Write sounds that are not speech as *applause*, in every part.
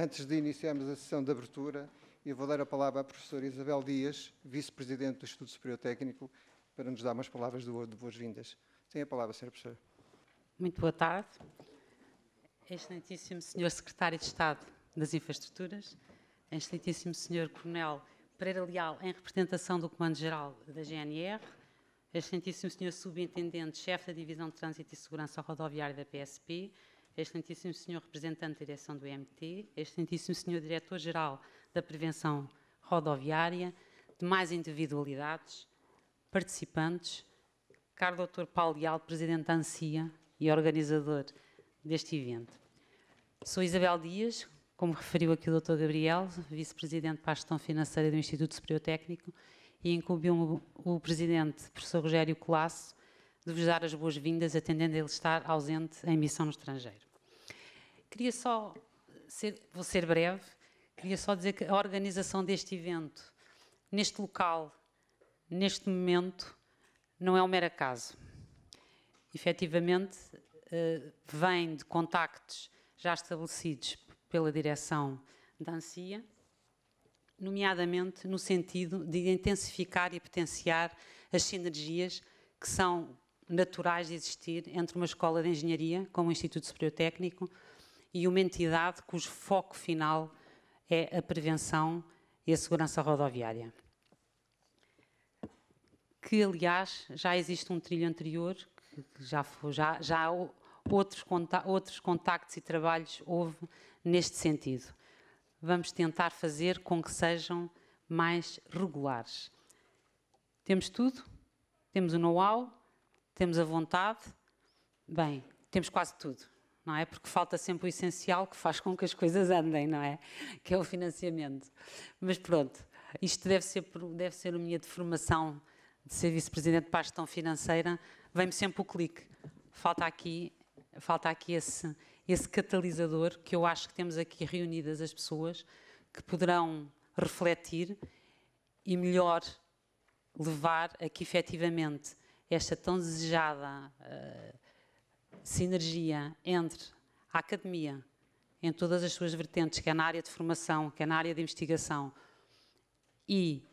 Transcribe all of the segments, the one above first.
Antes de iniciarmos a sessão de abertura, eu vou dar a palavra à professora Isabel Dias, vice-presidente do Estudo Superior Técnico, para nos dar umas palavras de boas-vindas. Tem a palavra, senhora professora. Muito boa tarde. Excelentíssimo senhor secretário de Estado das Infraestruturas, excelentíssimo senhor coronel Pereira Leal, em representação do Comando-Geral da GNR, excelentíssimo senhor subintendente, chefe da Divisão de Trânsito e Segurança Rodoviária da PSP, Excelentíssimo Senhor Representante da Direção do MT, Excelentíssimo Senhor Diretor-Geral da Prevenção Rodoviária, demais individualidades, participantes, caro Dr. Paulo Leal, Presidente da ANSIA e organizador deste evento. Sou Isabel Dias, como referiu aqui o Dr. Gabriel, Vice-Presidente para a Gestão Financeira do Instituto Superior Técnico, e incumbiu-me o Presidente, Professor Rogério Colasso, de vos dar as boas-vindas, atendendo a ele estar ausente em missão no estrangeiro. Queria só ser, vou ser breve, queria só dizer que a organização deste evento, neste local, neste momento, não é um mero acaso. Efetivamente, eh, vem de contactos já estabelecidos pela direção da ANSIA, nomeadamente no sentido de intensificar e potenciar as sinergias que são naturais de existir entre uma escola de engenharia, como o Instituto Superior Técnico, e uma entidade cujo foco final é a prevenção e a segurança rodoviária. Que, aliás, já existe um trilho anterior, que já, já, já outros, outros contactos e trabalhos houve neste sentido. Vamos tentar fazer com que sejam mais regulares. Temos tudo, temos o know-how, temos a vontade, bem, temos quase tudo não é? Porque falta sempre o essencial que faz com que as coisas andem, não é? Que é o financiamento. Mas pronto, isto deve ser, deve ser a minha deformação de ser vice-presidente para a gestão financeira, vem-me sempre o clique. Falta aqui, falta aqui esse, esse catalisador que eu acho que temos aqui reunidas as pessoas que poderão refletir e melhor levar a que efetivamente esta tão desejada uh, sinergia entre a academia, em todas as suas vertentes, quer na área de formação, quer na área de investigação, e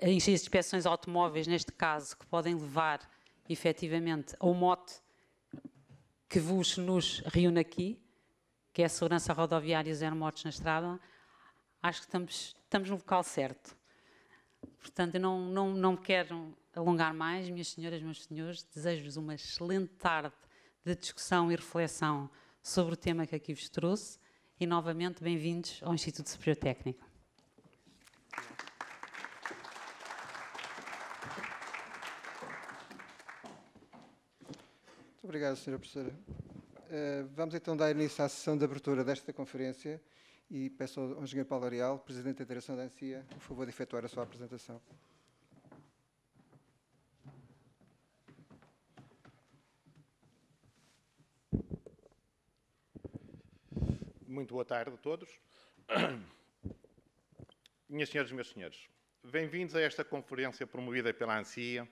as inspeções automóveis, neste caso, que podem levar efetivamente ao mote que vos nos reúne aqui, que é a segurança rodoviária e zero mortes na estrada, acho que estamos, estamos no local certo. Portanto, eu não, não, não me quero alongar mais, minhas senhoras, meus senhores, desejo-vos uma excelente tarde de discussão e reflexão sobre o tema que aqui vos trouxe. E novamente, bem-vindos ao Instituto Superior Técnico. Muito obrigado, Sra. Professora. Eh, vamos então dar início à sessão de abertura desta conferência e peço ao Engenheiro Paulo Arial, Presidente da Direção da ANSIA, o favor de efetuar a sua apresentação. Muito boa tarde a todos. *clears throat* Minhas senhoras e meus senhores, bem-vindos a esta conferência promovida pela ANSIA,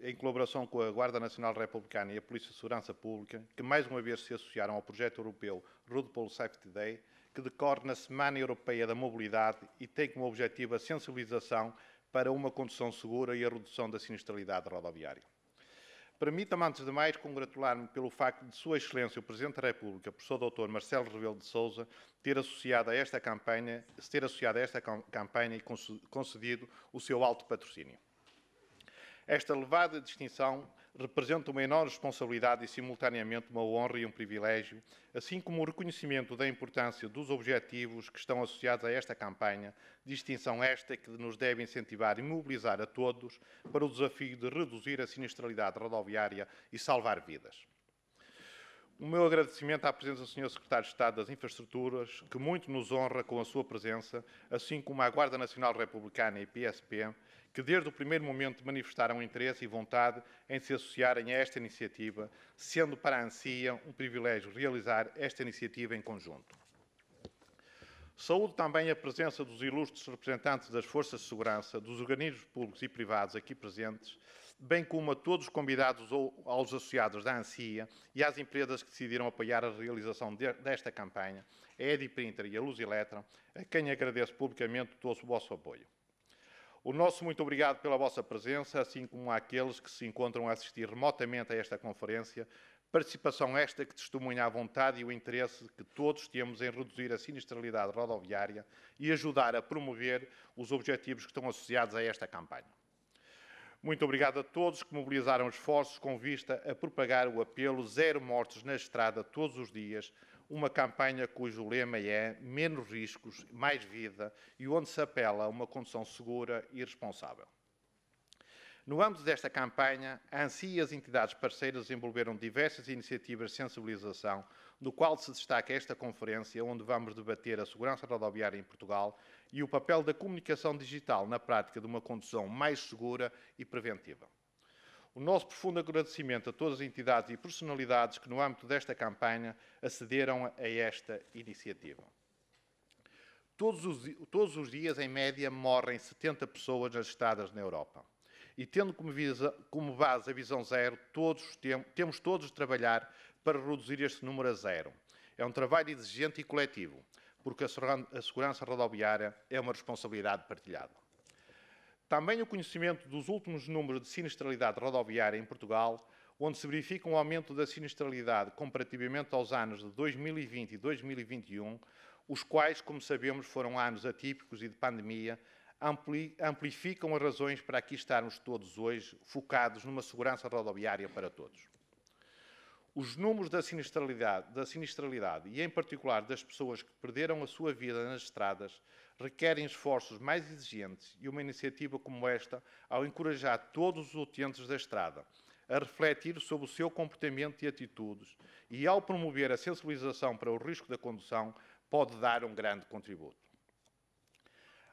em colaboração com a Guarda Nacional Republicana e a Polícia de Segurança Pública, que mais uma vez se associaram ao projeto europeu Road Poll Safety Day, que decorre na Semana Europeia da Mobilidade e tem como objetivo a sensibilização para uma condução segura e a redução da sinistralidade rodoviária. Permita-me, antes de mais, congratular-me pelo facto de Sua Excelência o Presidente da República, professor Dr. Marcelo Rebelo de Sousa, ter associado a esta campanha, se ter associado a esta campanha e concedido o seu alto patrocínio. Esta elevada distinção representa uma enorme responsabilidade e, simultaneamente, uma honra e um privilégio, assim como o reconhecimento da importância dos objetivos que estão associados a esta campanha, distinção esta que nos deve incentivar e mobilizar a todos para o desafio de reduzir a sinistralidade rodoviária e salvar vidas. O meu agradecimento à presença do Sr. Secretário de Estado das Infraestruturas, que muito nos honra com a sua presença, assim como à Guarda Nacional Republicana e PSP, que desde o primeiro momento manifestaram interesse e vontade em se associarem a esta iniciativa, sendo para a ANSIA um privilégio realizar esta iniciativa em conjunto. Saúdo também a presença dos ilustres representantes das forças de segurança, dos organismos públicos e privados aqui presentes, bem como a todos os convidados ou aos associados da ANSIA e às empresas que decidiram apoiar a realização desta campanha, a Ediprinter e a Luz Eletra, a quem agradeço publicamente todo o vosso apoio. O nosso muito obrigado pela vossa presença, assim como àqueles que se encontram a assistir remotamente a esta conferência, participação esta que testemunha a vontade e o interesse que todos temos em reduzir a sinistralidade rodoviária e ajudar a promover os objetivos que estão associados a esta campanha. Muito obrigado a todos que mobilizaram esforços com vista a propagar o apelo Zero Mortes na Estrada todos os dias, uma campanha cujo lema é Menos Riscos, Mais Vida e onde se apela a uma condução segura e responsável. No âmbito desta campanha, a ANSI e as entidades parceiras desenvolveram diversas iniciativas de sensibilização no qual se destaca esta conferência, onde vamos debater a segurança rodoviária em Portugal e o papel da comunicação digital na prática de uma condução mais segura e preventiva. O nosso profundo agradecimento a todas as entidades e personalidades que, no âmbito desta campanha, acederam a esta iniciativa. Todos os, todos os dias, em média, morrem 70 pessoas nas estradas na Europa. E tendo como, visa, como base a visão zero, todos tem, temos todos de trabalhar para reduzir este número a zero. É um trabalho exigente e coletivo, porque a segurança rodoviária é uma responsabilidade partilhada. Também o conhecimento dos últimos números de sinistralidade rodoviária em Portugal, onde se verifica um aumento da sinistralidade comparativamente aos anos de 2020 e 2021, os quais, como sabemos, foram anos atípicos e de pandemia, amplificam as razões para aqui estarmos todos hoje focados numa segurança rodoviária para todos. Os números da sinistralidade, da sinistralidade, e, em particular, das pessoas que perderam a sua vida nas estradas, requerem esforços mais exigentes e uma iniciativa como esta ao encorajar todos os utentes da estrada a refletir sobre o seu comportamento e atitudes e, ao promover a sensibilização para o risco da condução, pode dar um grande contributo.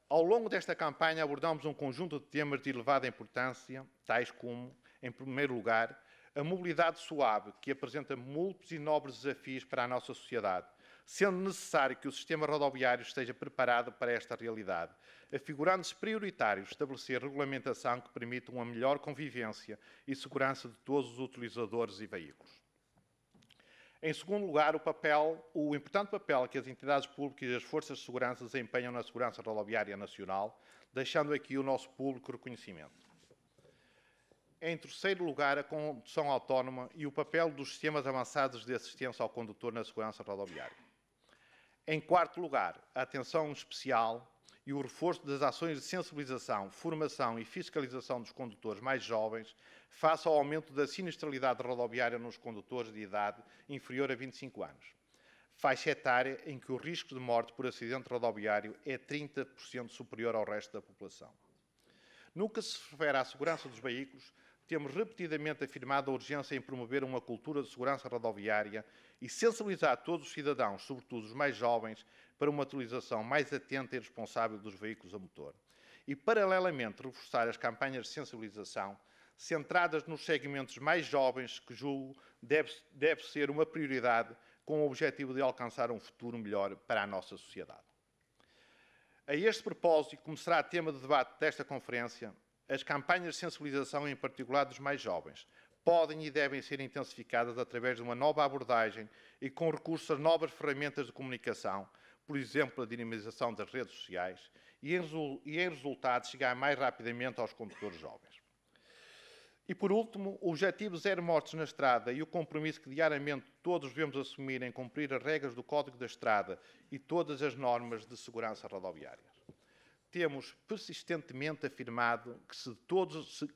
Ao longo desta campanha abordamos um conjunto de temas de elevada importância, tais como, em primeiro lugar, a mobilidade suave, que apresenta múltiplos e nobres desafios para a nossa sociedade, sendo necessário que o sistema rodoviário esteja preparado para esta realidade, afigurando-se prioritário estabelecer regulamentação que permita uma melhor convivência e segurança de todos os utilizadores e veículos. Em segundo lugar, o papel, o importante papel que as entidades públicas e as forças de segurança desempenham na segurança rodoviária nacional, deixando aqui o nosso público reconhecimento. Em terceiro lugar, a condução autónoma e o papel dos sistemas avançados de assistência ao condutor na segurança rodoviária. Em quarto lugar, a atenção especial e o reforço das ações de sensibilização, formação e fiscalização dos condutores mais jovens face ao aumento da sinistralidade rodoviária nos condutores de idade inferior a 25 anos. Faixa etária em que o risco de morte por acidente rodoviário é 30% superior ao resto da população. No que se refere à segurança dos veículos, temos repetidamente afirmado a urgência em promover uma cultura de segurança rodoviária e sensibilizar todos os cidadãos, sobretudo os mais jovens, para uma utilização mais atenta e responsável dos veículos a motor. E, paralelamente, reforçar as campanhas de sensibilização centradas nos segmentos mais jovens, que julgo deve, deve ser uma prioridade com o objetivo de alcançar um futuro melhor para a nossa sociedade. A este propósito, como será tema de debate desta conferência, as campanhas de sensibilização, em particular dos mais jovens, podem e devem ser intensificadas através de uma nova abordagem e com recursos a novas ferramentas de comunicação, por exemplo, a dinamização das redes sociais, e em, resultado chegar mais rapidamente aos condutores jovens. E por último, o objetivo zero mortes na estrada e o compromisso que diariamente todos devemos assumir em cumprir as regras do Código da Estrada e todas as normas de segurança rodoviária temos persistentemente afirmado que se todos, se,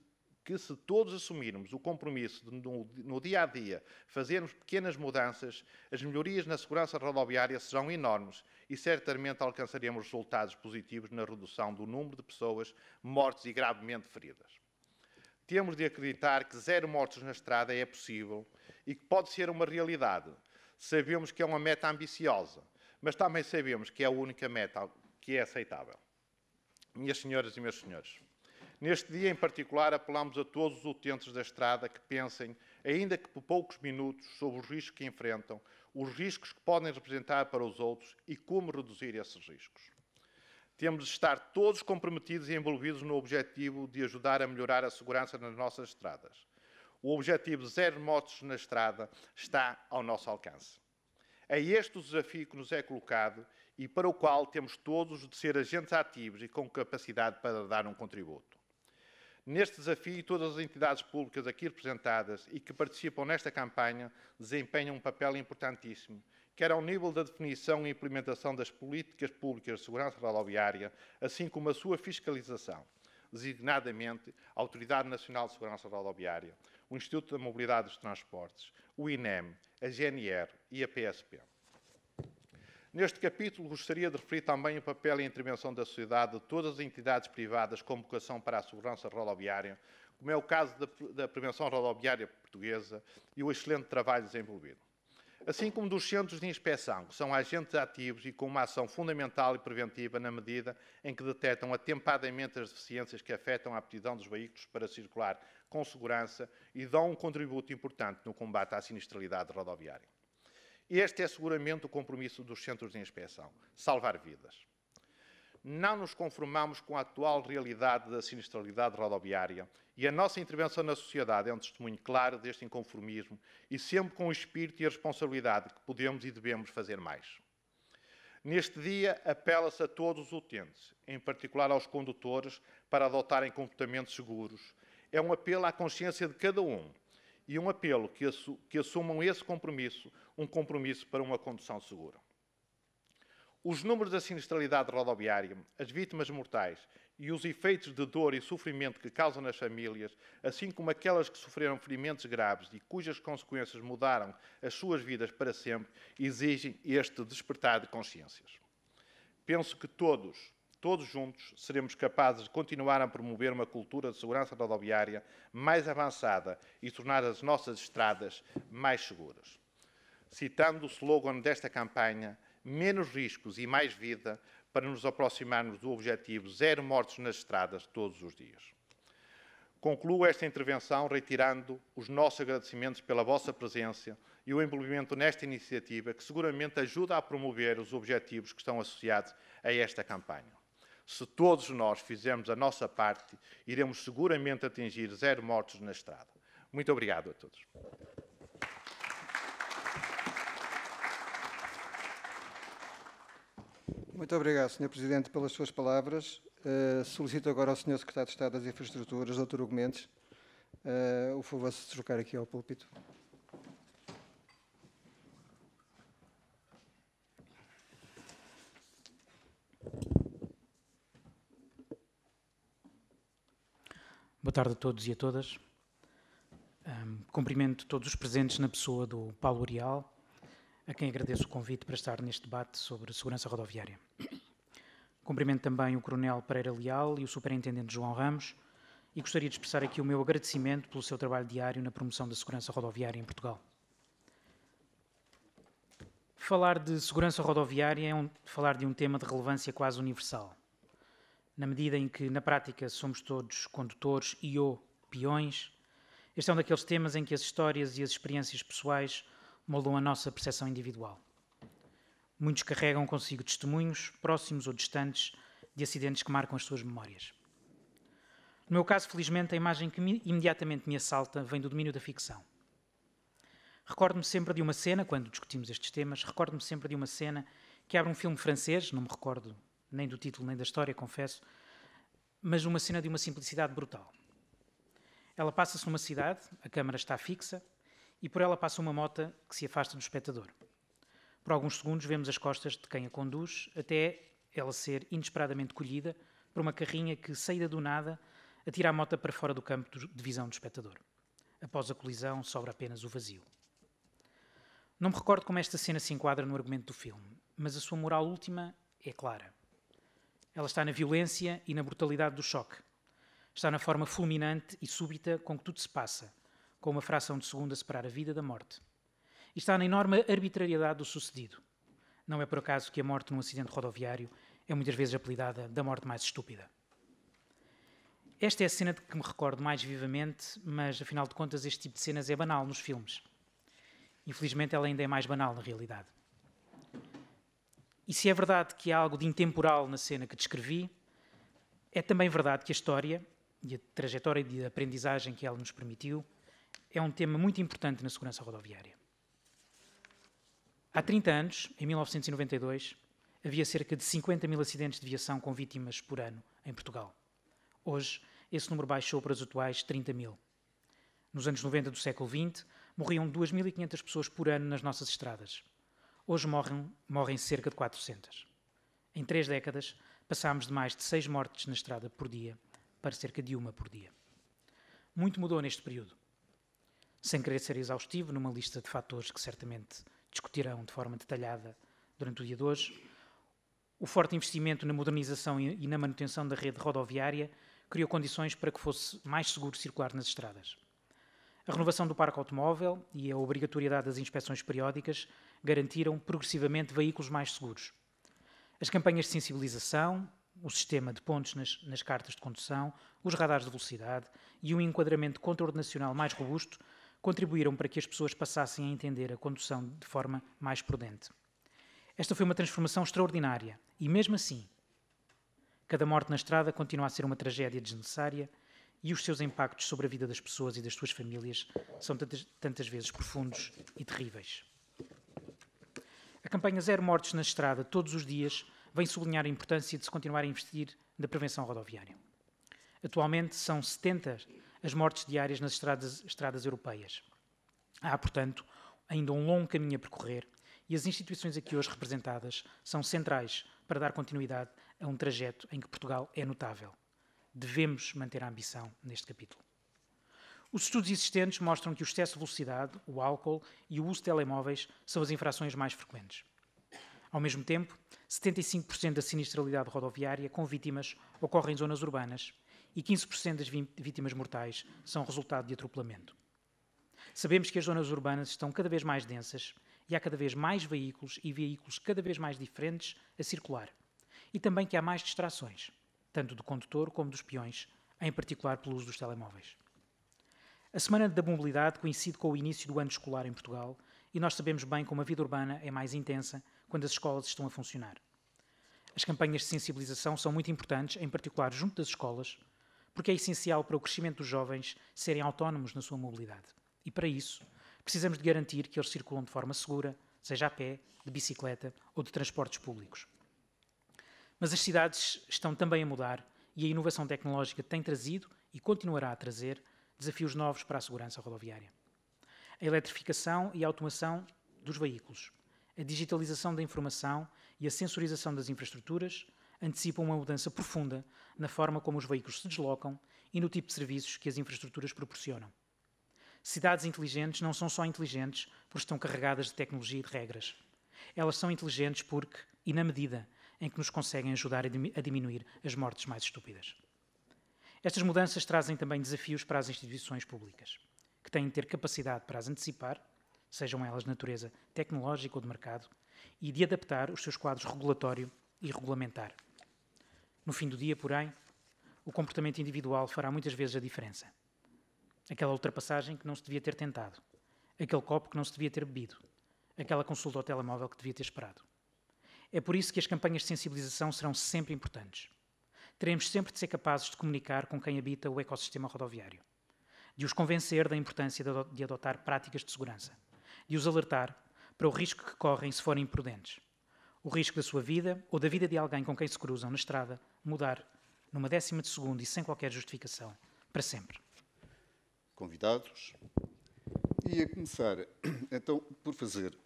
que se todos assumirmos o compromisso de, no, no, dia a dia, fazermos pequenas mudanças, as melhorias na segurança rodoviária serão enormes e certamente alcançaremos resultados positivos na redução do número de pessoas mortas e gravemente feridas. Temos de acreditar que zero mortos na estrada é possível e que pode ser uma realidade. Sabemos que é uma meta ambiciosa, mas também sabemos que é a única meta que é aceitável. Minhas senhoras e meus senhores, neste dia em particular apelamos a todos os utentes da estrada que pensem, ainda que por poucos minutos, sobre os riscos que enfrentam, os riscos que podem representar para os outros e como reduzir esses riscos. Temos de estar todos comprometidos e envolvidos no objetivo de ajudar a melhorar a segurança nas nossas estradas. O objetivo zero mortes na estrada está ao nosso alcance. É este o desafio que nos é colocado e para o qual temos todos de ser agentes ativos e com capacidade para dar um contributo. Neste desafio, todas as entidades públicas aqui representadas e que participam nesta campanha desempenham um papel importantíssimo, quer ao nível da definição e implementação das políticas públicas de segurança rodoviária, assim como a sua fiscalização, designadamente a Autoridade Nacional de Segurança Rodoviária, o Instituto da Mobilidade dos Transportes, o INEM, a GNR e a PSP. Neste capítulo, gostaria de referir também o papel e a intervenção da sociedade de todas as entidades privadas com vocação para a segurança rodoviária, como é o caso da, da Prevenção Rodoviária Portuguesa e o excelente trabalho desenvolvido. Assim como dos centros de inspeção, que são agentes ativos e com uma ação fundamental e preventiva na medida em que detectam atempadamente as deficiências que afetam a aptidão dos veículos para circular com segurança e dão um contributo importante no combate à sinistralidade rodoviária. Este é seguramente o compromisso dos centros de inspeção: salvar vidas. Não nos conformamos com a atual realidade da sinistralidade rodoviária e a nossa intervenção na sociedade é um testemunho claro deste inconformismo e sempre com o espírito e a responsabilidade que podemos e devemos fazer mais. Neste dia, apela-se a todos os utentes, em particular aos condutores, para adotarem comportamentos seguros. É um apelo à consciência de cada um e um apelo que, assu que assumam esse compromisso, um compromisso para uma condução segura. Os números da sinistralidade rodoviária, as vítimas mortais e os efeitos de dor e sofrimento que causam nas famílias, assim como aquelas que sofreram ferimentos graves e cujas consequências mudaram as suas vidas para sempre, exigem este despertar de consciências. Penso que todos, todos juntos seremos capazes de continuar a promover uma cultura de segurança rodoviária mais avançada e tornar as nossas estradas mais seguras. Citando o slogan desta campanha, menos riscos e mais vida, para nos aproximarmos do objetivo zero mortes nas estradas todos os dias. Concluo esta intervenção retirando os nossos agradecimentos pela vossa presença e o envolvimento nesta iniciativa, que seguramente ajuda a promover os objetivos que estão associados a esta campanha. Se todos nós fizermos a nossa parte, iremos seguramente atingir zero mortos na estrada. Muito obrigado a todos. Muito obrigado, Sr. Presidente, pelas suas palavras. Uh, solicito agora ao Sr. Secretário de Estado das Infraestruturas, Dr. Hugo Mendes, uh, o favor de se deslocar aqui ao púlpito. tarde a todos e a todas. Um, cumprimento todos os presentes na pessoa do Paulo Urial, a quem agradeço o convite para estar neste debate sobre segurança rodoviária. Cumprimento também o Coronel Pereira Leal e o Superintendente João Ramos e gostaria de expressar aqui o meu agradecimento pelo seu trabalho diário na promoção da segurança rodoviária em Portugal. Falar de segurança rodoviária é um, falar de um tema de relevância quase universal na medida em que, na prática, somos todos condutores e ou peões. Este é um daqueles temas em que as histórias e as experiências pessoais moldam a nossa percepção individual. Muitos carregam consigo testemunhos, próximos ou distantes, de acidentes que marcam as suas memórias. No meu caso, felizmente, a imagem que imediatamente me assalta vem do domínio da ficção. Recordo-me sempre de uma cena, quando discutimos estes temas, recordo-me sempre de uma cena que abre um filme francês, não me recordo nem do título nem da história, confesso, mas uma cena de uma simplicidade brutal. Ela passa-se numa cidade, a câmara está fixa, e por ela passa uma mota que se afasta do espectador. Por alguns segundos vemos as costas de quem a conduz, até ela ser inesperadamente colhida por uma carrinha que, saída do nada, atira a mota para fora do campo de visão do espectador. Após a colisão, sobra apenas o vazio. Não me recordo como esta cena se enquadra no argumento do filme, mas a sua moral última é clara. Ela está na violência e na brutalidade do choque. Está na forma fulminante e súbita com que tudo se passa, com uma fração de segundo a separar a vida da morte. E está na enorme arbitrariedade do sucedido. Não é por acaso que a morte num acidente rodoviário é muitas vezes apelidada da morte mais estúpida. Esta é a cena de que me recordo mais vivamente, mas afinal de contas, este tipo de cenas é banal nos filmes. Infelizmente, ela ainda é mais banal na realidade. E se é verdade que há algo de intemporal na cena que descrevi, é também verdade que a história e a trajetória de aprendizagem que ela nos permitiu é um tema muito importante na segurança rodoviária. Há 30 anos, em 1992, havia cerca de 50 mil acidentes de viação com vítimas por ano em Portugal. Hoje, esse número baixou para os atuais 30 mil. Nos anos 90 do século XX, morriam 2.500 pessoas por ano nas nossas estradas. Hoje morrem, morrem cerca de 400. Em três décadas, passámos de mais de seis mortes na estrada por dia para cerca de uma por dia. Muito mudou neste período. Sem querer ser exaustivo numa lista de fatores que certamente discutirão de forma detalhada durante o dia de hoje, o forte investimento na modernização e na manutenção da rede rodoviária criou condições para que fosse mais seguro circular nas estradas. A renovação do parque automóvel e a obrigatoriedade das inspeções periódicas garantiram progressivamente veículos mais seguros. As campanhas de sensibilização, o sistema de pontos nas, nas cartas de condução, os radares de velocidade e um enquadramento nacional mais robusto contribuíram para que as pessoas passassem a entender a condução de forma mais prudente. Esta foi uma transformação extraordinária e, mesmo assim, cada morte na estrada continua a ser uma tragédia desnecessária e os seus impactos sobre a vida das pessoas e das suas famílias são tantas, tantas vezes profundos e terríveis. A campanha Zero Mortes na Estrada, todos os dias, vem sublinhar a importância de se continuar a investir na prevenção rodoviária. Atualmente são 70 as mortes diárias nas estradas, estradas europeias. Há, portanto, ainda um longo caminho a percorrer e as instituições aqui hoje representadas são centrais para dar continuidade a um trajeto em que Portugal é notável devemos manter a ambição neste capítulo. Os estudos existentes mostram que o excesso de velocidade, o álcool e o uso de telemóveis são as infrações mais frequentes. Ao mesmo tempo, 75% da sinistralidade rodoviária com vítimas ocorre em zonas urbanas e 15% das vítimas mortais são resultado de atropelamento. Sabemos que as zonas urbanas estão cada vez mais densas e há cada vez mais veículos e veículos cada vez mais diferentes a circular. E também que há mais distrações tanto do condutor como dos peões, em particular pelo uso dos telemóveis. A Semana da Mobilidade coincide com o início do ano escolar em Portugal e nós sabemos bem como a vida urbana é mais intensa quando as escolas estão a funcionar. As campanhas de sensibilização são muito importantes, em particular junto das escolas, porque é essencial para o crescimento dos jovens serem autónomos na sua mobilidade. E para isso, precisamos de garantir que eles circulam de forma segura, seja a pé, de bicicleta ou de transportes públicos. Mas as cidades estão também a mudar e a inovação tecnológica tem trazido e continuará a trazer desafios novos para a segurança rodoviária. A eletrificação e a automação dos veículos, a digitalização da informação e a sensorização das infraestruturas antecipam uma mudança profunda na forma como os veículos se deslocam e no tipo de serviços que as infraestruturas proporcionam. Cidades inteligentes não são só inteligentes porque estão carregadas de tecnologia e de regras. Elas são inteligentes porque, e na medida em que nos conseguem ajudar a diminuir as mortes mais estúpidas. Estas mudanças trazem também desafios para as instituições públicas, que têm de ter capacidade para as antecipar, sejam elas de natureza tecnológica ou de mercado, e de adaptar os seus quadros regulatório e regulamentar. No fim do dia, porém, o comportamento individual fará muitas vezes a diferença. Aquela ultrapassagem que não se devia ter tentado, aquele copo que não se devia ter bebido, aquela consulta ao telemóvel que devia ter esperado. É por isso que as campanhas de sensibilização serão sempre importantes. Teremos sempre de ser capazes de comunicar com quem habita o ecossistema rodoviário, de os convencer da importância de adotar práticas de segurança, de os alertar para o risco que correm se forem imprudentes, o risco da sua vida ou da vida de alguém com quem se cruzam na estrada mudar numa décima de segundo e sem qualquer justificação, para sempre. Convidados. E a começar, *clears throat* então, por fazer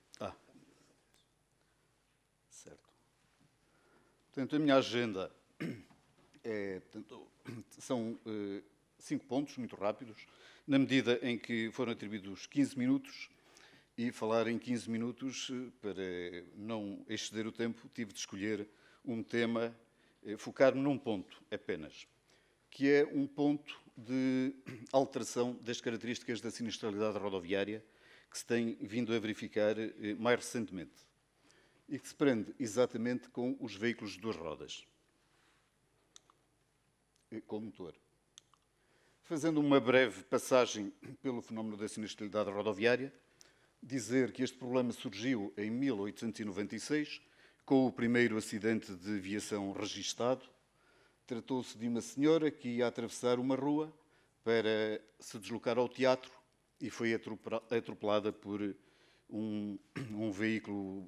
Portanto, a minha agenda é, portanto, são eh, cinco pontos muito rápidos, na medida em que foram atribuídos 15 minutos e falar em 15 minutos, eh, para não exceder o tempo, tive de escolher um tema, eh, focar-me num ponto apenas, que é um ponto de alteração das características da sinistralidade rodoviária que se tem vindo a verificar eh, mais recentemente e que se prende exatamente com os veículos de duas rodas, com motor. Fazendo uma breve passagem pelo fenómeno da sinistralidade rodoviária, dizer que este problema surgiu em 1896, com o primeiro acidente de viação registado. Tratou-se de uma senhora que ia atravessar uma rua para se deslocar ao teatro e foi atropelada por um, um veículo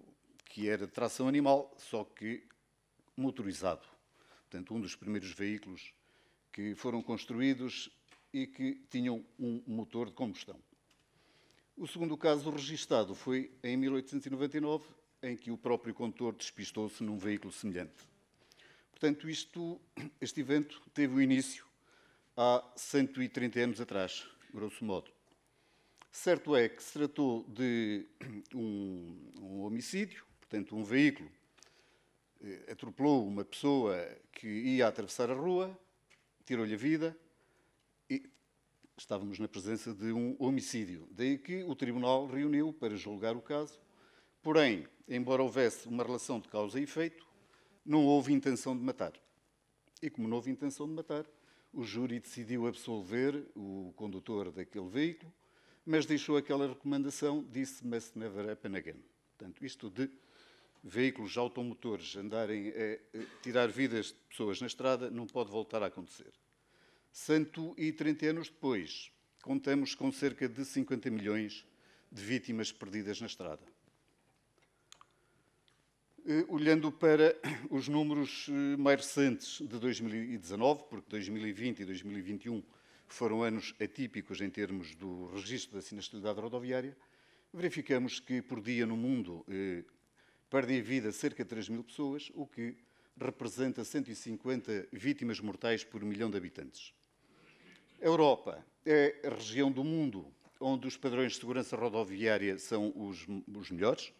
que era de tração animal, só que motorizado. Portanto, um dos primeiros veículos que foram construídos e que tinham um motor de combustão. O segundo caso registado foi em 1899, em que o próprio condutor despistou-se num veículo semelhante. Portanto, isto, este evento teve o início há 130 anos atrás, grosso modo. Certo é que se tratou de um, um homicídio, portanto, um veículo eh, atropelou uma pessoa que ia atravessar a rua, tirou-lhe a vida e estávamos na presença de um homicídio. Daí que o tribunal reuniu para julgar o caso. Porém, embora houvesse uma relação de causa e efeito, não houve intenção de matar. E como não houve intenção de matar, o júri decidiu absolver o condutor daquele veículo, mas deixou aquela recomendação, disse must never happen again. Portanto, isto de veículos automotores andarem a tirar vidas de pessoas na estrada não pode voltar a acontecer. Santo e 30 anos depois, contamos com cerca de 50 milhões de vítimas perdidas na estrada. Eh, olhando para *coughs* os números eh, mais recentes de 2019, porque 2020 e 2021 foram anos atípicos em termos do registro da sinistralidade rodoviária, verificamos que por dia no mundo eh, perdem a vida cerca de 3 mil pessoas, o que representa 150 vítimas mortais por milhão de habitantes. A Europa é a região do mundo onde os padrões de segurança rodoviária são os, os melhores,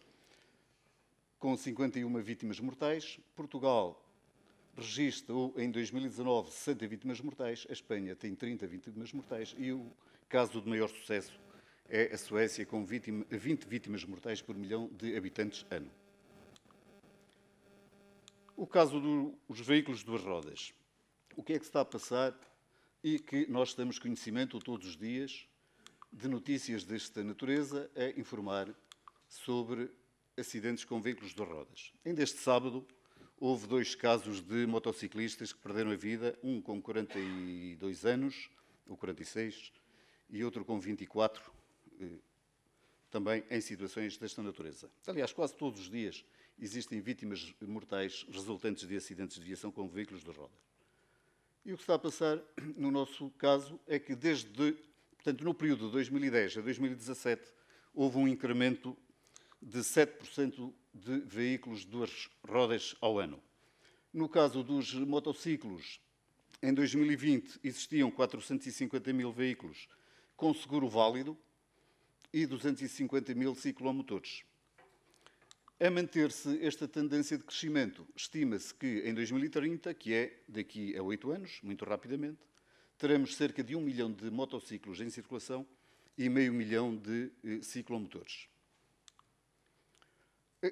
com 51 vítimas mortais. Portugal registrou em 2019 60 vítimas mortais, a Espanha tem 30 vítimas mortais e o caso de maior sucesso é a Suécia, com 20 vítimas mortais por milhão de habitantes ano. O caso dos veículos de duas rodas. O que é que está a passar e que nós temos conhecimento todos os dias de notícias desta natureza é informar sobre acidentes com veículos de rodas. Ainda este sábado houve dois casos de motociclistas que perderam a vida, um com 42 anos, ou 46, e outro com 24, eh, também em situações desta natureza. Aliás, quase todos os dias existem vítimas mortais resultantes de acidentes de viação com veículos de roda. E o que está a passar, no nosso caso, é que desde, portanto, no período de 2010 a 2017, houve um incremento de 7% de veículos de duas rodas ao ano. No caso dos motociclos, em 2020 existiam 450 mil veículos com seguro válido e 250 mil ciclomotores. A manter-se esta tendência de crescimento, estima-se que em 2030, que é daqui a oito anos, muito rapidamente, teremos cerca de um milhão de motociclos em circulação e meio milhão de eh, ciclomotores.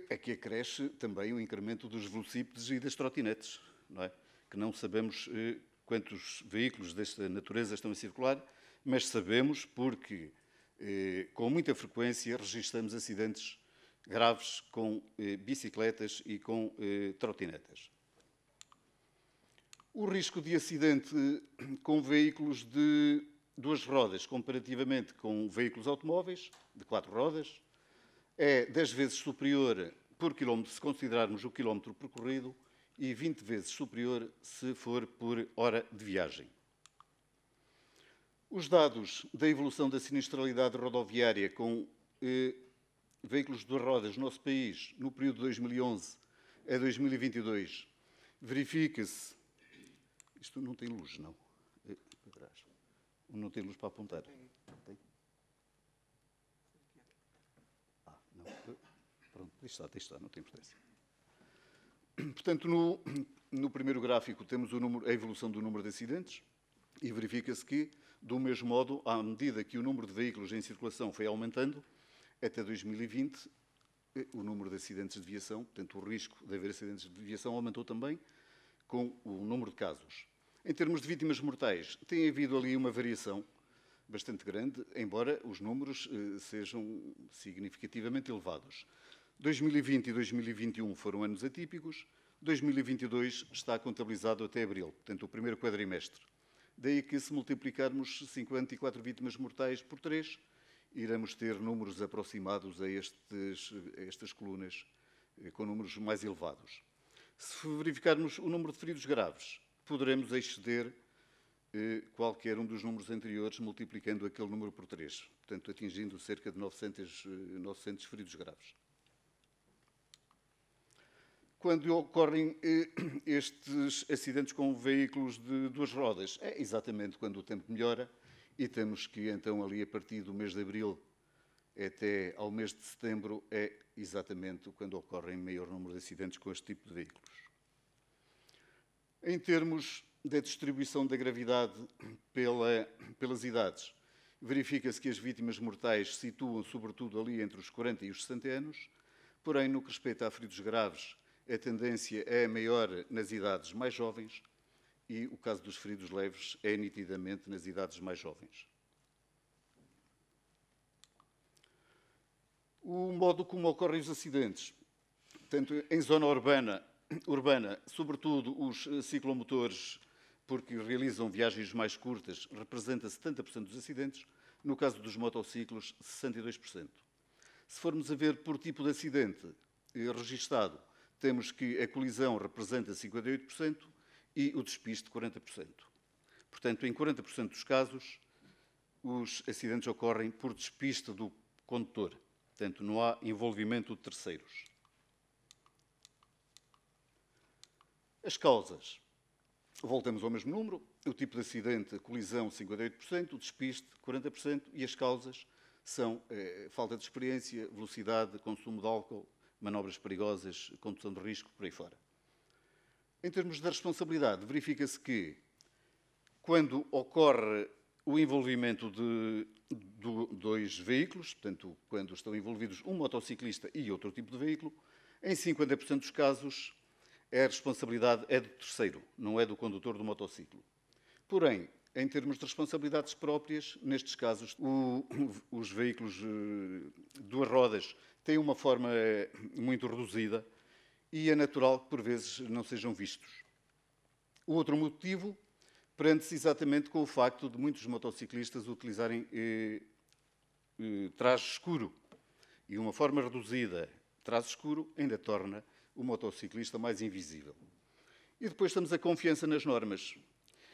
Aqui é, é acresce também o incremento dos velocípedes e das trotinetes, não é? que não sabemos eh, quantos veículos desta natureza estão a circular, mas sabemos porque, eh, com muita frequência, registramos acidentes graves com eh, bicicletas e com eh, trotinetas. O risco de acidente eh, com veículos de duas rodas, comparativamente com veículos automóveis de quatro rodas, é 10 vezes superior por quilómetro se considerarmos o quilómetro percorrido e 20 vezes superior se for por hora de viagem. Os dados da evolução da sinistralidade rodoviária com eh, veículos de rodas no nosso país no período de 2011 a 2022, verifica-se. Isto não tem luz, não? Eh, não tem luz para apontar. Ah, não. Pronto, isto está, isto está, não tem importância. Portanto, no, no primeiro gráfico temos número, a evolução do número de acidentes e verifica-se que, do mesmo modo, à medida que o número de veículos em circulação foi aumentando, até 2020, eh, o número de acidentes de viação, portanto, o risco de haver acidentes de viação aumentou também com o número de casos. Em termos de vítimas mortais, tem havido ali uma variação bastante grande, embora os números eh, sejam significativamente elevados. 2020 e 2021 foram anos atípicos, 2022 está contabilizado até abril, portanto, o primeiro quadrimestre. Daí que, se multiplicarmos 54 vítimas mortais por 3, iremos ter números aproximados a, estes, a estas colunas, eh, com números mais elevados. Se verificarmos o número de feridos graves, poderemos exceder eh, qualquer um dos números anteriores, multiplicando aquele número por 3, portanto, atingindo cerca de 900, 900 eh, feridos graves. Quando ocorrem *coughs* estes acidentes com veículos de duas rodas? É exatamente quando o tempo melhora, e temos que, então, ali a partir do mês de abril até ao mês de setembro, é exatamente quando ocorrem maior número de acidentes com este tipo de veículos. Em termos da distribuição da gravidade pela, pelas idades, verifica-se que as vítimas mortais se situam sobretudo ali entre os 40 e os 60 anos, porém, no que respeita a feridos graves, a tendência é maior nas idades mais jovens, e o caso dos feridos leves é nitidamente nas idades mais jovens. O modo como ocorrem os acidentes, tanto em zona urbana, urbana sobretudo os eh, ciclomotores, porque realizam viagens mais curtas, representa 70% dos acidentes, no caso dos motociclos, 62%. Se formos a ver por tipo de acidente eh, registado, temos que a colisão representa 58%, e o despiste de 40%. Portanto, em 40% dos casos, os acidentes ocorrem por despiste do condutor. Portanto, não há envolvimento de terceiros. As causas. Voltamos ao mesmo número. O tipo de acidente, colisão, 58%, o despiste, 40%, e as causas são eh, falta de experiência, velocidade, consumo de álcool, manobras perigosas, condução de risco, por aí fora. Em termos de responsabilidade, verifica-se que, quando ocorre o envolvimento de dois veículos, portanto, quando estão envolvidos um motociclista e outro tipo de veículo, em 50% dos casos a responsabilidade é do terceiro, não é do condutor do motociclo. Porém, em termos de responsabilidades próprias, nestes casos, o, os veículos eh, duas rodas têm uma forma eh, muito reduzida e é natural que por vezes não sejam vistos. O outro motivo prende-se exatamente com o facto de muitos motociclistas utilizarem eh, eh, traje escuro e uma forma reduzida de traje escuro ainda torna o motociclista mais invisível. E depois temos a confiança nas normas.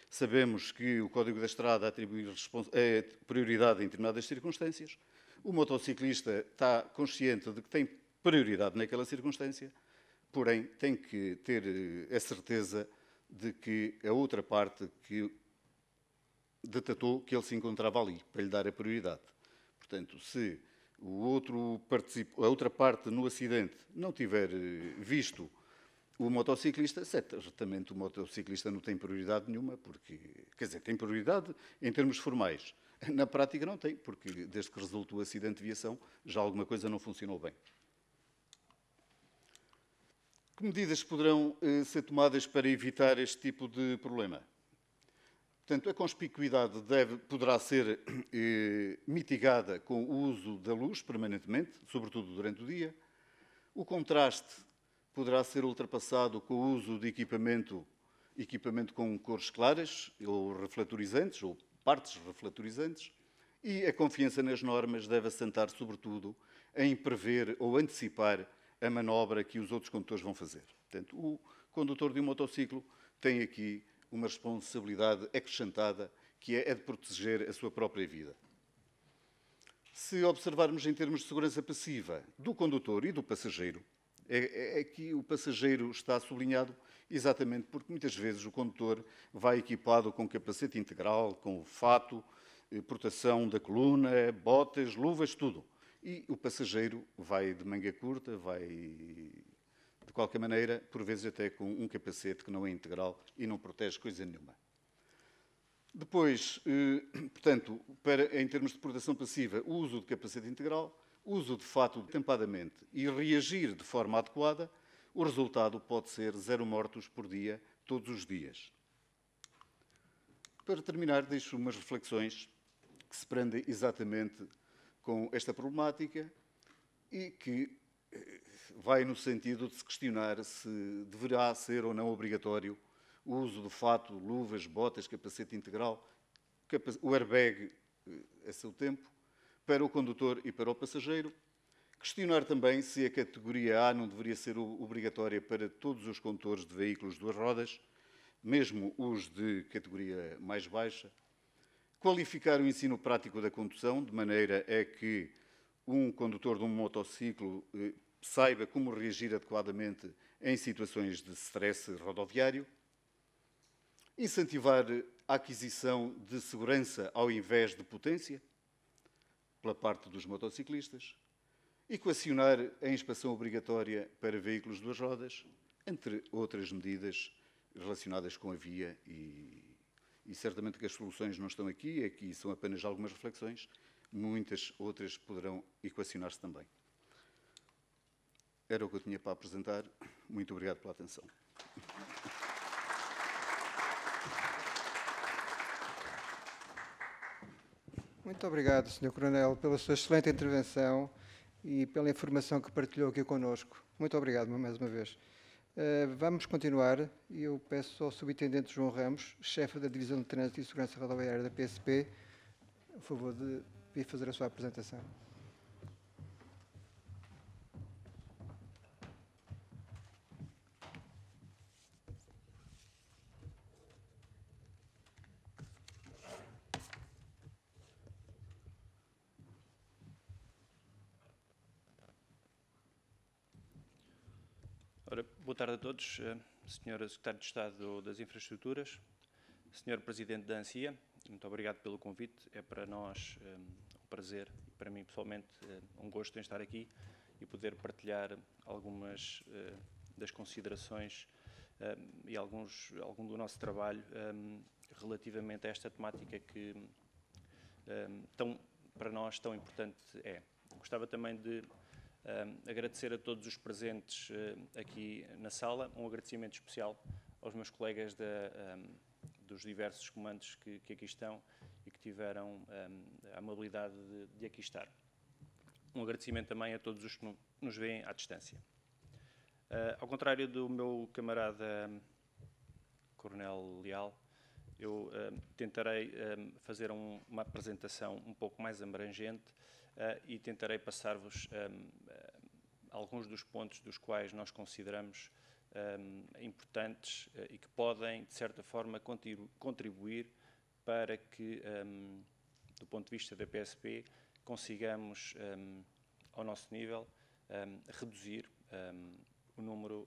Sabemos que o Código da Estrada atribui eh, prioridade em determinadas circunstâncias, o motociclista está consciente de que tem prioridade naquela circunstância porém tem que ter eh, a certeza de que a outra parte que detatou que ele se encontrava ali, para lhe dar a prioridade. Portanto, se o outro a outra parte no acidente não tiver eh, visto o motociclista, certamente o motociclista não tem prioridade nenhuma, porque, quer dizer, tem prioridade em termos formais. Na prática não tem, porque desde que resultou o acidente de viação, já alguma coisa não funcionou bem. Que medidas poderão eh, ser tomadas para evitar este tipo de problema? Portanto, a conspicuidade deve, poderá ser eh, mitigada com o uso da luz permanentemente, sobretudo durante o dia. O contraste poderá ser ultrapassado com o uso de equipamento, equipamento com cores claras ou refletorizantes, ou partes refletorizantes. E a confiança nas normas deve assentar, sobretudo, em prever ou antecipar a manobra que os outros condutores vão fazer. Portanto, o condutor de um motociclo tem aqui uma responsabilidade acrescentada, que é a de proteger a sua própria vida. Se observarmos em termos de segurança passiva do condutor e do passageiro, é, é, é que o passageiro está sublinhado exatamente porque muitas vezes o condutor vai equipado com capacete integral, com fato, eh, proteção da coluna, botas, luvas, tudo. E o passageiro vai de manga curta, vai de qualquer maneira, por vezes até com um capacete que não é integral e não protege coisa nenhuma. Depois, eh, *clears throat* portanto, para, em termos de proteção passiva, o uso de capacete integral, uso de fato tempadamente e reagir de forma adequada, o resultado pode ser zero mortos por dia, todos os dias. Para terminar, deixo umas reflexões que se prendem exatamente com esta problemática e que eh, vai no sentido de se questionar se deverá ser ou não obrigatório o uso do fato, luvas, botas, capacete integral, o airbag eh, a seu tempo, para o condutor e para o passageiro. Questionar também se a categoria A não deveria ser obrigatória para todos os condutores de veículos de duas rodas, mesmo os de categoria mais baixa, Qualificar o ensino prático da condução, de maneira a é que um condutor de um motociclo eh, saiba como reagir adequadamente em situações de stress rodoviário. Incentivar a aquisição de segurança ao invés de potência, pela parte dos motociclistas. Equacionar a inspeção obrigatória para veículos de duas rodas, entre outras medidas relacionadas com a via e e certamente que as soluções não estão aqui, aqui são apenas algumas reflexões, muitas outras poderão equacionar-se também. Era o que eu tinha para apresentar. Muito obrigado pela atenção. Muito obrigado, Sr. Coronel, pela sua excelente intervenção e pela informação que partilhou aqui conosco. Muito obrigado mais uma vez. Eh, vamos continuar e eu peço ao Subintendente João Ramos, chefe da Divisão de Trânsito e Segurança Rodoviária da PSP, a favor de vir fazer a sua apresentação. tarde a todos, eh, Sr. Secretário de Estado das Infraestruturas, Senhor Presidente da ANSIA, muito obrigado pelo convite. É para nós eh, um prazer, e para mim pessoalmente, eh, um gosto em estar aqui e poder partilhar algumas das considerações e alguns, algum do nosso trabalho relativamente a esta temática que tão, para nós tão importante é. Gostava também de agradecer a todos os presentes eh, aqui na sala, um agradecimento especial aos meus colegas da, dos diversos comandos que, que, aqui estão e que tiveram a amabilidade de, de aqui estar. Um agradecimento também a todos os que nos veem à distância. Uh, ao contrário do meu camarada um, Coronel Leal, eu tentarei um, fazer um, uma apresentação um pouco mais abrangente ah, e tentarei passar-vos ah, alguns dos pontos dos quais nós consideramos importantes ah, e que podem, de certa forma, contribuir para que, do ponto de vista da PSP, consigamos, ao nosso nível, reduzir o número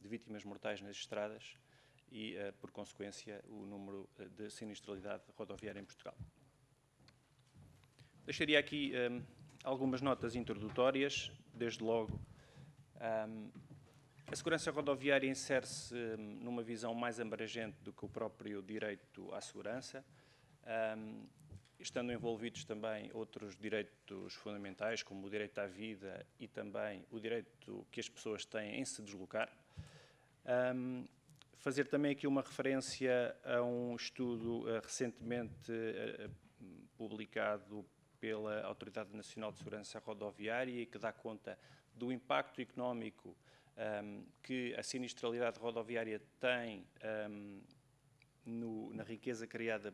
de vítimas mortais nas estradas e, por consequência, o número de sinistralidade rodoviária em Portugal. Deixaria aqui um, algumas notas introdutórias, desde logo. Um, a segurança rodoviária insere-se um, numa visão mais abrangente do que o próprio direito à segurança, hum, estando envolvidos também outros direitos fundamentais, como o direito à vida e também o direito que as pessoas têm em se deslocar. Um, fazer também aqui uma referência a um estudo uh, recentemente uh, publicado pela Autoridade Nacional de Segurança Rodoviária e que dá conta do impacto económico um, que a sinistralidade rodoviária tem um, no, na riqueza criada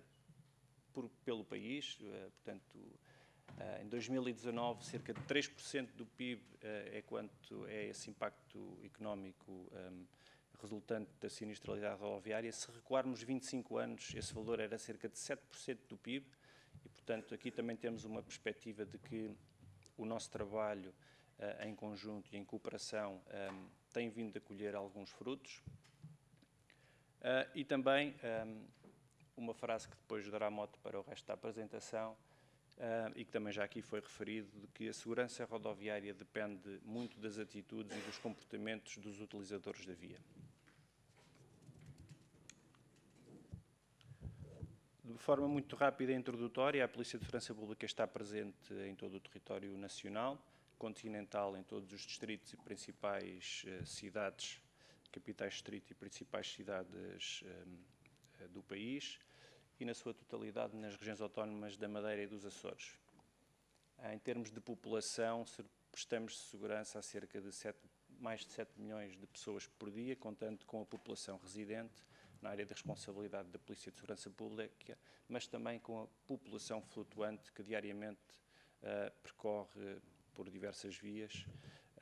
por, pelo país. Uh, portanto, uh, em 2019, cerca de 3% do PIB uh, eh, é quanto é esse impacto económico um, resultante da sinistralidade rodoviária. Se recuarmos 25 anos, esse valor era cerca de 7% do PIB. Portanto, aqui também temos uma perspectiva de que o nosso trabalho uh, em conjunto e em cooperação um, eh, tem vindo a colher alguns frutos. Uh, e também um, uma frase que depois dará mote para o resto da apresentação uh, e que também já aqui foi referido, de que a segurança rodoviária depende muito das atitudes e dos comportamentos dos utilizadores da via. De forma muito rápida e introdutória, a Polícia de França Pública está presente em todo o território nacional, continental, em todos os distritos e principais eh, cidades, capitais distrito e principais cidades eh, do país e, na sua totalidade, nas regiões autónomas da Madeira e dos Açores. Em termos de população, prestamos segurança a cerca de 7, mais de 7 milhões de pessoas por dia, contando com a população residente na área de responsabilidade da Polícia de Segurança Pública, mas também com a população flutuante que diariamente uh, percorre por diversas vias uh,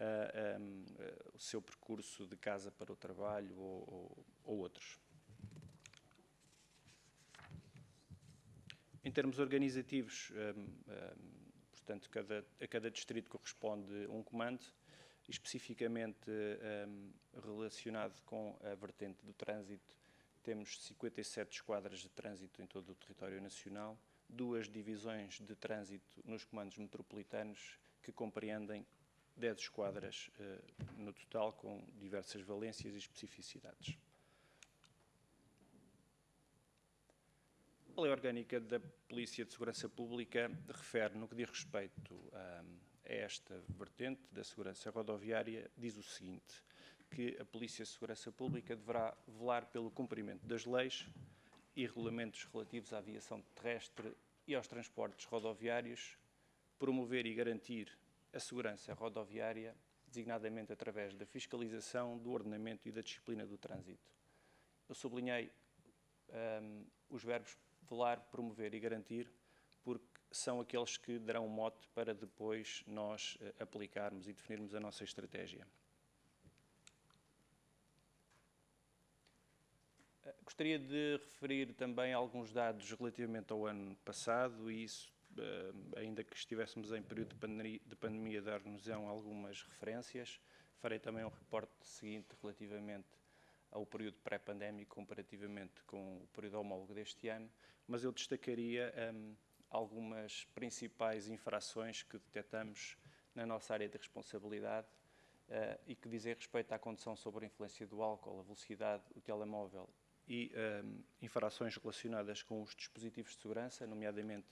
eh, um, uh, eh, o seu percurso de casa para o trabalho ou, ou, ou outros. Em termos organizativos, um, um, portanto, cada, a cada distrito corresponde um comando, especificamente um, relacionado com a vertente do trânsito temos 57 esquadras de trânsito em todo o território nacional, duas divisões de trânsito nos comandos metropolitanos que compreendem 10 esquadras eh, no total, com diversas valências e especificidades. A Lei Orgânica da Polícia de Segurança Pública refere, no que diz respeito a, ah, a esta vertente da segurança rodoviária, diz o seguinte: que a Polícia de Segurança Pública deverá velar pelo cumprimento das leis e regulamentos relativos à aviação terrestre e aos transportes rodoviários, promover e garantir a segurança rodoviária, designadamente através da fiscalização, do ordenamento e da disciplina do trânsito. Eu sublinhei um, os verbos velar, promover e garantir, porque são aqueles que darão mote para depois nós eh, aplicarmos e definirmos a nossa estratégia. Gostaria de referir também alguns dados relativamente ao ano passado e isso, eh, ainda que estivéssemos em período de pandemia, dar-nos algumas referências. Farei também um reporte seguinte relativamente ao período pré-pandémico comparativamente com o período homólogo deste ano, mas eu destacaria hum, algumas principais infrações que detectamos na nossa área de responsabilidade uh, e que dizem respeito à condução sobre a influência do álcool, a velocidade, o telemóvel, e um, infrações relacionadas com os dispositivos de segurança, nomeadamente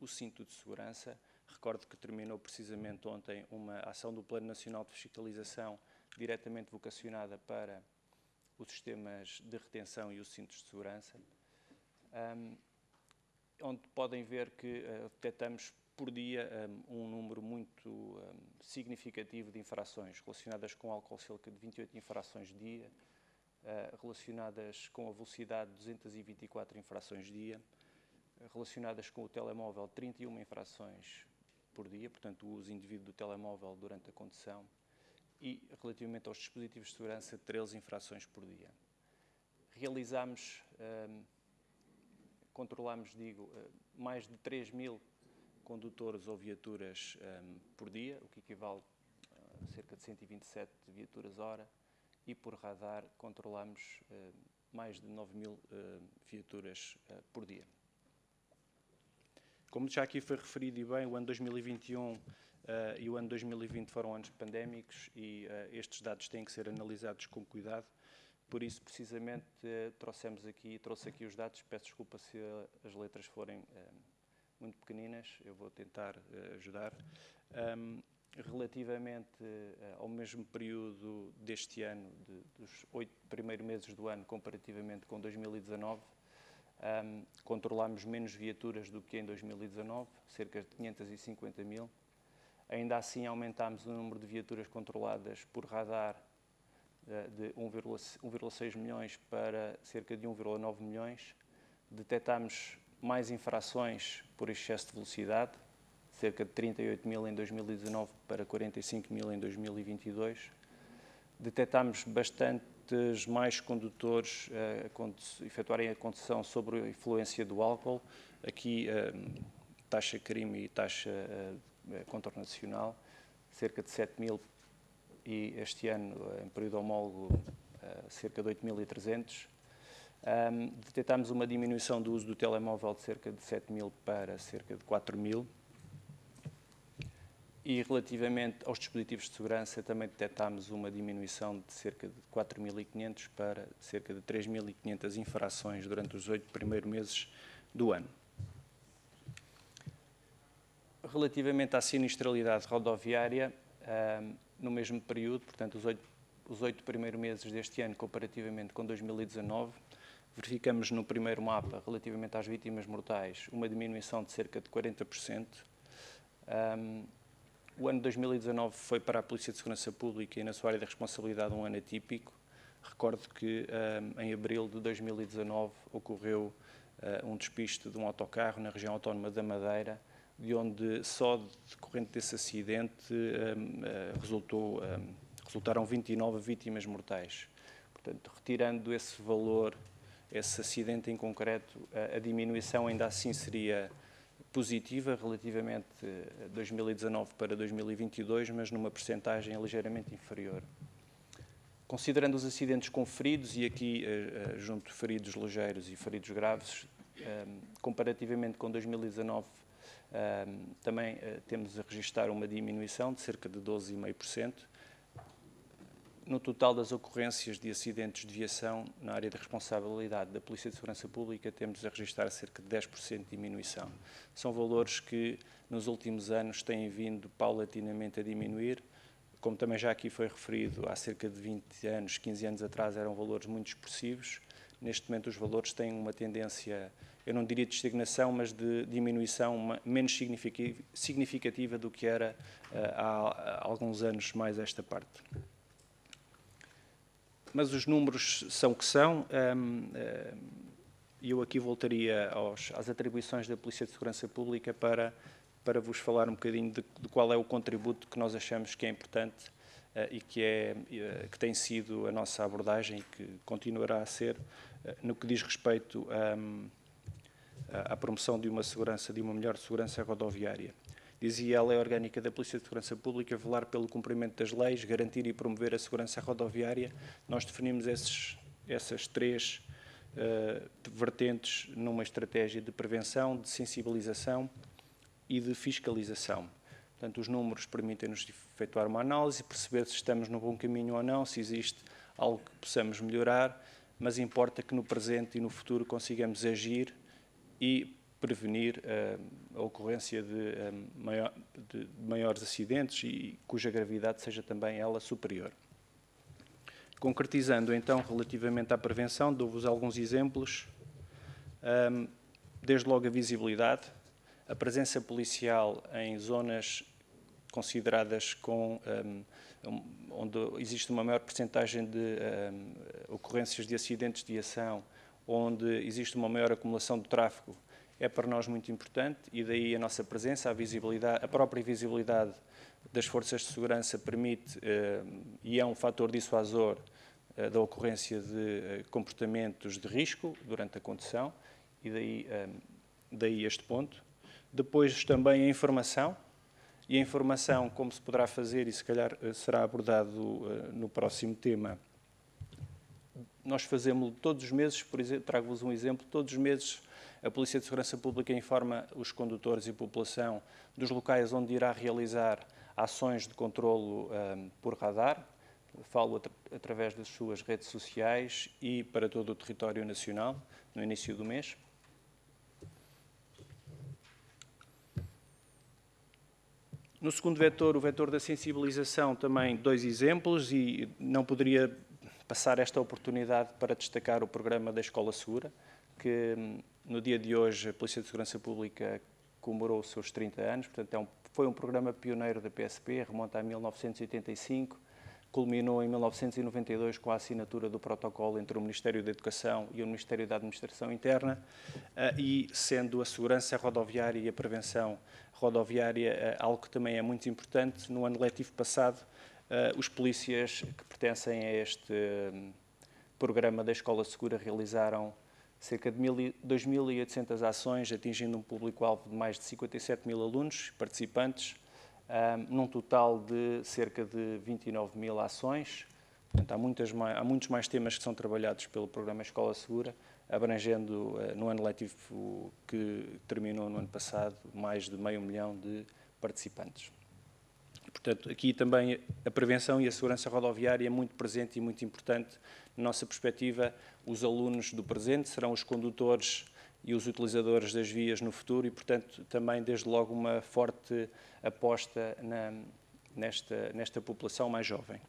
o cinto de segurança. Recordo que terminou precisamente ontem uma ação do Plano Nacional de Fiscalização diretamente vocacionada para os sistemas de retenção e os cintos de segurança, um, onde podem ver que uh, detectamos por dia um, um número muito um, significativo de infrações relacionadas com álcool, cerca de 28 infrações dia, eh, relacionadas com a velocidade, 224 infrações dia, eh, relacionadas com o telemóvel, 31 infrações por dia, portanto, o uso indivíduo do telemóvel durante a condução, e relativamente aos dispositivos de segurança, 13 infrações por dia. Realizámos, um, ehm, controlámos, digo, eh, mais de 3 mil condutores ou viaturas um, ehm, por dia, o que equivale a cerca de 127 viaturas hora, e por radar controlamos eh, mais de 9 mil eh, viaturas eh, por dia. Como já aqui foi referido e bem, o ano 2021 e o ano 2020 foram anos pandémicos e estes dados têm que ser analisados com cuidado. Por isso, precisamente, trouxemos aqui, trouxe aqui os dados. Peço desculpa se as letras forem muito pequeninas, eu vou tentar ajudar relativamente eh, ao mesmo período deste ano, de, dos oito primeiros meses do ano, comparativamente com 2019, um, controlámos menos viaturas do que em 2019, cerca de 550 mil. Ainda assim, aumentámos o número de viaturas controladas por radar eh, de 1,6 milhões para cerca de 1,9 milhões. Detetámos mais infrações por excesso de velocidade, cerca de 38 mil em 2019 para 45 mil em 2022. Detetámos bastantes mais condutores a eh, efetuarem a condução sobre a influência do álcool, aqui eh, taxa crime e taxa eh, contornacional, cerca de 7 mil e este ano, em período homólogo, cerca de 8.300. Um, detetámos uma diminuição do uso do telemóvel de cerca de 7 mil para cerca de 4 mil. E relativamente aos dispositivos de segurança, também detectámos uma diminuição de cerca de 4.500 para cerca de 3.500 infrações durante os oito primeiros meses do ano. Relativamente à sinistralidade rodoviária, no mesmo período, portanto, os oito, os oito primeiros meses deste ano, comparativamente com 2019, verificamos no primeiro mapa, relativamente às vítimas mortais, uma diminuição de cerca de 40%. O ano 2019 foi para a Polícia de Segurança Pública e na sua área de responsabilidade um ano atípico. Recordo que eh, em abril de 2019 ocorreu eh, um despiste de um autocarro na região autónoma da Madeira, de onde só decorrente desse acidente eh, resultou, resultaram 29 vítimas mortais. Portanto, retirando esse valor, esse acidente em concreto, a diminuição ainda assim seria positiva relativamente a eh, 2019 para 2022, mas numa percentagem ligeiramente inferior. Considerando os acidentes com feridos, e aqui eh, eh, junto feridos ligeiros e feridos graves, ehm, comparativamente com 2019, ehm, também temos a registrar uma diminuição de cerca de 12,5%, no total das ocorrências de acidentes de viação na área de responsabilidade da Polícia de Segurança Pública, temos a registrar cerca de 10% de diminuição. São valores que, nos últimos anos, têm vindo paulatinamente a diminuir. Como também já aqui foi referido, há cerca de 20 anos, 15 anos atrás, eram valores muito expressivos. Neste momento, os valores têm uma tendência, eu não diria de estagnação, mas de diminuição menos significativa do que era eh, há alguns anos mais esta parte mas os números são o que são. Ehm, ehm, e eu aqui voltaria aos, às atribuições da Polícia de Segurança Pública para, para vos falar um bocadinho de, de qual é o contributo que nós achamos que é importante uh, e que, é, uh, que tem sido a nossa abordagem e que continuará a ser uh, no que diz respeito ehm, à promoção de uma segurança, de uma melhor segurança rodoviária. Dizia a Lei é Orgânica da Polícia de Segurança Pública velar pelo cumprimento das leis, garantir e promover a segurança rodoviária. Nós definimos esses, essas três uh, vertentes numa estratégia de prevenção, de sensibilização e de fiscalização. Portanto, os números permitem-nos efetuar uma análise, perceber se estamos no bom caminho ou não, se existe algo que possamos melhorar, mas importa que no presente e no futuro consigamos agir e prevenir eh, a ocorrência de, eh, maior, de maiores acidentes e cuja gravidade seja também ela superior. Concretizando então relativamente à prevenção, dou-vos alguns exemplos. Desde logo a visibilidade, a presença policial em zonas consideradas com um, onde existe uma maior percentagem de um, ocorrências de acidentes de ação, onde existe uma maior acumulação de tráfego, é para nós muito importante e daí a nossa presença, a visibilidade, a própria visibilidade das forças de segurança permite eh, e é um fator dissuasor eh, da ocorrência de eh, comportamentos de risco durante a condução e daí, daí este ponto. Depois também a informação e a informação como se poderá fazer e se calhar será abordado no próximo tema nós fazemos todos os meses, por exemplo, trago-vos um exemplo, todos os meses a Polícia de Segurança Pública informa os condutores e população dos locais onde irá realizar ações de controlo um, por radar. Falo at através das suas redes sociais e para todo o território nacional no início do mês. No segundo vetor, o vetor da sensibilização, também dois exemplos, e não poderia passar esta oportunidade para destacar o programa da Escola Segura, que hum, no dia de hoje, a Polícia de Segurança Pública comemorou os seus 30 anos, portanto, é um, foi um programa pioneiro da PSP, remonta a 1985, culminou em 1992 com a assinatura do protocolo entre o Ministério da Educação e o Ministério da Administração Interna, eh, e sendo a segurança rodoviária e a prevenção rodoviária eh, algo que também é muito importante, no ano letivo passado, eh, os polícias que pertencem a este hum, programa da Escola Segura realizaram cerca de 2.800 ações, atingindo um público-alvo de mais de 57 mil alunos participantes, num total de cerca de 29 mil ações. Portanto, há, muitas, há muitos mais temas que são trabalhados pelo programa Escola Segura, abrangendo eh, no ano letivo que terminou no ano passado mais de meio milhão de participantes. Portanto, aqui também a prevenção e a segurança rodoviária é muito presente e muito importante nossa perspectiva, os alunos do presente serão os condutores e os utilizadores das vias no futuro e, portanto, também desde logo uma forte aposta na, nesta, nesta população mais jovem.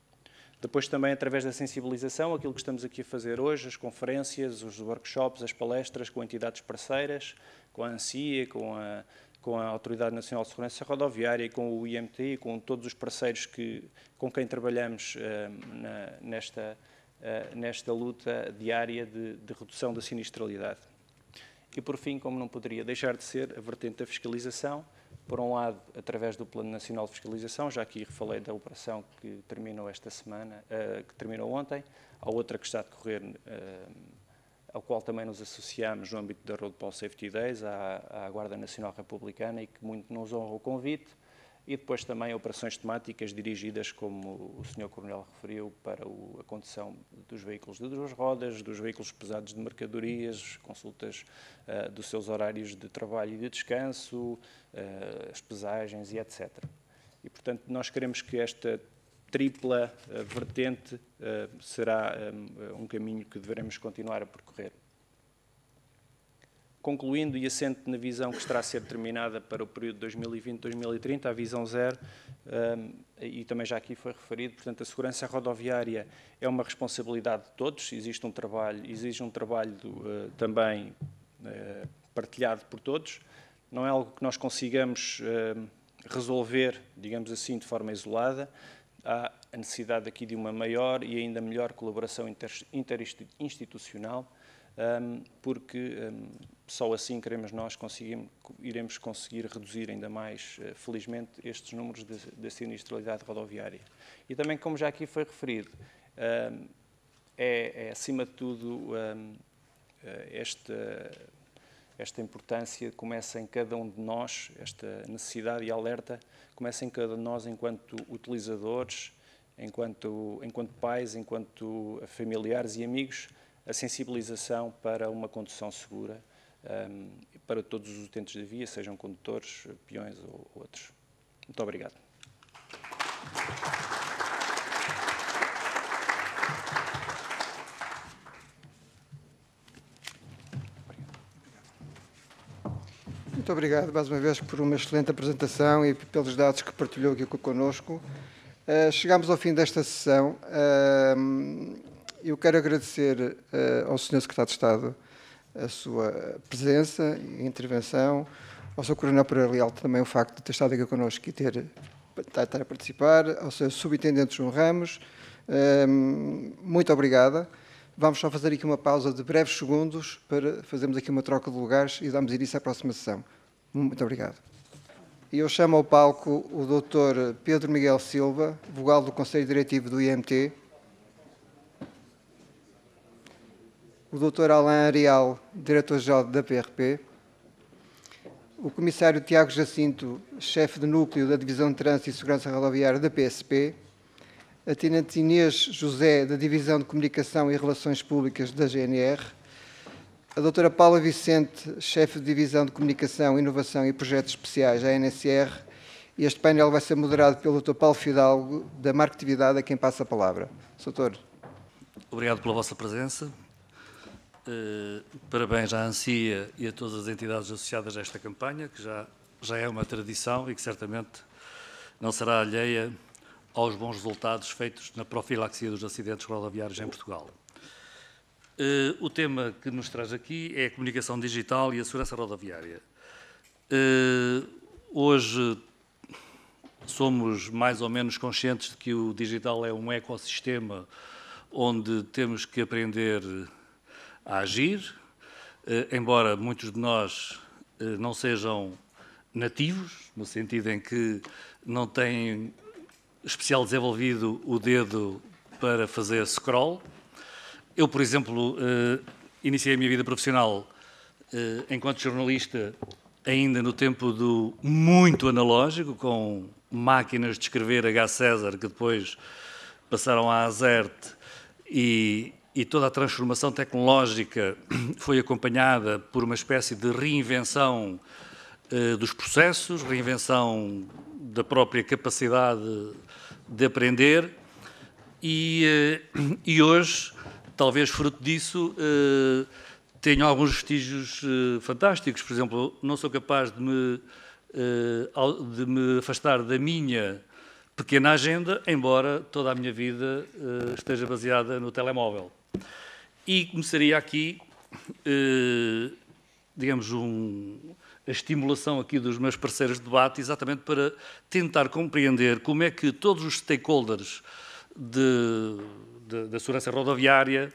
Depois também através da sensibilização, aquilo que estamos aqui a fazer hoje, as conferências, os workshops, as palestras com entidades parceiras, com a ANSIA, com a, com a Autoridade Nacional de Segurança Rodoviária, com o IMT, com todos os parceiros que, com quem trabalhamos uh, na, nesta, eh, nesta luta diária de, de redução da sinistralidade. E, por fim, como não poderia deixar de ser, a vertente da fiscalização, por um lado, através do Plano Nacional de Fiscalização, já aqui falei da operação que terminou esta semana, uh, que terminou ontem, a outra que está a decorrer, uh, ao qual também nos associamos no âmbito da Road Paul Safety Days, à, à Guarda Nacional Republicana e que muito nos honra o convite e depois também operações temáticas dirigidas, como o Sr. Coronel referiu, para a condição dos veículos de duas rodas, dos veículos pesados de mercadorias, consultas uh, dos seus horários de trabalho e de descanso, uh, as pesagens e etc. E, portanto, nós queremos que esta tripla uh, vertente será um, um caminho que devemos continuar a percorrer concluindo e assente na visão que estará a ser determinada para o período 2020-2030, a visão zero, hum, e também já aqui foi referido, portanto, a segurança rodoviária é uma responsabilidade de todos, existe um trabalho, exige um trabalho eh, também eh, partilhado por todos, não é algo que nós consigamos hum, resolver, digamos assim, de forma isolada, há a necessidade aqui de uma maior e ainda melhor colaboração interinstitucional, hum, porque só assim queremos nós conseguir, iremos conseguir reduzir ainda mais, eh, felizmente, estes números da sinistralidade rodoviária. E também, como já aqui foi referido, ehm, é, é acima de tudo ehm, eh, esta, esta importância começa em cada um de nós, esta necessidade e alerta começa em cada um de nós enquanto utilizadores, enquanto, enquanto pais, enquanto familiares e amigos, a sensibilização para uma condução segura um, para todos os utentes da via, sejam condutores, peões ou outros. Muito obrigado. Muito obrigado mais uma vez por uma excelente apresentação e pelos dados que partilhou aqui conosco. Uh, eh, chegamos ao fim desta sessão. Uh, eu quero agradecer uh, ao Sr. Secretário de Estado a sua presença e intervenção, ao Sr. Coronel Pereira Leal também o facto de ter estado aqui connosco e ter estar a participar, ao Sr. Subintendente João Ramos, um, muito obrigada. Vamos só fazer aqui uma pausa de breves segundos para fazermos aqui uma troca de lugares e darmos início à próxima sessão. Muito obrigado. E eu chamo ao palco o Dr. Pedro Miguel Silva, vogal do Conselho Diretivo do IMT, o Dr. Alain Arial, diretor-geral da PRP, o comissário Tiago Jacinto, chefe de núcleo da Divisão de Trânsito e Segurança Rodoviária da PSP, a Tenente Inês José, da Divisão de Comunicação e Relações Públicas da GNR, a Doutora Paula Vicente, chefe de Divisão de Comunicação, Inovação e Projetos Especiais da NSR. Este painel vai ser moderado pelo Dr. Paulo Fidalgo, da Marketividade, a quem passa a palavra. Doutor. Obrigado pela vossa presença. Eh, parabéns à ANSIA e a todas as entidades associadas a esta campanha, que já, já é uma tradição e que certamente não será alheia aos bons resultados feitos na profilaxia dos acidentes rodoviários em Portugal. Uh, o tema que nos traz aqui é a comunicação digital e a segurança rodoviária. Uh, hoje somos mais ou menos conscientes de que o digital é um ecossistema onde temos que aprender a agir, eh, embora muitos de nós eh, não sejam nativos, no sentido em que não têm especial desenvolvido o dedo para fazer scroll. Eu, por exemplo, eh, iniciei a minha vida profissional enquanto jornalista ainda no tempo do muito analógico, com máquinas de escrever H. César, que depois passaram à Azerte e e toda a transformação tecnológica *clears throat* foi acompanhada por uma espécie de reinvenção eh, dos processos, reinvenção da própria capacidade de aprender, e, eh, *clears throat* e hoje, talvez fruto disso, eh, tenho alguns vestígios fantásticos. Por exemplo, não sou capaz de me, de me afastar da minha pequena agenda, embora toda a minha vida esteja baseada no telemóvel. E começaria aqui, eh, digamos, um, a estimulação aqui dos meus parceiros de debate, exatamente para tentar compreender como é que todos os stakeholders de, de, da segurança rodoviária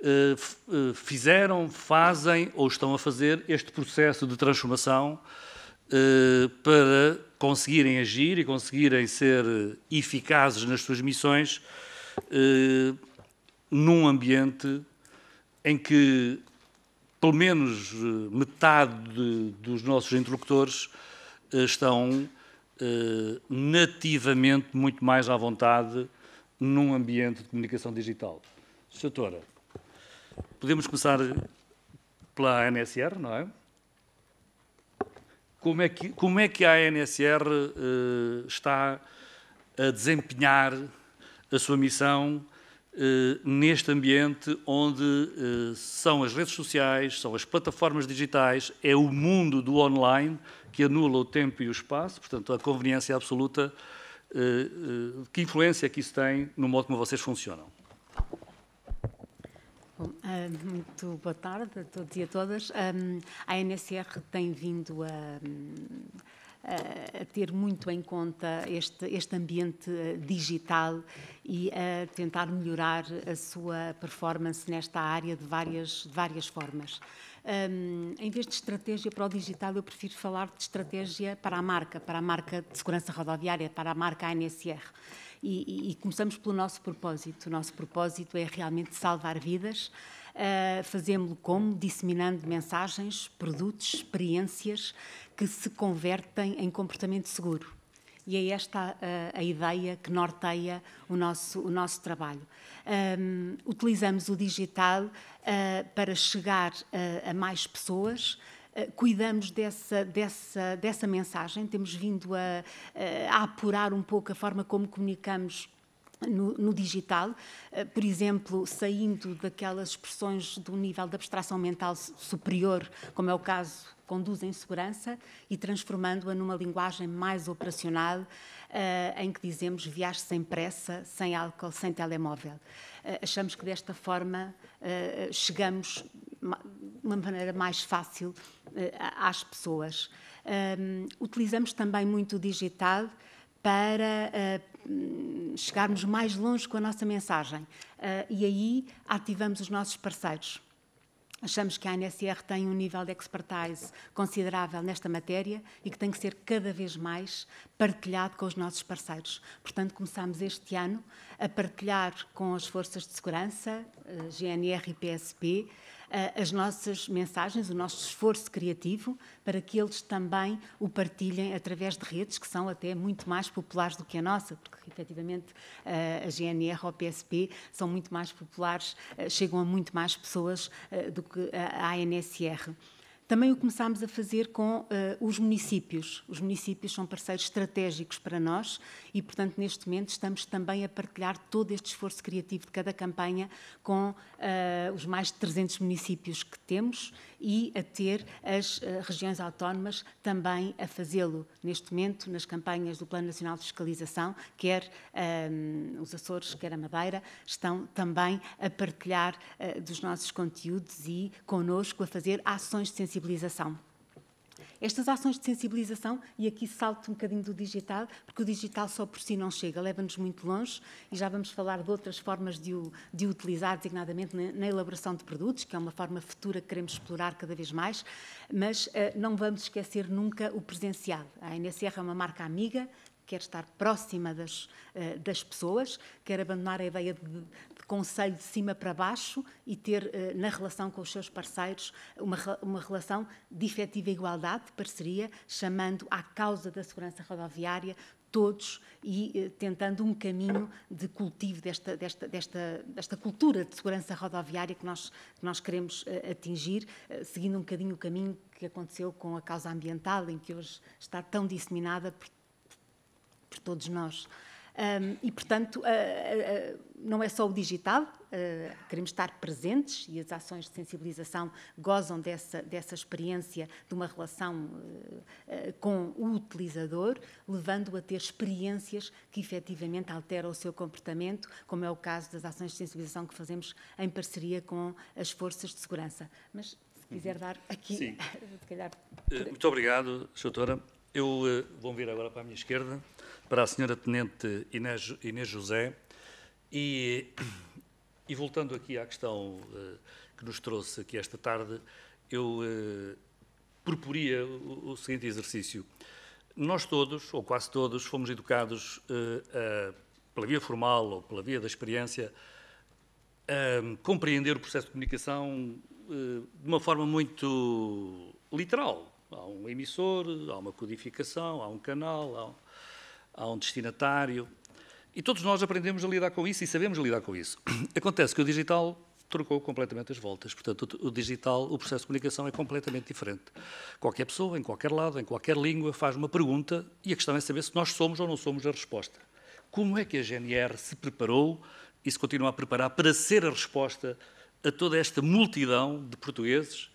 eh, eh, fizeram, fazem ou estão a fazer este processo de transformação para conseguirem agir e conseguirem ser eficazes nas suas missões num ambiente em que pelo menos eh, metade dos nossos interlocutores eh, estão eh, nativamente muito mais à vontade num ambiente de comunicação digital. Doutora, podemos começar pela ANSR, não é? Como é que, como é que a ANSR está a desempenhar a sua missão eh, neste ambiente onde eh, são as redes sociais, são as plataformas digitais, é o mundo do online que anula o tempo e o espaço, portanto, a conveniência absoluta. Eh, que influência que isso tem no modo como vocês funcionam? Bom, muito boa tarde a todos e a todas. A NSR tem vindo a hum, a eh, ter muito em conta este, este ambiente eh, digital e a eh, tentar melhorar a sua performance nesta área de várias, de várias formas. Um, em vez de estratégia para o digital, eu prefiro falar de estratégia para a marca, para a marca de segurança rodoviária, para a marca ANSR. E, e, e começamos pelo nosso propósito. O nosso propósito é realmente salvar vidas. Uh, fazemos-lo como? Disseminando mensagens, produtos, experiências que se convertem em comportamento seguro. E é esta a, eh, a ideia que norteia o nosso, o nosso trabalho. Um, utilizamos o digital uh, para chegar eh, a mais pessoas, cuidamos dessa, dessa, dessa mensagem, temos vindo a, a, apurar um pouco a forma como comunicamos. No, no, digital, por exemplo, saindo daquelas expressões do nível de abstração mental superior, como é o caso Conduzem segurança e transformando-a numa linguagem mais operacional, eh, em que dizemos viagem sem pressa, sem álcool, sem telemóvel. Eh, achamos que desta forma eh, chegamos de uma maneira mais fácil às pessoas. Ehm, utilizamos também muito o digital para uh, chegarmos mais longe com a nossa mensagem. Uh, e aí ativamos os nossos parceiros. Achamos que a ANSR tem um nível de expertise considerável nesta matéria e que tem que ser cada vez mais partilhado com os nossos parceiros. Portanto, começamos este ano a partilhar com as forças de segurança, eh, GNR e PSP, eh, as nossas mensagens, o nosso esforço criativo, para que eles também o partilhem através de redes que são até muito mais populares do que a nossa, porque efetivamente eh, a GNR ou a PSP são muito mais populares, eh, chegam a muito mais pessoas do que a ANSR. Também o começámos a fazer com uh, os municípios. Os municípios são parceiros estratégicos para nós e, portanto, neste momento estamos também a partilhar todo este esforço criativo de cada campanha com uh, os mais de 300 municípios que temos e a ter as uh, regiões autónomas também a fazê-lo neste momento nas campanhas do Plano Nacional de Fiscalização, quer ehm, os Açores, quer a Madeira, estão também a partilhar dos nossos conteúdos e connosco a fazer ações de sensibilização sensibilização. Estas ações de sensibilização, e aqui salto um bocadinho do digital, porque o digital só por si não chega, leva-nos muito longe e já vamos falar de outras formas de o, de o utilizar, designadamente na, na, elaboração de produtos, que é uma forma futura que queremos explorar cada vez mais, mas uh, não vamos esquecer nunca o presencial. A NSR é uma marca amiga, quer estar próxima das, eh, das pessoas, quer abandonar a ideia de, conselho de cima para baixo e ter eh, na relação com os seus parceiros uma, uma relação de efetiva igualdade, de parceria, chamando à causa da segurança rodoviária todos e eh, tentando um caminho de cultivo desta, desta, desta, desta cultura de segurança rodoviária que nós, que nós queremos eh, atingir, seguindo um bocadinho o caminho que aconteceu com a causa ambiental, em que hoje está tão disseminada por, por todos nós. Um, e, portanto, uh, uh, não é só o digital, uh, queremos estar presentes e as ações de sensibilização gozam dessa, dessa experiência de uma relação eh, eh, com o utilizador, levando-o a ter experiências que efetivamente alteram o seu comportamento, como é o caso das ações de sensibilização que fazemos em parceria com as forças de segurança. Mas, se quiser uhum. dar aqui, Sim. *laughs* calhar. Eh, muito obrigado, Doutora. Eu vou vir agora para a minha esquerda para a senhora Tenente Inês, Inês José. E, e, voltando aqui à questão uh, que nos trouxe aqui esta tarde, eu uh, proporia o, o, seguinte exercício. Nós todos, ou quase todos, fomos educados uh, pela via formal ou pela via da experiência a compreender o processo de comunicação de uma forma muito literal. Há um emissor, há uma codificação, há um canal, há um a um destinatário. E todos nós aprendemos a lidar com isso e sabemos lidar com isso. *clears throat* Acontece que o digital trocou completamente as voltas. Portanto, o digital, o processo de comunicação é completamente diferente. Qualquer pessoa, em qualquer lado, em qualquer língua, faz uma pergunta e a questão é saber se nós somos ou não somos a resposta. Como é que a GNR se preparou e se continua a preparar para ser a resposta a toda esta multidão de portugueses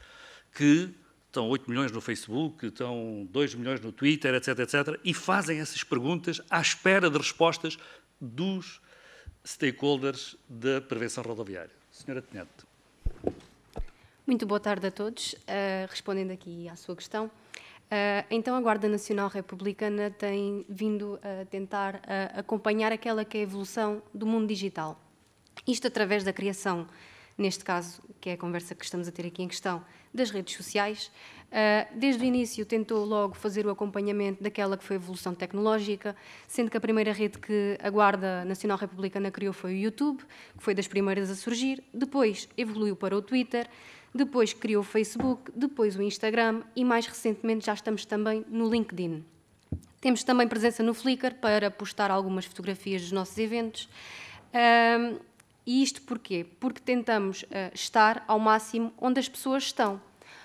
que estão 8 milhões no Facebook, estão 2 milhões no Twitter, etc, etc, e fazem essas perguntas à espera de respostas dos stakeholders da prevenção rodoviária. Senhora Tenente. Muito boa tarde a todos. Uh, respondendo aqui à sua questão, uh, então a Guarda Nacional Republicana tem vindo a tentar acompanhar aquela que é a evolução do mundo digital. Isto através da criação, neste caso, que é a conversa que estamos a ter aqui em questão, das redes sociais. Ah, desde o início tentou logo fazer o acompanhamento daquela que foi a evolução tecnológica, sendo que a primeira rede que a Guarda Nacional Republicana criou foi o YouTube, que foi das primeiras a surgir, depois evoluiu para o Twitter, depois criou o Facebook, depois o Instagram e mais recentemente já estamos também no LinkedIn. Temos também presença no Flickr para postar algumas fotografias dos nossos eventos. Ah, e isto porquê? Porque tentamos uh, estar ao máximo onde as pessoas estão.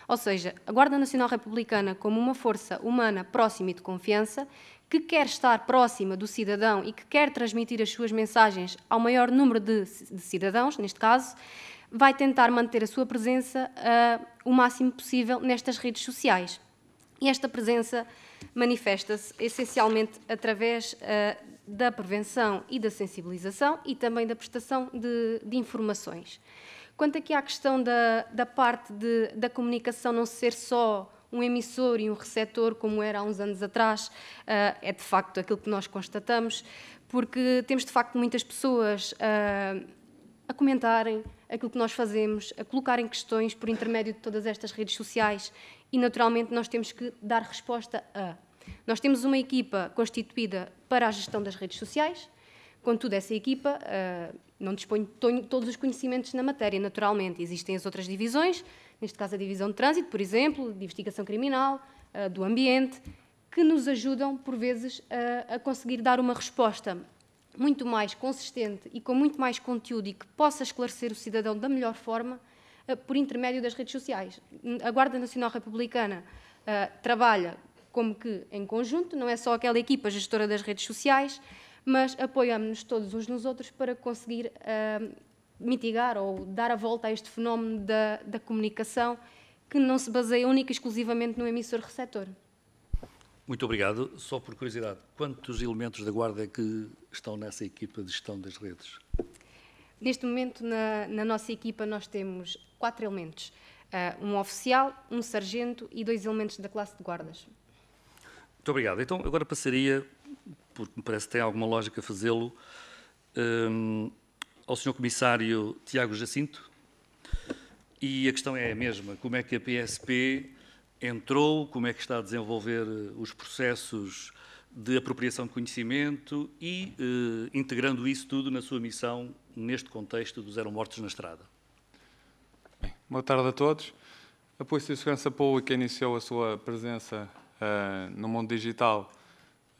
Ou seja, a Guarda Nacional Republicana, como uma força humana próxima e de confiança, que quer estar próxima do cidadão e que quer transmitir as suas mensagens ao maior número de, de cidadãos, neste caso, vai tentar manter a sua presença uh, o máximo possível nestas redes sociais. E esta presença manifesta-se essencialmente através uh, da prevenção e da sensibilização e também da prestação de, de informações. Quanto aqui à questão da, da parte de, da comunicação não ser só um emissor e um receptor, como era há uns anos atrás, eh, é de facto aquilo que nós constatamos, porque temos de facto muitas pessoas eh, a comentarem aquilo que nós fazemos, a colocarem questões por intermédio de todas estas redes sociais e, naturalmente, nós temos que dar resposta a nós temos uma equipa constituída para a gestão das redes sociais, contudo, essa equipa uh, não dispõe de todos os conhecimentos na matéria, naturalmente. Existem as outras divisões, neste caso a divisão de trânsito, por exemplo, de investigação criminal, uh, do ambiente, que nos ajudam, por vezes, a, a conseguir dar uma resposta muito mais consistente e com muito mais conteúdo e que possa esclarecer o cidadão da melhor forma ah, por intermédio das redes sociais. A Guarda Nacional Republicana uh, trabalha como que em conjunto, não é só aquela equipa gestora das redes sociais, mas apoiamos-nos todos uns nos outros para conseguir uh, mitigar ou dar a volta a este fenómeno da, da comunicação que não se baseia única e exclusivamente no emissor-receptor. Muito obrigado. Só por curiosidade, quantos elementos da Guarda é que estão nessa equipa de gestão das redes? Neste momento, na, na nossa equipa, nós temos quatro elementos. Uh, um oficial, um sargento e dois elementos da classe de guardas. Muito obrigado. Então, agora passaria, porque me parece que tem alguma lógica fazê-lo, um, ao Sr. Comissário Tiago Jacinto. E a questão é a mesma: como é que a PSP entrou, como é que está a desenvolver eh, os processos de apropriação de conhecimento e eh, integrando isso tudo na sua missão neste contexto dos Eram Mortos na Estrada. Bem, boa tarde a todos. A Polícia de Segurança Pública iniciou a sua presença uh, no mundo digital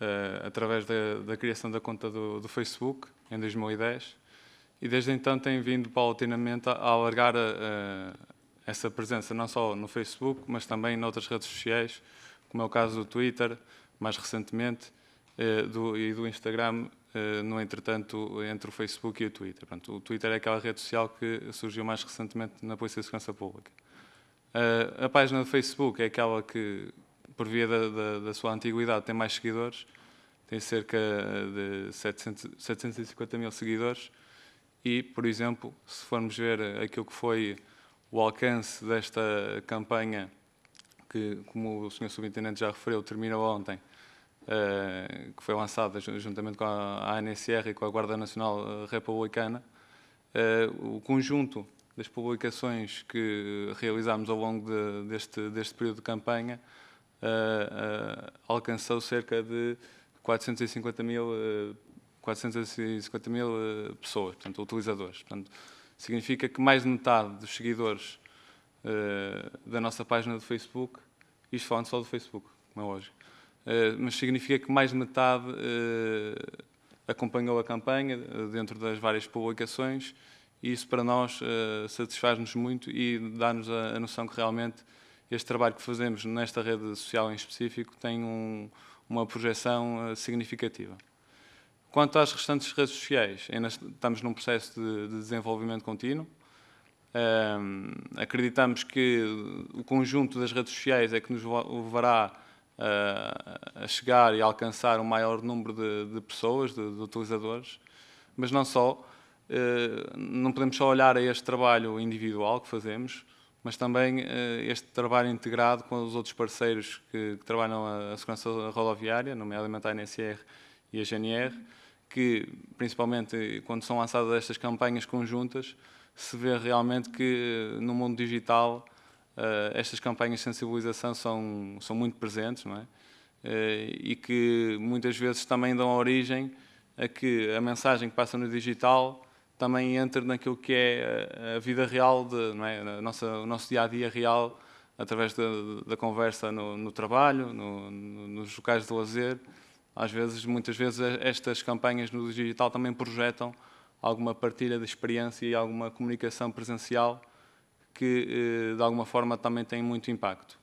uh, através da, da, criação da conta do, do, Facebook, em 2010, e desde então tem vindo paulatinamente a, a alargar a, eh, a essa presença, não só no Facebook, mas também noutras redes sociais, como é o caso do Twitter, mais recentemente, do, e do Instagram, no entretanto, entre o Facebook e o Twitter. Pronto, o Twitter é aquela rede social que surgiu mais recentemente na Polícia de Segurança Pública. a página do Facebook é aquela que, por via da, da, da sua antiguidade, tem mais seguidores, tem cerca eh, de 700, 750 mil seguidores. E, por exemplo, se formos ver aquilo que foi o alcance desta campanha, que, como o Sr. Subintendente já referiu, terminou ontem, uh, que foi lançada juntamente com a ANSR e com a Guarda Nacional eh, Republicana, uh, o conjunto das publicações que realizámos ao longo de, deste, deste período de campanha uh, alcançou cerca de 450 mil, 450 eh, mil pessoas, portanto, utilizadores. Portanto, significa que mais de metade dos seguidores da nossa página do Facebook, isto falando só do Facebook, como é hoje, mas significa que mais de metade acompanhou a campanha dentro das várias publicações e isso para nós satisfaz-nos muito e dá-nos a, noção que realmente este trabalho que fazemos nesta rede social em específico tem um, uma projeção eh, significativa. Quanto às restantes redes sociais, ainda estamos num processo de, de desenvolvimento contínuo. Um, acreditamos que o conjunto das redes sociais é que nos levará uh, a chegar e a alcançar o um maior número de, de pessoas, de, de, utilizadores, mas não só. Uh, não podemos só olhar a este trabalho individual que fazemos, mas também eh, este trabalho integrado com os outros parceiros que, que trabalham a, a, segurança rodoviária, nomeadamente a ANSR e a GNR, que, principalmente quando são lançadas estas campanhas conjuntas, se vê realmente que eh, no mundo digital eh, estas campanhas de sensibilização são, são muito presentes não é? e que muitas vezes também dão origem a que a mensagem que passa no digital também entre naquilo que é eh, a vida real, de, não é? a nossa, o nosso dia a dia real, através da, da conversa no, no trabalho, no, no, nos locais de lazer. Às vezes, muitas vezes, eh, estas campanhas no digital também projetam alguma partilha de experiência e alguma comunicação presencial que, eh, de alguma forma, também tem muito impacto.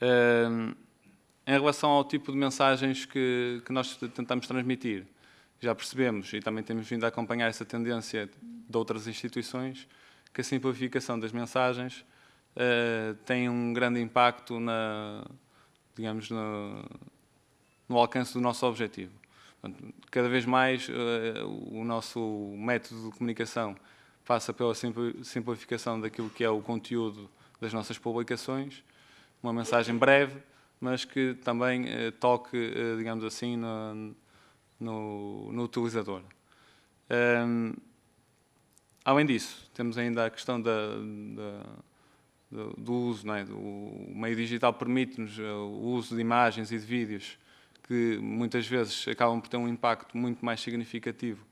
Ehm, em relação ao tipo de mensagens que, que nós tentamos transmitir, já percebemos e também temos vindo a acompanhar essa tendência de outras instituições, que a simplificação das mensagens uh, tem um grande impacto na, digamos, no, no alcance do nosso objetivo. Portanto, cada vez mais uh, o nosso método de comunicação passa pela simplificação daquilo que é o conteúdo das nossas publicações, uma mensagem breve, mas que também uh, toque, digamos assim, na, no, no utilizador. Um, além disso, temos ainda a questão da, da, do, do, uso, é? do, o meio digital permite-nos eh, o uso de imagens e de vídeos que muitas vezes acabam por ter um impacto muito mais significativo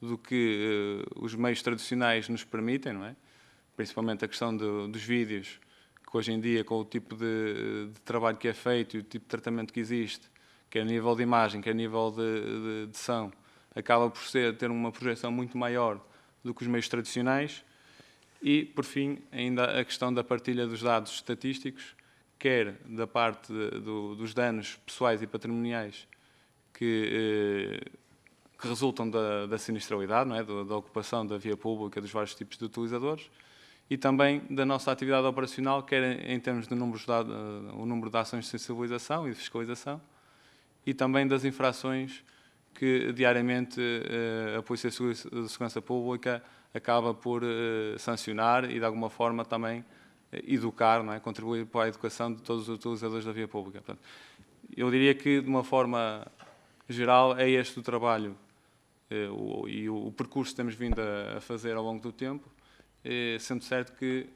do que uh, os meios tradicionais nos permitem, não é? Principalmente a questão dos vídeos, que hoje em dia, com o tipo de, de, trabalho que é feito e o tipo de tratamento que existe, quer a nível de imagem, quer a nível de, de, de som, acaba por ser, ter uma projeção muito maior do que os meios tradicionais. E, por fim, ainda a questão da partilha dos dados estatísticos, quer da parte de, do, dos danos pessoais e patrimoniais que, eh, que resultam da, da sinistralidade, não é? Da, da, ocupação da via pública dos vários tipos de utilizadores, e também da nossa atividade operacional, quer em, em termos de números de, eh, o número de ações de sensibilização e de fiscalização, e também das infrações que diariamente eh, a Polícia de Segurança Pública acaba por eh, sancionar e de alguma forma também eh, educar, não é? contribuir para a educação de todos os utilizadores da via pública. Portanto, eu diria que, de uma forma geral, é este o trabalho e o percurso que temos vindo a fazer ao longo do tempo, sendo certo que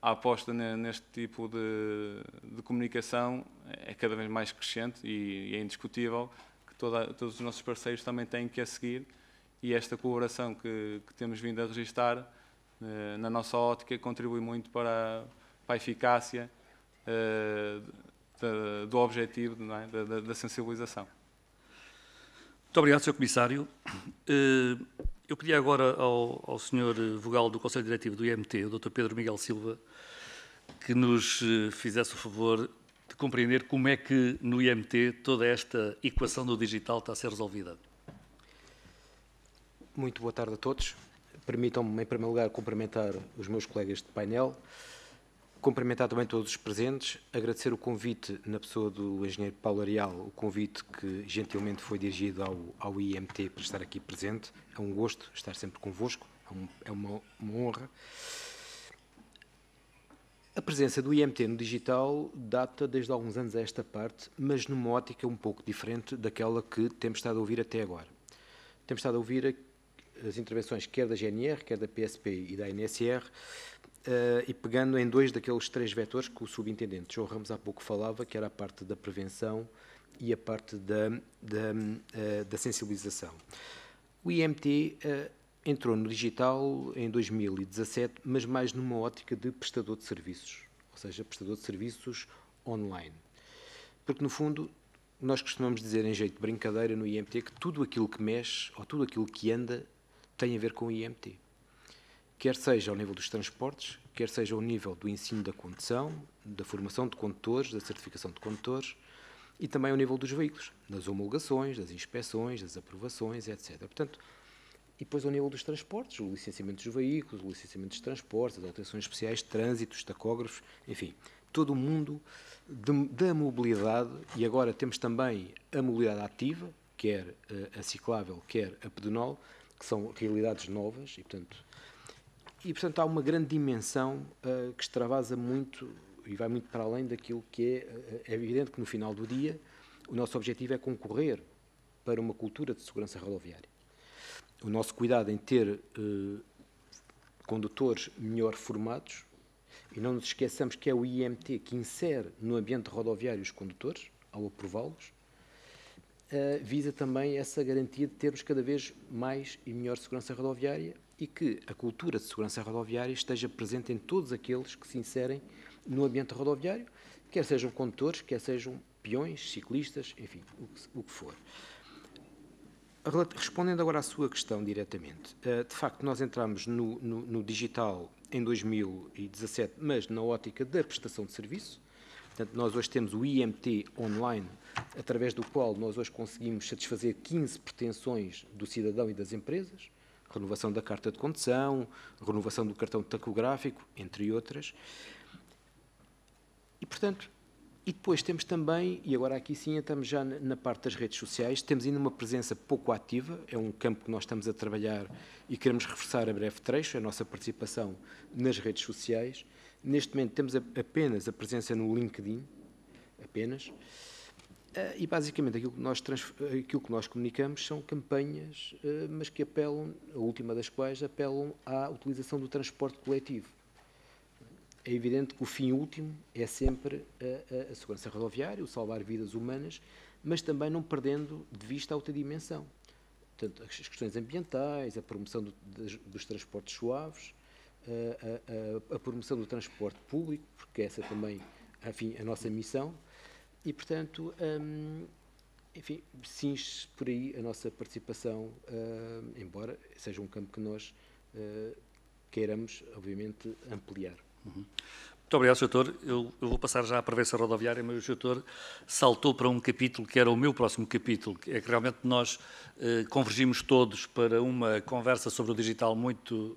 a aposta neste tipo de, de, comunicação é cada vez mais crescente e, e é indiscutível que toda, todos os nossos parceiros também têm que a seguir e esta colaboração que, que temos vindo a registrar, eh, na nossa ótica, contribui muito para, para a eficácia eh, da, do objetivo é? da, da, da, sensibilização. Muito obrigado, Sr. Comissário. Uh eu pedi agora ao, ao senhor vogal do Conselho Diretivo do IMT, o Dr. Pedro Miguel Silva, que nos eh, fizesse o favor de compreender como é que no IMT toda esta equação do digital está a ser resolvida. Muito boa tarde a todos. Permitam-me, em primeiro lugar, cumprimentar os meus colegas de painel cumprimentar também todos os presentes, agradecer o convite na pessoa do engenheiro Paulo Arial, o convite que gentilmente foi dirigido ao, ao IMT para estar aqui presente. É um gosto estar sempre convosco, é, um, é uma, uma honra. A presença do IMT no digital data desde alguns anos a esta parte, mas numa ótica um pouco diferente daquela que temos estado a ouvir até agora. Temos estado a ouvir as intervenções quer da GNR, quer da PSP e da NSR, Uh, eh, e pegando em dois daqueles três vetores que o subintendente João Ramos há pouco falava, que era a parte da prevenção e a parte da, da, uh, da sensibilização. O IMT uh, eh, entrou no digital em 2017, mas mais numa ótica de prestador de serviços, ou seja, prestador de serviços online. Porque, no fundo, nós costumamos dizer, em jeito de brincadeira, no IMT, que tudo aquilo que mexe ou tudo aquilo que anda tem a ver com o IMT. Quer seja ao nível dos transportes, quer seja ao nível do ensino da condução, da formação de condutores, da certificação de condutores e também ao nível dos veículos, das homologações, das inspeções, das aprovações, etc. Portanto, e depois ao nível dos transportes, o licenciamento dos veículos, o licenciamento dos transportes, as alterações especiais, trânsitos, tacógrafos, enfim, todo o mundo de, da mobilidade e agora temos também a mobilidade ativa, quer eh, a ciclável, quer a pedonal, que são realidades novas e, portanto, e, portanto há uma grande dimensão uh, que extravasa muito e vai muito para além daquilo que é, eh, é evidente que no final do dia o nosso objetivo é concorrer para uma cultura de segurança rodoviária. O nosso cuidado em ter uh, condutores melhor formados, e não nos esqueçamos que é o IMT que insere no ambiente rodoviário os condutores, ao aprová-los, eh, visa também essa garantia de termos cada vez mais e melhor segurança rodoviária e que a cultura de segurança rodoviária esteja presente em todos aqueles que se inserem no ambiente rodoviário, quer sejam condutores, quer sejam peões, ciclistas, enfim, o que, for. Respondendo agora à sua questão diretamente, eh, de facto, nós entramos no, no, no digital em 2017, mas na ótica da prestação de serviço, Portanto, nós hoje temos o IMT online, através do qual nós hoje conseguimos satisfazer 15 pretensões do cidadão e das empresas, renovação da carta de condução, renovação do cartão tacográfico, entre outras. E, portanto, e depois temos também, e agora aqui sim estamos já na parte das redes sociais, temos ainda uma presença pouco ativa, é um campo que nós estamos a trabalhar e queremos reforçar a breve trecho, a nossa participação nas redes sociais, Neste momento temos apenas a presença no LinkedIn, apenas, ah, e basicamente aquilo que nós, aquilo que nós comunicamos são campanhas, ah, mas que apelam, a última das quais apelam à utilização do transporte coletivo. É evidente que o fim último é sempre a, a, a segurança rodoviária, o salvar vidas humanas, mas também não perdendo de vista a outra dimensão. Portanto, as questões ambientais, a promoção do, das, dos transportes suaves, a, a, a, promoção do transporte público, porque essa também, enfim, é a nossa missão, e, portanto, um, enfim, cinge por aí a nossa participação, hum, embora seja um campo que nós uh, queiramos, obviamente, ampliar. Uhum. Muito obrigado, Sr. Doutor. Eu, eu, vou passar já à prevenção rodoviária, mas o Sr. Doutor saltou para um capítulo que era o meu próximo capítulo, que é que realmente nós eh, convergimos todos para uma conversa sobre o digital muito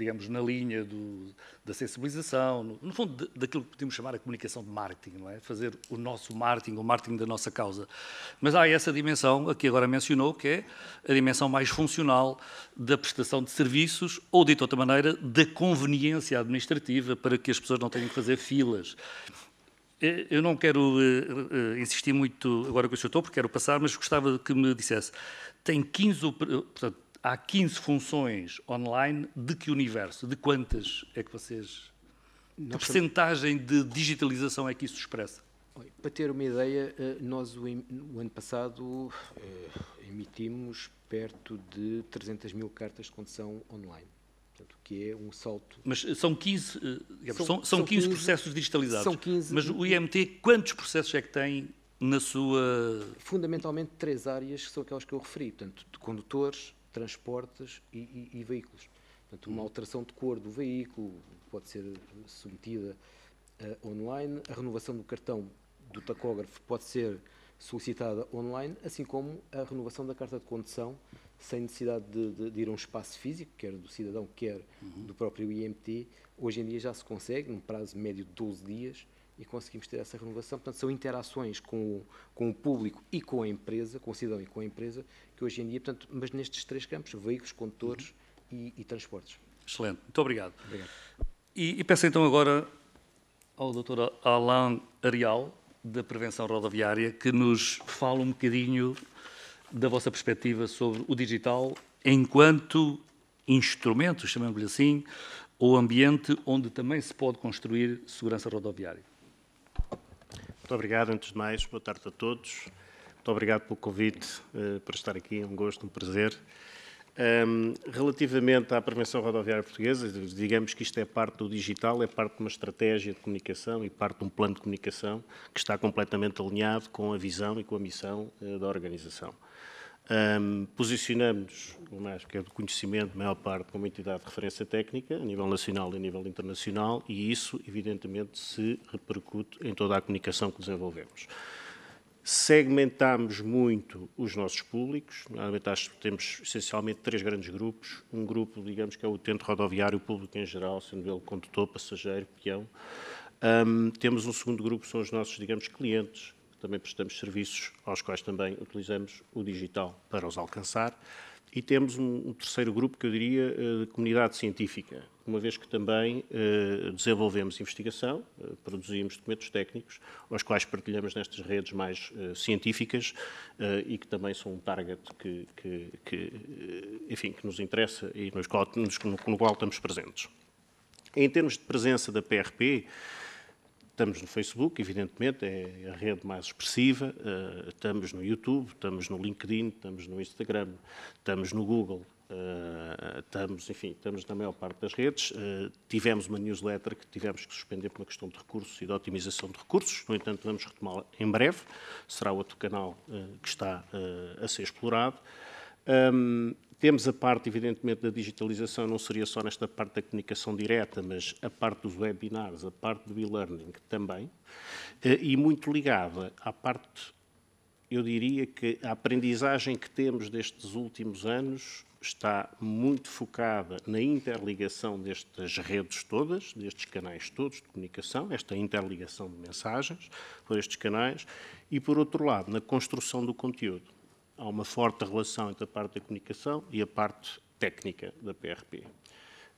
digamos, na linha do, da sensibilização, no, no fundo de, daquilo que podemos chamar a comunicação de marketing, não é? Fazer o nosso marketing, o marketing da nossa causa. Mas há essa dimensão, a que agora mencionou, que é a dimensão mais funcional da prestação de serviços ou, dito de outra maneira, da conveniência administrativa para que as pessoas não tenham que fazer filas. Eh, eu não quero eh, eh, insistir muito agora com o senhor porque quero passar, mas gostava que me dissesse. Tem 15, portanto, há 15 funções online, de que universo, de quantas é que vocês... De que percentagem de digitalização é que isso expressa? Para ter uma ideia, eh, nós o ano passado eh, emitimos perto de 300 mil cartas de condução online, portanto, que é um salto... Mas eh, são 15, digamos, são, são, são 15, 15, processos digitalizados, são 15, mas o IMT quantos processos é que tem na sua... Fundamentalmente três áreas, que são aquelas que eu referi, portanto, de condutores, transportes e, e, e veículos. Portanto, uma hum. alteração de cor do veículo pode ser submetida uh, online, a renovação do cartão do tacógrafo pode ser solicitada online, assim como a renovação da carta de condução, sem necessidade de, de, de ir a um espaço físico, quer do cidadão, quer uhum. do próprio IMT. Hoje em dia já se consegue, num prazo médio de 12 dias, e conseguimos ter essa renovação. Portanto, são interações com o, com o público e com a empresa, com o cidadão e com a empresa, que hoje em dia, portanto, mas nestes três campos, veículos, condutores uhum. e, e, transportes. Excelente, muito obrigado. obrigado. E, e peço então agora ao Dr. Alain Arial, da Prevenção Rodoviária, que nos fala um bocadinho da vossa perspectiva sobre o digital enquanto instrumento, chamamos-lhe assim, ou ambiente onde também se pode construir segurança rodoviária. Muito obrigado, antes de mais, boa tarde a todos. Muito obrigado pelo convite, eh, por estar aqui, é um gosto, um prazer. relativamente à prevenção rodoviária portuguesa, digamos que isto é parte do digital, é parte de uma estratégia de comunicação e parte de um plano de comunicação que está completamente alinhado com a visão e com a missão eh, da organização. Um, posicionamos, mais que é do conhecimento, a maior parte como entidade de referência técnica, a nível nacional e a nível internacional, e isso, evidentemente, se repercute em toda a comunicação que desenvolvemos segmentamos muito os nossos públicos. Normalmente temos essencialmente três grandes grupos. Um grupo, digamos, que é o utente rodoviário público em geral, sendo ele condutor, passageiro, peão. Um, temos um segundo grupo, são os nossos, digamos, clientes, também prestamos serviços aos quais também utilizamos o digital para os alcançar. E temos um, um terceiro grupo, que eu diria, eh, de comunidade científica, uma vez que também eh, desenvolvemos investigação, eh, produzimos documentos técnicos, aos quais partilhamos nestas redes mais eh, científicas eh, e que também são um target que, que, que eh, enfim, que nos interessa e nos qual, no, no qual estamos presentes. Em termos de presença da PRP, Estamos no Facebook, evidentemente, é a rede mais expressiva. Eh, estamos no YouTube, estamos no LinkedIn, estamos no Instagram, estamos no Google, eh, estamos, enfim, estamos na maior parte das redes. Eh, tivemos uma newsletter que tivemos que suspender por uma questão de recursos e de otimização de recursos. No entanto, vamos retomá-la em breve. Será outro canal que está a ser explorado. Um, temos a parte, evidentemente, da digitalização, não seria só nesta parte da comunicação direta, mas a parte dos webinars, a parte do e-learning também, eh, e muito ligada à parte, eu diria que a aprendizagem que temos destes últimos anos está muito focada na interligação destas redes todas, destes canais todos de comunicação, esta interligação de mensagens por estes canais, e, por outro lado, na construção do conteúdo há uma forte relação entre a parte da comunicação e a parte técnica da PRP. Uh,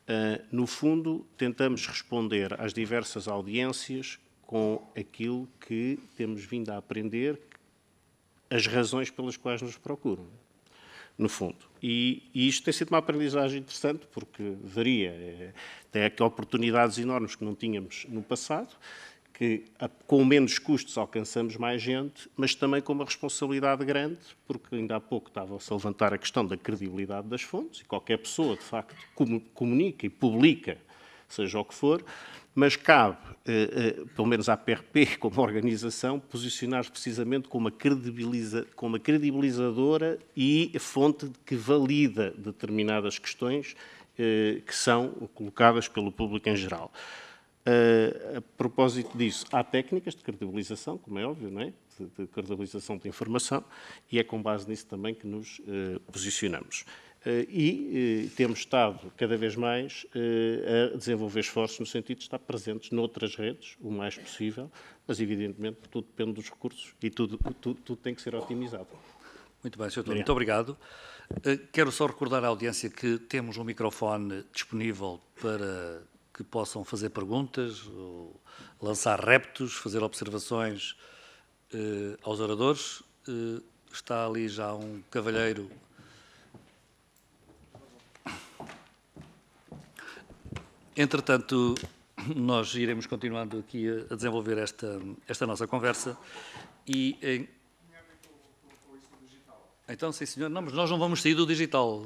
ah, no fundo, tentamos responder às diversas audiências com aquilo que temos vindo a aprender, as razões pelas quais nos procuram, no fundo. E, e isto tem sido uma aprendizagem interessante, porque varia, é, tem aqui oportunidades enormes que não tínhamos no passado, que com menos custos alcançamos mais gente, mas também com uma responsabilidade grande, porque ainda há pouco estava-se a levantar a questão da credibilidade das fontes, e qualquer pessoa, de facto, comunica e publica, seja o que for, mas cabe, eh, eh, pelo menos à PRP *laughs* como organização, posicionar-se precisamente como uma, como uma credibilizadora e fonte que valida determinadas questões eh, que são colocadas pelo público em geral a propósito disso, há técnicas de credibilização, como é óbvio, não é? De, de credibilização de informação, e é com base nisso também que nos uh, posicionamos. Uh, e eh, temos estado cada vez mais a desenvolver esforços no sentido de estar presentes noutras redes, o mais possível, mas evidentemente tudo depende dos recursos e tudo, tudo, tudo tem que ser otimizado. Muito bem, Sr. Doutor, muito obrigado. Quero só recordar à audiência que temos um microfone disponível para que possam fazer perguntas, lançar reptos, fazer observações eh, aos oradores. Eh, está ali já um cavalheiro. Entretanto, nós iremos continuando aqui a desenvolver esta, esta nossa conversa e em... Então, sim, senhor. Não, mas nós não vamos sair do digital.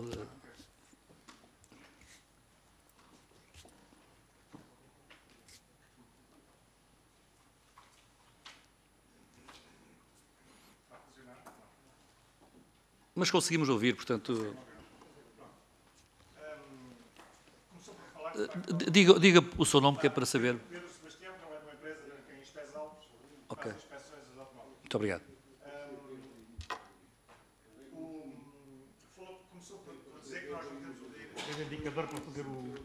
mas conseguimos ouvir, portanto... Eh, diga, diga o seu nome, que é para saber. Pedro Sebastião, é uma empresa que inspeza autos, okay. faz inspeções automóveis. Muito obrigado. Um, falou, começou por dizer que nós não temos o dedo. indicador para fazer o...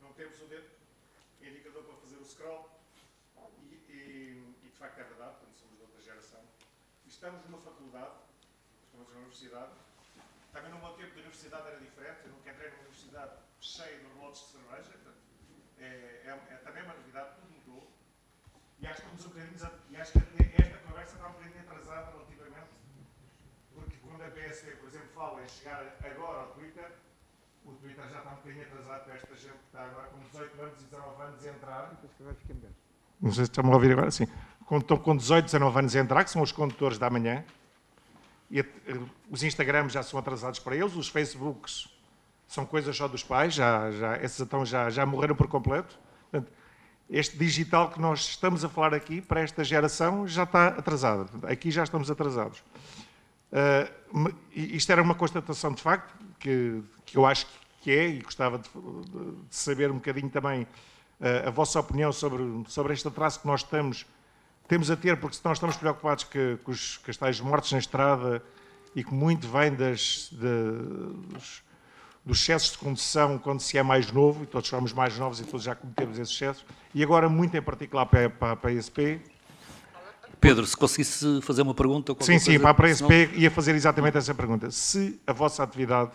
Não temos o dedo, indicador para fazer o scroll, e, e, e de facto é verdade, estamos numa faculdade, estamos numa universidade, também no meu tempo de universidade era diferente, eu nunca entrei numa universidade cheia de relotes de cerveja, portanto, é, é, é também uma novidade, tudo mudou. E acho que, um bocadinho, e acho que esta conversa está um bocadinho atrasada relativamente, porque quando a PSD, por exemplo, fala em chegar agora ao Twitter, o Twitter já está um bocadinho atrasado para esta gente que está agora com 18 anos e 19 anos a entrar. Então, Não sei se estão-me a ouvir agora, sim estão com 18, 19 anos a entrar, que são os condutores da manhã, e eh, os Instagrams já são atrasados para eles, os Facebooks são coisas só dos pais, já, já, esses então já, já morreram por completo. Portanto, este digital que nós estamos a falar aqui, para esta geração, já está atrasado. Aqui já estamos atrasados. Uh, isto era uma constatação de facto, que, que eu acho que é, e gostava de, de saber um bocadinho também uh, a vossa opinião sobre, sobre este atraso que nós estamos temos a ter, porque nós estamos preocupados que, que os castais mortos na estrada e que muito vem das, de, dos, dos excessos de condução quando se é mais novo, e todos somos mais novos e todos já cometemos esses excessos, e agora muito em particular para, para, para a PSP. Pedro, se conseguisse fazer uma pergunta... Sim, sim, para a PSP senão... ia fazer exatamente essa pergunta. Se a vossa atividade,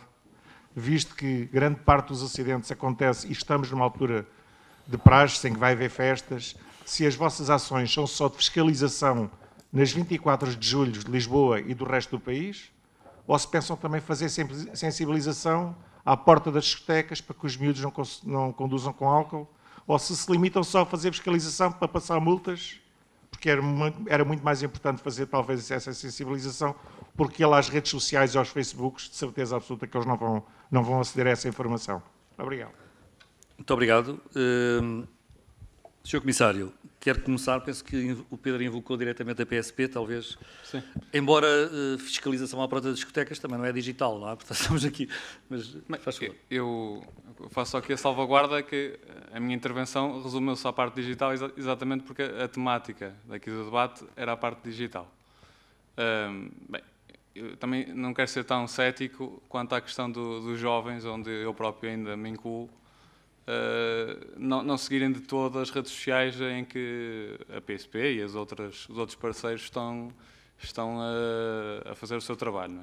visto que grande parte dos acidentes acontece e estamos numa altura de praxe, em que vai haver festas, se as vossas ações são só de fiscalização nas 24 de julho de Lisboa e do resto do país, ou se pensam também fazer sensibilização à porta das discotecas para que os miúdos não, não conduzam com álcool, ou se se limitam só a fazer fiscalização para passar multas, porque era muito, era muito mais importante fazer talvez essa sensibilização, porque lá às redes sociais e aos Facebooks, de certeza absoluta que eles não vão, não vão aceder a essa informação. Obrigado. Muito obrigado. Uh, hum, Sr. Comissário, quero começar, penso que o Pedro invocou diretamente a PSP, talvez. Sim. Embora uh, fiscalização à porta das discotecas também não é digital, não é? *laughs* Portanto, estamos aqui. Mas, Mas faz favor. Eu, faço só aqui a salvaguarda que a minha intervenção resumiu-se à parte digital exatamente porque a temática daqui do debate era a parte digital. Um, bem, eu também não quero ser tão cético quanto à questão do, dos jovens, onde eu próprio ainda me incluo não, não, seguirem de todas as redes sociais em que a PSP e as outras, os outros parceiros estão, estão a, a fazer o seu trabalho.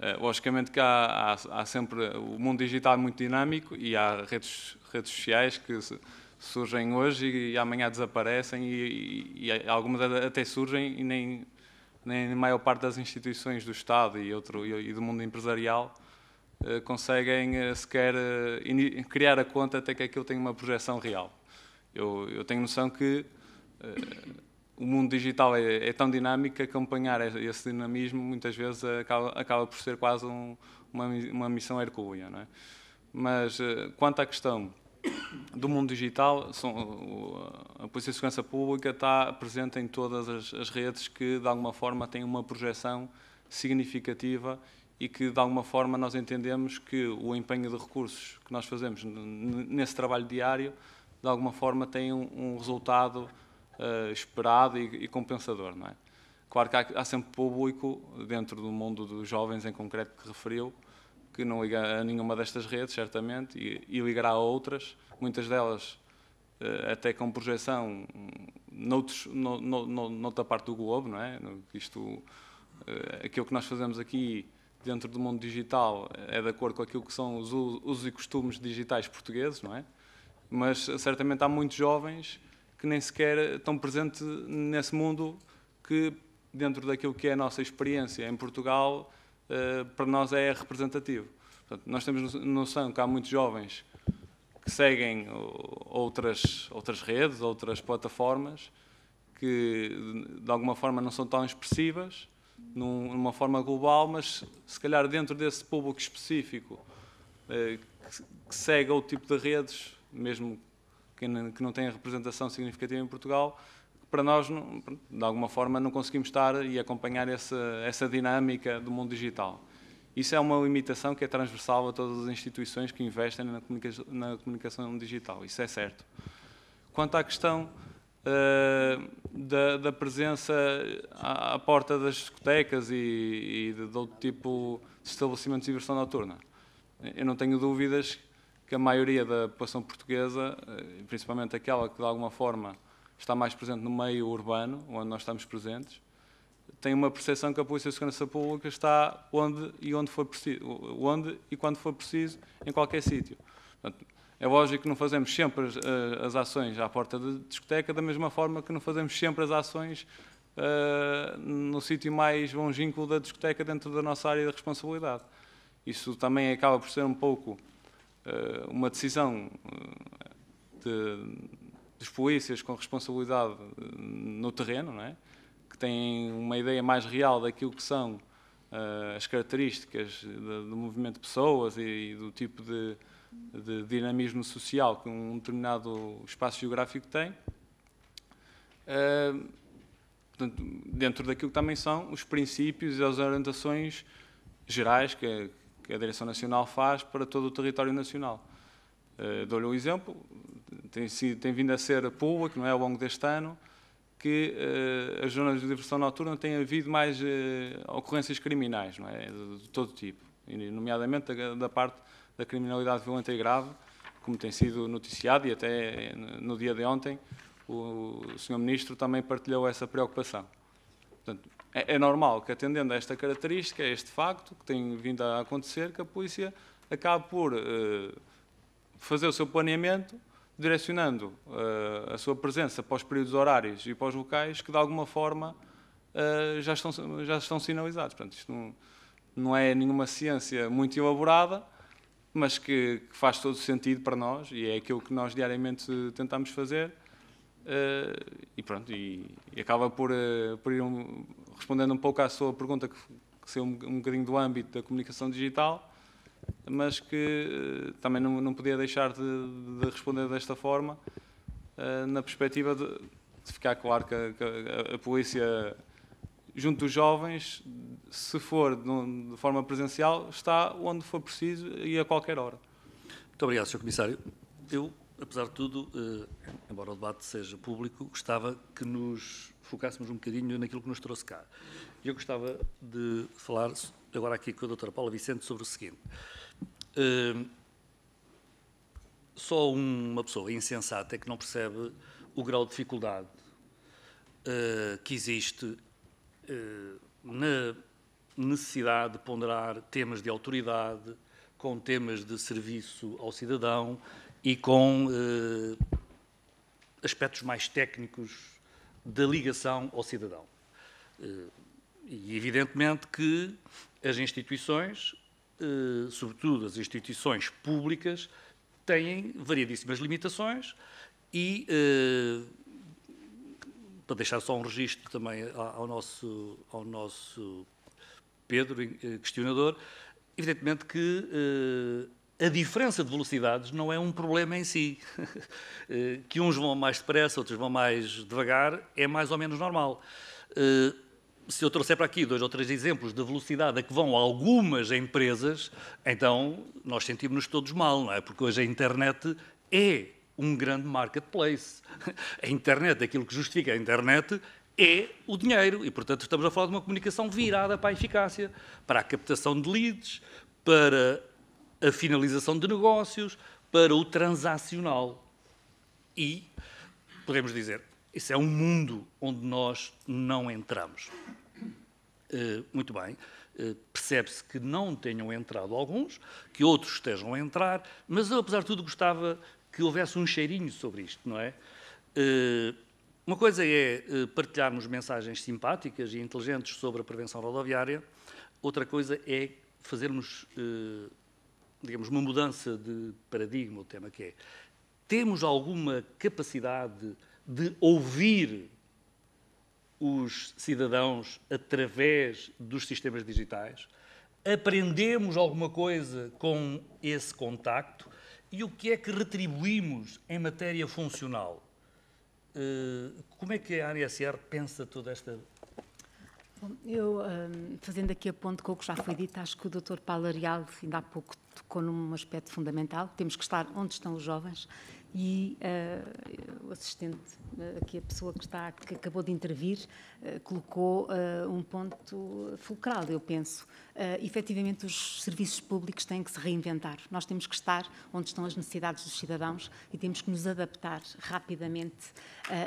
É? Eh, logicamente que há, há, há, sempre, o mundo digital é muito dinâmico e há redes, redes sociais que surgem hoje e, e, amanhã desaparecem e, e, e algumas até surgem e nem, nem a maior parte das instituições do Estado e, outro, e do mundo empresarial eh, conseguem eh, sequer eh, criar a conta até que aquilo tenha uma projeção real. Eu, eu tenho noção que o mundo digital é, é, tão dinâmico que acompanhar esse dinamismo muitas vezes acaba, acaba por ser quase um, uma, uma, missão hercúlea. É? Mas quanto à questão do mundo digital, são, a Polícia de Segurança Pública está presente em todas as, as redes que, de alguma forma, têm uma projeção significativa e que, de alguma forma, nós entendemos que o empenho de recursos que nós fazemos nesse trabalho diário, de alguma forma, tem um, um resultado uh, esperado e, e, compensador. Não é? Claro que há, há, sempre público, dentro do mundo dos jovens em concreto que referiu, que não liga a nenhuma destas redes, certamente, e, e ligará a outras, muitas delas uh, até com projeção noutros, no, no, no, noutra parte do globo, não é? Isto, uh, aquilo que nós fazemos aqui dentro do mundo digital é de acordo com aquilo que são os usos e costumes digitais portugueses, não é? Mas certamente há muitos jovens que nem sequer estão presentes nesse mundo que, dentro daquilo que é a nossa experiência em Portugal, eh, para nós é representativo. Portanto, nós temos noção que há muitos jovens que seguem outras, outras redes, outras plataformas, que de alguma forma não são tão expressivas, num, numa forma global, mas se calhar dentro desse público específico eh, que, que segue outro tipo de redes, mesmo que não, que não tenha representação significativa em Portugal, para nós, não, de alguma forma, não conseguimos estar e acompanhar essa, essa dinâmica do mundo digital. Isso é uma limitação que é transversal a todas as instituições que investem na comunicação, na comunicação digital, isso é certo. Quanto à questão eh, da, da, presença à, à, porta das discotecas e, e de, de, outro tipo de estabelecimentos de diversão noturna. Eu não tenho dúvidas que a maioria da população portuguesa, eh, principalmente aquela que de alguma forma está mais presente no meio urbano, onde nós estamos presentes, tem uma percepção que a Polícia de Segurança Pública está onde e onde foi preciso, onde e quando for preciso, em qualquer sítio. Portanto, é lógico que não fazemos sempre as, eh, as ações à porta da discoteca, da mesma forma que não fazemos sempre as ações uh, no sítio mais longínquo da discoteca dentro da nossa área de responsabilidade. Isso também acaba por ser um pouco uh, uma decisão de, dos polícias com responsabilidade no terreno, não é? que têm uma ideia mais real daquilo que são uh, as características do movimento de pessoas e, e do tipo de de dinamismo social que um determinado espaço geográfico tem, portanto, dentro daquilo que também são os princípios e as orientações gerais que a, Direção Nacional faz para todo o território nacional. Eh, dou-lhe um exemplo, tem, sido, tem, vindo a ser que não é, ao longo deste ano, que uh, as zonas de diversão noturna têm havido mais uh, ocorrências criminais, não é, de, de todo tipo, nomeadamente da, da parte da criminalidade violenta e grave, como tem sido noticiado e até no dia de ontem o Sr. Ministro também partilhou essa preocupação. Portanto, é, é, normal que, atendendo a esta característica, a este facto que tem vindo a acontecer, que a polícia acabe por eh, fazer o seu planeamento direcionando eh, a sua presença para os períodos horários e para os locais que, de alguma forma, eh, já, estão, já estão sinalizados. Portanto, isto não, não é nenhuma ciência muito elaborada, mas que, que, faz todo sentido para nós e é aquilo que nós diariamente tentamos fazer. Uh, e pronto, e, e acaba por, uh, por ir um, respondendo um pouco à sua pergunta, que, que saiu um, um bocadinho do âmbito da comunicação digital, mas que uh, também não, não podia deixar de, de responder desta forma, na perspectiva de, de, ficar claro que a, que a polícia junto dos jovens, se for de, forma presencial, está onde for preciso e a qualquer hora. Muito obrigado, Sr. Comissário. Eu, apesar de tudo, eh, embora o debate seja público, gostava que nos focássemos um bocadinho naquilo que nos trouxe cá. Eu gostava de falar agora aqui com a doutora Paula Vicente sobre o seguinte. Eh, só uma pessoa insensata é que não percebe o grau de dificuldade eh, que existe eh, na necessidade de ponderar temas de autoridade com temas de serviço ao cidadão e com eh, aspectos mais técnicos da ligação ao cidadão. Eh, e evidentemente que as instituições, sobretudo as instituições públicas, têm variedíssimas limitações e para deixar só um registro também ao nosso, ao nosso Pedro, eh, questionador, evidentemente que eh, a diferença de velocidades não é um problema em si. *laughs* Eh, que uns vão mais depressa, outros vão mais devagar, é mais ou menos normal. Se eu trouxer para aqui dois ou três exemplos da velocidade a que vão algumas empresas, então nós sentimos-nos todos mal, não é? Porque hoje a internet é um grande marketplace. *laughs* A internet, aquilo que justifica a internet, é o dinheiro. E, portanto, estamos a falar de uma comunicação virada para a eficácia, para a captação de leads, para a finalização de negócios, para o transacional. E podemos dizer, isso é um mundo onde nós não entramos. Eh, muito bem. Eh, percebe-se que não tenham entrado alguns, que outros estejam a entrar, mas eu, apesar de tudo, gostava que houvesse um cheirinho sobre isto, não é? Eh, uma coisa é eh, partilharmos mensagens simpáticas e inteligentes sobre a prevenção rodoviária, outra coisa é fazermos, eh, digamos, uma mudança de paradigma, o tema que é. Temos alguma capacidade de ouvir os cidadãos através dos sistemas digitais? Aprendemos alguma coisa com esse contacto? E o que é que retribuímos em matéria funcional? Eh, como é que a ANSR pensa toda esta Bom, eu, ehm, fazendo aqui a ponto com o que já foi dito, acho que o Dr. Paulo Arial ainda há pouco tocou num aspecto fundamental. Temos que estar onde estão os jovens e uh, o assistente, eh, aqui a pessoa que, está, que acabou de intervir, uh, colocou uh, um ponto fulcral, eu penso. Uh, efetivamente, os serviços públicos têm que se reinventar. Nós temos que estar onde estão as necessidades dos cidadãos e temos que nos adaptar rapidamente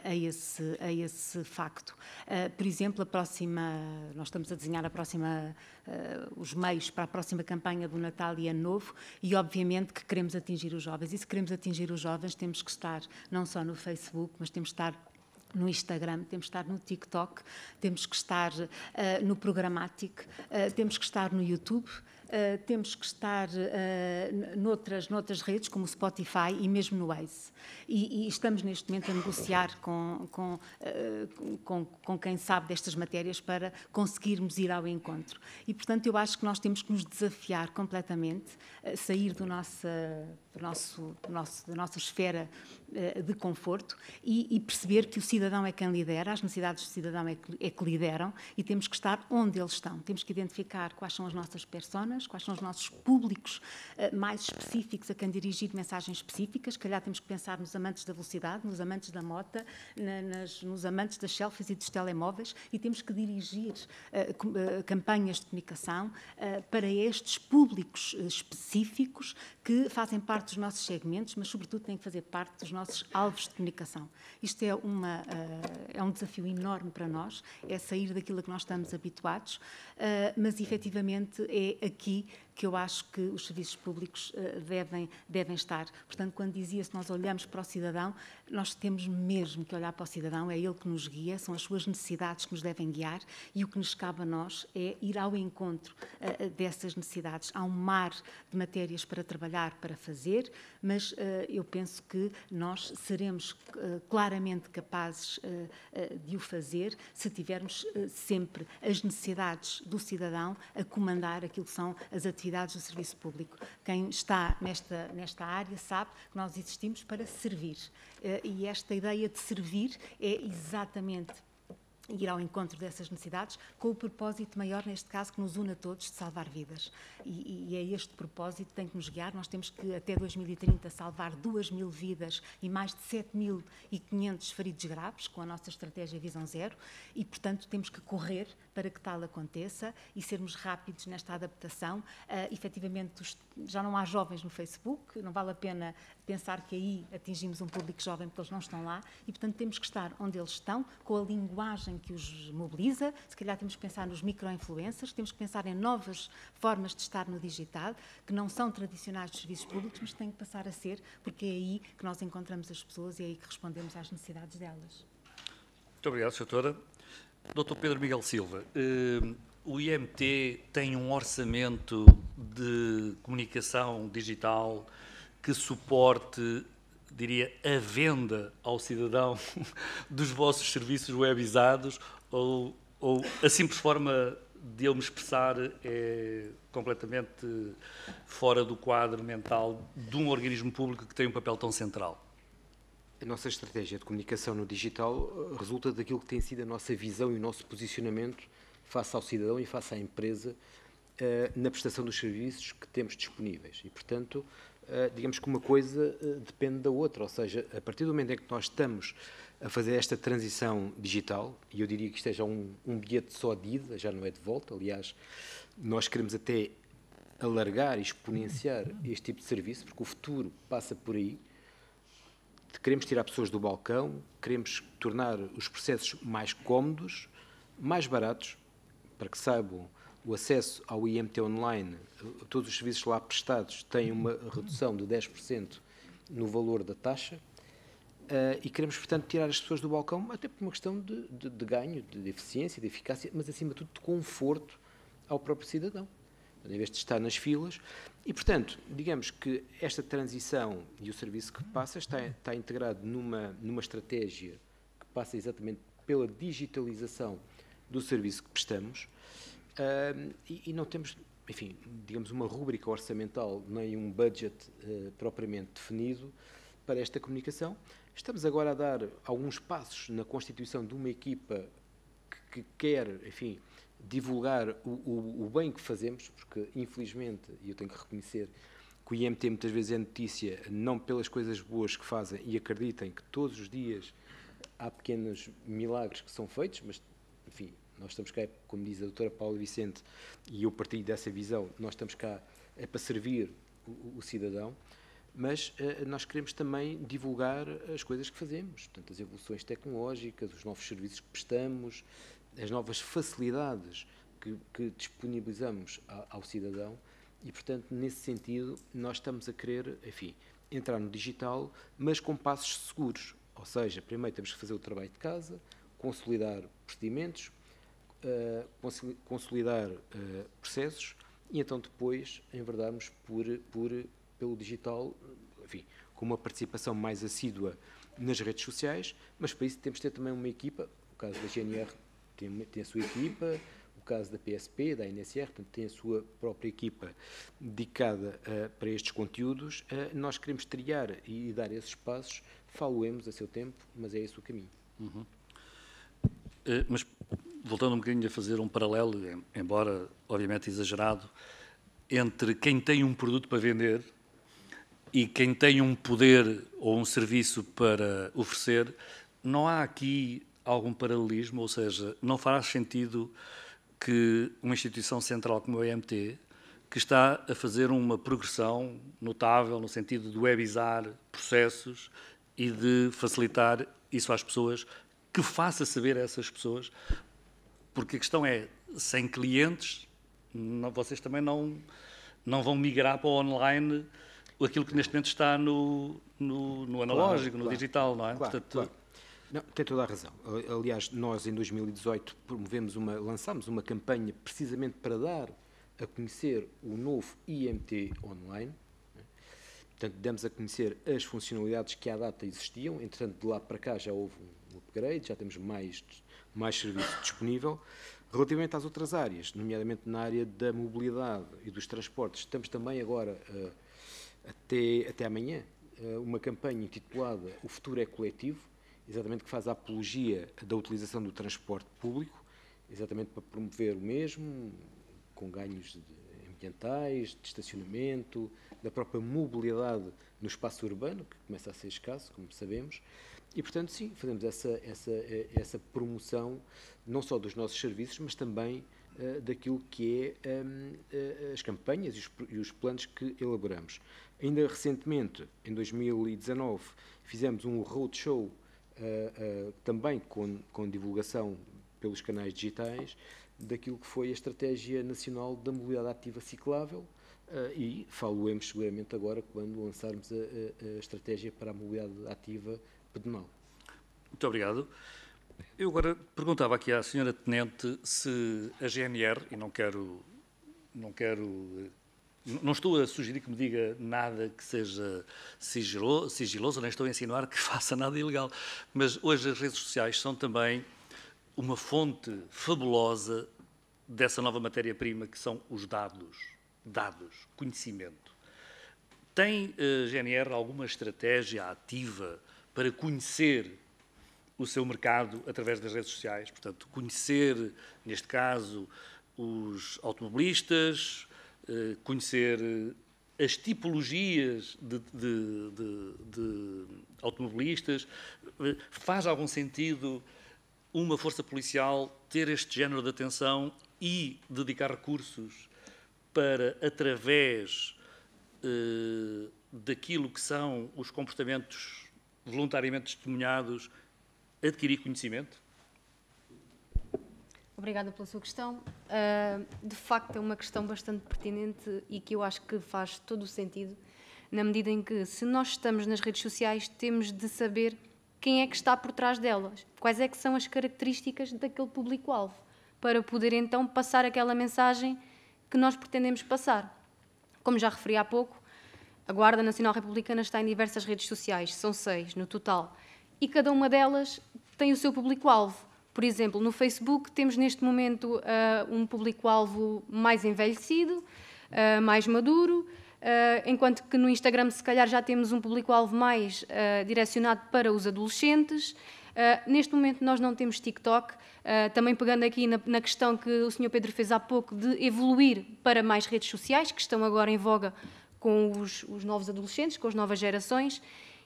a, esse, a esse facto. por exemplo, a próxima, nós estamos a desenhar a próxima eh, os meios para a próxima campanha do Natal e Ano Novo e, obviamente, que queremos atingir os jovens. E se queremos atingir os jovens, temos que estar não só no Facebook, mas temos que estar no Instagram, temos que estar no TikTok, temos que estar uh, no programático, uh, temos que estar no YouTube eh, temos que estar uh, noutras, noutras redes, como o Spotify e mesmo no Waze. E, e estamos neste momento a negociar com, com, uh, com, com, quem sabe destas matérias para conseguirmos ir ao encontro. E, portanto, eu acho que nós temos que nos desafiar completamente, sair do nosso do nosso, do nosso, da nossa esfera eh, de conforto e, e, perceber que o cidadão é quem lidera, as necessidades do cidadão é que, é que, lideram e temos que estar onde eles estão. Temos que identificar quais são as nossas personas, quais são os nossos públicos eh, mais específicos a quem dirigir mensagens específicas. Se calhar temos que pensar nos amantes da velocidade, nos amantes da mota, na, nas, nos amantes das selfies e dos telemóveis e temos que dirigir uh, campanhas de comunicação para estes públicos específicos que fazem parte parte dos nossos segmentos, mas sobretudo tem que fazer parte dos nossos alvos de comunicação. Isto é, uma, eh, é um desafio enorme para nós, é sair daquilo a que nós estamos habituados, eh, mas efetivamente é aqui que eu acho que os serviços públicos eh, devem, devem estar. Portanto, quando dizia se nós olhamos para o cidadão, nós temos mesmo que olhar para o cidadão, é ele que nos guia, são as suas necessidades que nos devem guiar e o que nos cabe a nós é ir ao encontro uh, dessas necessidades. Há um mar de matérias para trabalhar, para fazer, mas uh, eu penso que nós seremos uh, claramente capazes de o fazer se tivermos sempre as necessidades do cidadão a comandar aquilo que são as atividades atividades do serviço público. Quem está nesta, nesta área sabe que nós existimos para servir. Eh, e esta ideia de servir é exatamente ir ao encontro dessas necessidades, com o propósito maior, neste caso, que nos une a todos, de salvar vidas. E, e é este propósito que tem que nos guiar. Nós temos que, até 2030, salvar 2 mil vidas e mais de 7.500 feridos graves, com a nossa estratégia Visão Zero, e, portanto, temos que correr para que tal aconteça e sermos rápidos nesta adaptação. Uh, efetivamente, já não há jovens no Facebook, não vale a pena pensar que aí atingimos um público jovem porque eles não estão lá e, portanto, temos que estar onde eles estão, com a linguagem que os mobiliza. Se calhar temos que pensar nos microinfluencers, temos que pensar em novas formas de estar no digital, que não são tradicionais dos serviços públicos, mas têm que passar a ser, porque é aí que nós encontramos as pessoas e é aí que respondemos às necessidades delas. Muito obrigado, Sra. Doutora. Dr. Pedro Miguel Silva, eh, o IMT tem um orçamento de comunicação digital que suporte, diria, a venda ao cidadão *laughs* dos vossos serviços webizados ou, ou a simples forma de eu me expressar é completamente fora do quadro mental de um organismo público que tem um papel tão central? A nossa estratégia de comunicação no digital eh, resulta daquilo que tem sido a nossa visão e o nosso posicionamento face ao cidadão e face à empresa eh, na prestação dos serviços que temos disponíveis. E, portanto, eh, digamos que uma coisa depende da outra, ou seja, a partir do momento em que nós estamos a fazer esta transição digital, e eu diria que esteja é um, um bilhete só de ida, já não é de volta, aliás, nós queremos até alargar e exponenciar este tipo de serviço, porque o futuro passa por aí, queremos tirar pessoas do balcão, queremos tornar os processos mais cómodos, mais baratos, para que saibam o acesso ao IMT online, todos os serviços lá prestados têm uma redução de 10% no valor da taxa. Uh, e queremos, portanto, tirar as pessoas do balcão, até por uma questão de, de, de ganho, de, de eficiência, de eficácia, mas acima de tudo de conforto ao próprio cidadão em vez de estar nas filas. E, portanto, digamos que esta transição e o serviço que passa está, está integrado numa, numa estratégia que passa exatamente pela digitalização do serviço que prestamos uh, e, e, não temos, enfim, digamos, uma rúbrica orçamental nem um budget uh, propriamente definido para esta comunicação. Estamos agora a dar alguns passos na constituição de uma equipa que, que quer, enfim, divulgar o, o, o bem que fazemos, porque infelizmente, e eu tenho que reconhecer, que o IMT muitas vezes é notícia não pelas coisas boas que fazem, e acreditem que todos os dias há pequenos milagres que são feitos, mas, enfim, nós estamos cá, como diz a doutora Paula Vicente, e eu partilho dessa visão, nós estamos cá é para servir o, o cidadão, mas uh, nós queremos também divulgar as coisas que fazemos, portanto, as evoluções tecnológicas, os novos serviços que prestamos, as novas facilidades que, que disponibilizamos a, ao cidadão e, portanto, nesse sentido, nós estamos a querer, enfim, entrar no digital, mas com passos seguros. Ou seja, primeiro temos que fazer o trabalho de casa, consolidar procedimentos, uh, consolidar uh, processos e então depois enverdarmos por, por, pelo digital, enfim, com uma participação mais assídua nas redes sociais, mas para isso temos de ter também uma equipa, no caso da GNR tem, tem a sua equipa, o caso da PSP, da INSR, portanto, tem a sua própria equipa dedicada uh, para estes conteúdos. Uh, nós queremos triar e, e dar esses passos, faloemos a seu tempo, mas é esse o caminho. Uhum. Uh, mas voltando um bocadinho a fazer um paralelo, embora obviamente exagerado, entre quem tem um produto para vender e quem tem um poder ou um serviço para oferecer, não há aqui algum paralelismo, ou seja, não faz sentido que uma instituição central como a EMT, que está a fazer uma progressão notável no sentido de webizar processos e de facilitar isso às pessoas, que faça saber a essas pessoas, porque a questão é, sem clientes, não, vocês também não, não vão migrar para o online aquilo que neste momento está no, no, no analógico, claro, no claro. digital, não é? Claro, Portanto, não, tem toda a razão. Aliás, nós em 2018 promovemos uma, lançámos uma campanha precisamente para dar a conhecer o novo IMT online. Né? Portanto, demos a conhecer as funcionalidades que à data existiam. Entretanto, de lá para cá já houve um upgrade, já temos mais, mais serviço disponível. Relativamente às outras áreas, nomeadamente na área da mobilidade e dos transportes, estamos também agora, eh, até, até amanhã, eh, uma campanha intitulada O Futuro é Coletivo, exatamente que faz a apologia da utilização do transporte público, exatamente para promover o mesmo, com ganhos ambientais, de estacionamento, da própria mobilidade no espaço urbano, que começa a ser escasso, como sabemos. E, portanto, sim, fazemos essa, essa, essa promoção não só dos nossos serviços, mas também uh, daquilo que é um, uh, eh, as campanhas e os, e os, planos que elaboramos. Ainda recentemente, em 2019, fizemos um roadshow eh, eh, também com, com divulgação pelos canais digitais daquilo que foi a Estratégia Nacional da Mobilidade Ativa Ciclável, Uh, e faloemos seguramente agora quando lançarmos a, a, a, estratégia para a mobilidade ativa pedonal. Muito obrigado. Eu agora perguntava aqui à senhora Tenente se a GNR, e não quero, não quero não estou a sugerir que me diga nada que seja sigiloso, nem estou a insinuar que *laughs* faça nada ilegal. Mas hoje as redes sociais são também uma fonte fabulosa dessa nova matéria-prima que são os dados. Dados, conhecimento. Tem a eh, GNR alguma estratégia ativa para conhecer o seu mercado através das redes sociais? Portanto, conhecer, neste caso, os automobilistas, eh, conhecer eh, as tipologias de, de, de, de, automobilistas. Eh, faz algum sentido uma força policial ter este género de atenção e dedicar recursos para, através daquilo que são os comportamentos voluntariamente testemunhados, adquirir conhecimento? Obrigada pela sua questão. Uh, de facto, é uma questão bastante pertinente e que eu acho que faz todo o sentido, na medida em que, se nós estamos nas redes sociais, temos de saber quem é que está por trás delas, quais é que são as características daquele público-alvo, para poder então passar aquela mensagem que nós pretendemos passar. Como já referi há pouco, a Guarda Nacional Republicana está em diversas redes sociais, são seis no total, e cada uma delas tem o seu público-alvo. Por exemplo, no Facebook temos neste momento uh, um público-alvo mais envelhecido, uh, mais maduro, Uh, enquanto que no Instagram, se calhar, já temos um público-alvo mais uh, direcionado para os adolescentes. Uh, neste momento, nós não temos TikTok, também pegando aqui na, na, questão que o Sr. Pedro fez há pouco de evoluir para mais redes sociais, que estão agora em voga com os, os novos adolescentes, com as novas gerações.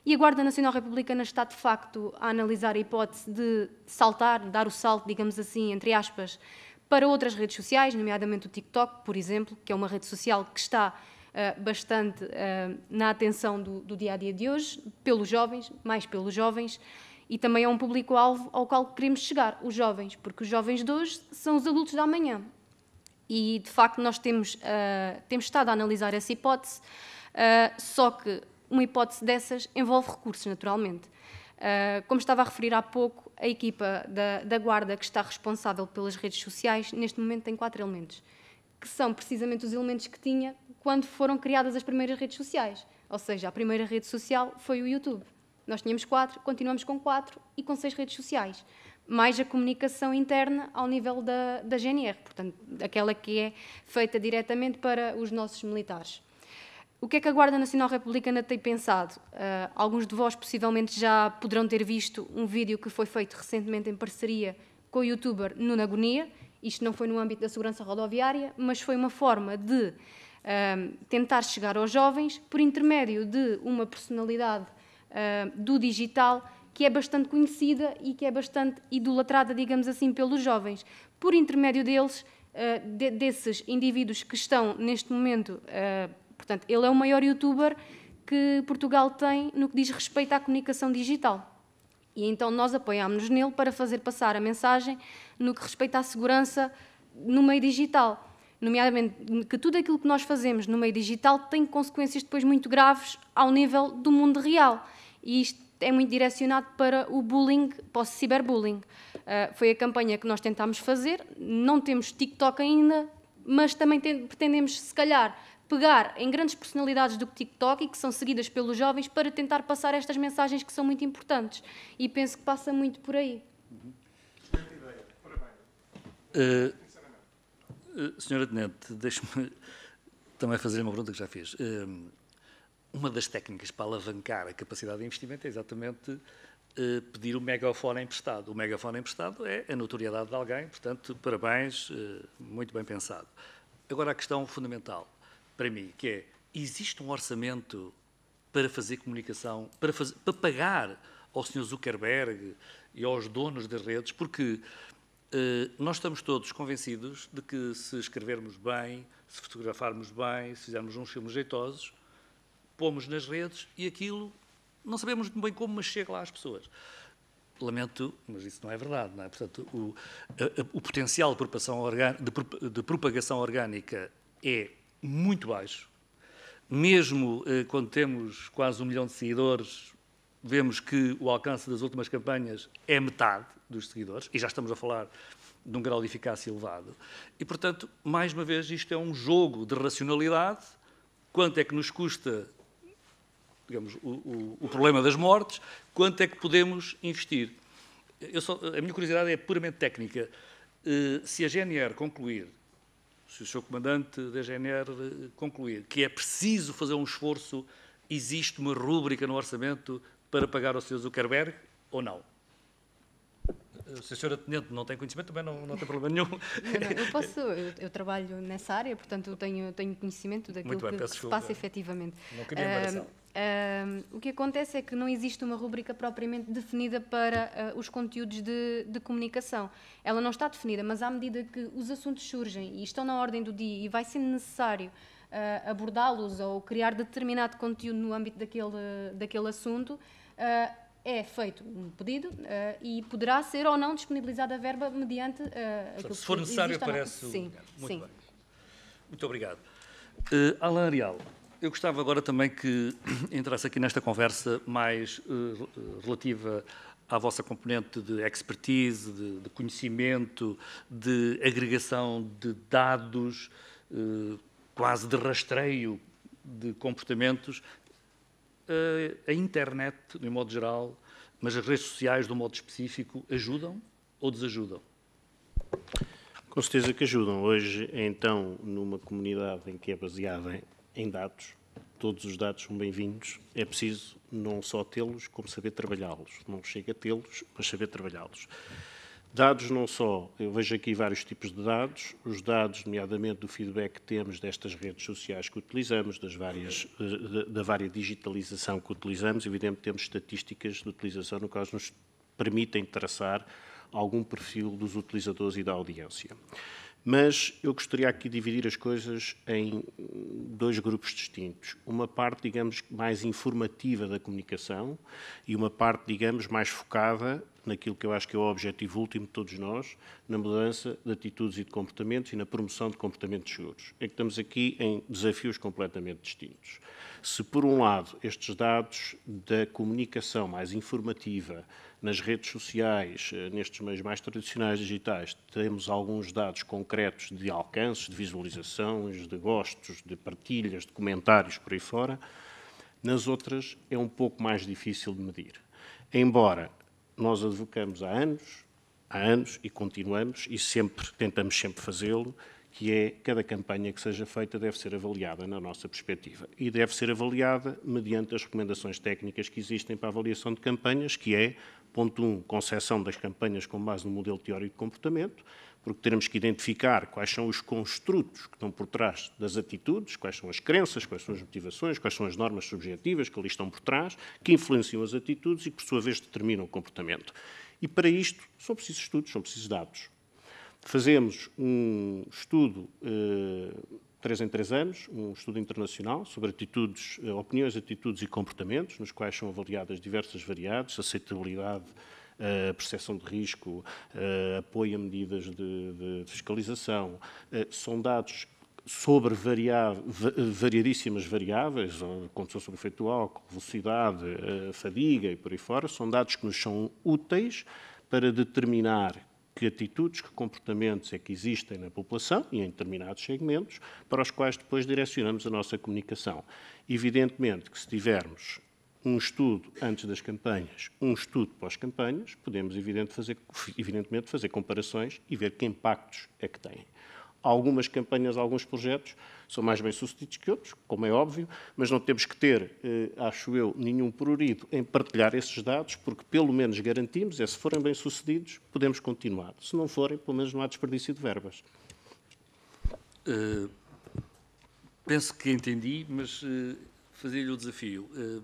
E a Guarda Nacional Republicana está, de facto, a analisar a hipótese de saltar, dar o salto, digamos assim, entre aspas, para outras redes sociais, nomeadamente o TikTok, por exemplo, que é uma rede social que está uh, bastante uh, na atenção do, do dia a dia de hoje, pelos jovens, mais pelos jovens, e também é um público-alvo ao qual queremos chegar, os jovens, porque os jovens de hoje são os adultos da amanhã. E, de facto, nós temos, uh, temos estado a analisar essa hipótese, só que uma hipótese dessas envolve recursos, naturalmente. Ah, como estava a referir há pouco, a equipa da, da, Guarda que está responsável pelas redes sociais, neste momento tem quatro elementos, que são precisamente os elementos que tinha quando foram criadas as primeiras redes sociais. Ou seja, a primeira rede social foi o YouTube. Nós tínhamos quatro, continuamos com quatro e com seis redes sociais. Mais a comunicação interna ao nível da, da GNR, portanto, aquela que é feita diretamente para os nossos militares. O que é que a Guarda Nacional Republicana tem pensado? Uh, alguns de vós possivelmente já poderão ter visto um vídeo que foi feito recentemente em parceria com o youtuber Nunagonia. Agonia. Isto não foi no âmbito da segurança rodoviária, mas foi uma forma de uh, tentar chegar aos jovens por intermédio de uma personalidade uh, do digital que é bastante conhecida e que é bastante idolatrada, digamos assim, pelos jovens. Por intermédio deles, de, desses indivíduos que estão neste momento Portanto, ele é o maior youtuber que Portugal tem no que diz respeito à comunicação digital. E então nós apoiámos-nos nele para fazer passar a mensagem no que respeita à segurança no meio digital. Nomeadamente, que tudo aquilo que nós fazemos no meio digital tem consequências depois muito graves ao nível do mundo real. E isto é muito direcionado para o bullying, para o ciberbullying. Uh, foi a campanha que nós tentámos fazer, não temos TikTok ainda, mas também pretendemos, se calhar, pegar em grandes personalidades do TikTok e que são seguidas pelos jovens para tentar passar estas mensagens que são muito importantes. E penso que passa muito por aí. Uh, uh senhora Tenente, deixe-me *laughs* também fazer uma pergunta que já fiz. Uh, uma das técnicas para alavancar a capacidade de investimento é exatamente uh, pedir o megafone emprestado. O megafone emprestado é a notoriedade de alguém, portanto, parabéns, muito bem pensado. Agora a questão fundamental para mim, que é, existe um orçamento para fazer comunicação, para, fazer, para pagar ao Sr. Zuckerberg e aos donos das redes, porque eh, nós estamos todos convencidos de que se escrevermos bem, se fotografarmos bem, se fizermos uns filmes jeitosos, pomos nas redes e aquilo não sabemos bem como, mas chega lá às pessoas. Lamento, mas isso não é verdade, não é? Portanto, o, a, a, o potencial de orgânica, de, de propagação orgânica é muito baixo. Mesmo eh, quando temos quase um milhão de seguidores, vemos que o alcance das últimas campanhas é metade dos seguidores, e já estamos a falar de um grau de eficácia elevado. E, portanto, mais uma vez, isto é um jogo de racionalidade. Quanto é que nos custa, digamos, o, o, o problema das mortes? Quanto é que podemos investir? Só, a minha curiosidade é puramente técnica. Eh, se a GNR concluir se o Sr. Comandante da GNR eh, concluir que é preciso fazer um esforço, existe uma rúbrica no orçamento para pagar ao Sr. Zuckerberg ou não? Eh, se a senhora Tenente não tem conhecimento, também não, não tem problema nenhum. eu posso, eu, eu, trabalho nessa área, portanto tenho, tenho conhecimento daquilo bem, que, que se passa efetivamente. Não queria uh, um, o que acontece é que não existe uma rubrica propriamente definida para uh, os conteúdos de, de, comunicação. Ela não está definida, mas à medida que os assuntos surgem e estão na ordem do dia e vai sendo necessário uh, abordá-los ou criar determinado conteúdo no âmbito daquele, daquele assunto, uh, é feito um pedido uh, e poderá ser ou não disponibilizada a verba mediante uh, Se for necessário, aparece. Sim, Muito sim. bem. Muito obrigado. Uh, Alain Arial. Eu gostava agora também que *clears throat* entrasse aqui nesta conversa mais uh, relativa à vossa componente de expertise, de, de conhecimento, de agregação de dados, uh, quase de rastreio de comportamentos. Uh, a internet, de um modo geral, mas as redes sociais, de um modo específico, ajudam ou desajudam? Com certeza que ajudam. Hoje, então, numa comunidade em que é baseada em dados. Todos os dados são bem-vindos. É preciso não só tê-los, como saber trabalhá-los. Não chega a tê-los, mas saber trabalhá-los. Dados não só, eu vejo aqui vários tipos de dados, os dados, nomeadamente do feedback que temos destas redes sociais que utilizamos, das várias, eh, da vária digitalização que utilizamos, evidentemente temos estatísticas de utilização, no caso nos permitem traçar algum perfil dos utilizadores e da audiência. Mas eu gostaria aqui de dividir as coisas em dois grupos distintos. Uma parte, digamos, mais informativa da comunicação e uma parte, digamos, mais focada naquilo que eu acho que é o objetivo último de todos nós, na mudança de atitudes e de comportamentos e na promoção de comportamentos seguros. É que estamos aqui em desafios completamente distintos. Se, por um lado, estes dados da comunicação mais informativa nas redes sociais, eh, nestes meios mais tradicionais digitais, temos alguns dados concretos de alcances, de visualizações, de gostos, de partilhas, de comentários por aí fora. Nas outras é um pouco mais difícil de medir. Embora nós advocamos há anos, há anos e continuamos e sempre tentamos sempre fazê-lo, que é cada campanha que seja feita deve ser avaliada na nossa perspectiva e deve ser avaliada mediante as recomendações técnicas que existem para a avaliação de campanhas, que é Ponto 1, um, concepção das campanhas com base no modelo teórico de comportamento, porque teremos que identificar quais são os construtos que estão por trás das atitudes, quais são as crenças, quais são as motivações, quais são as normas subjetivas que ali estão por trás, que influenciam as atitudes e que, por sua vez, determinam o comportamento. E para isto são precisos estudos, são precisos dados. Fazemos um estudo eh, três em três anos, um estudo internacional sobre atitudes, eh, opiniões, atitudes e comportamentos, nos quais são avaliadas diversas variáveis, aceitabilidade, eh, percepção de risco, eh, apoio a medidas de, de fiscalização. São dados sobre variável, variadíssimas variáveis, condição sobre efeito álcool, velocidade, fadiga e por aí fora, são dados que nos são úteis para determinar que atitudes, que comportamentos é que existem na população e em determinados segmentos, para os quais depois direcionamos a nossa comunicação. Evidentemente que se tivermos um estudo antes das campanhas, um estudo pós-campanhas, podemos evidentemente fazer, evidentemente fazer comparações e ver que impactos é que têm algumas campanhas, alguns projetos são mais bem-sucedidos que outros, como é óbvio, mas não temos que ter, eh, acho eu, nenhum prurido em partilhar esses dados, porque pelo menos garantimos, é se forem bem-sucedidos, podemos continuar. Se não forem, pelo menos não há desperdício de verbas. Uh, penso que entendi, mas uh, eh, fazer-lhe o desafio. Uh,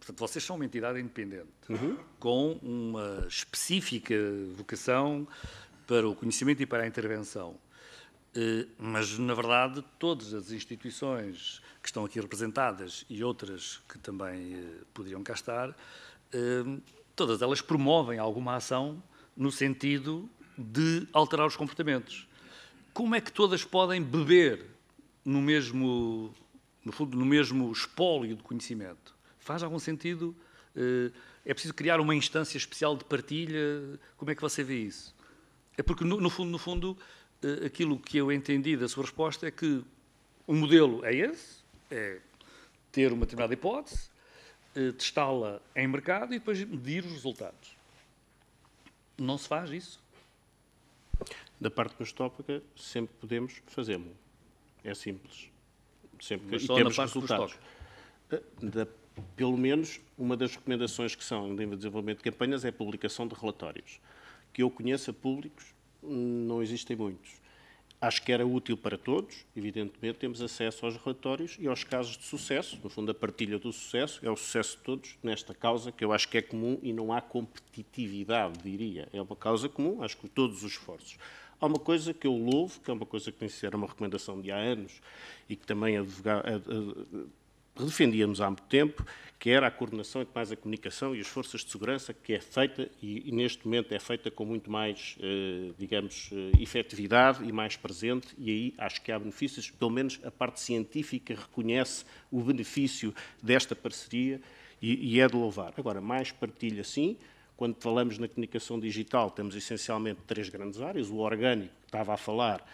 portanto, vocês são uma entidade independente, uhum. com uma específica vocação para o conhecimento e para a intervenção. Eh, mas, na verdade, todas as instituições que estão aqui representadas e outras que também eh, poderiam cá estar, eh, todas elas promovem alguma ação no sentido de alterar os comportamentos. Como é que todas podem beber no mesmo, no fundo, no mesmo espólio de conhecimento? Faz algum sentido? É preciso criar uma instância especial de partilha? Como é que você vê isso? É porque, no, no fundo, no fundo, eh, aquilo que eu entendi da sua resposta é que o modelo é esse, é ter uma determinada hipótese, eh, testá-la em mercado e depois medir os resultados. Não se faz isso? Da parte custópica, sempre podemos fazê-lo. É simples. Sempre Mas que Mas temos resultados. Eh, da, pelo menos, uma das recomendações que são em desenvolvimento de campanhas é a publicação de relatórios. Que eu conheça públicos não existem muitos. Acho que era útil para todos, evidentemente, temos acesso aos relatórios e aos casos de sucesso, no fundo, a partilha do sucesso é o sucesso de todos nesta causa, que eu acho que é comum e não há competitividade, diria. É uma causa comum, acho que todos os esforços. Há uma coisa que eu louvo, que é uma coisa que tem sido uma recomendação de há anos e que também advogado, defendíamos há muito tempo, que era a coordenação entre mais a comunicação e as forças de segurança, que é feita e, e neste momento é feita com muito mais, eh, digamos, eh, efetividade e mais presente, e aí acho que há benefícios, pelo menos a parte científica reconhece o benefício desta parceria e, e é de louvar. Agora, mais partilha sim, quando falamos na comunicação digital temos essencialmente três grandes áreas, o orgânico, que estava a falar,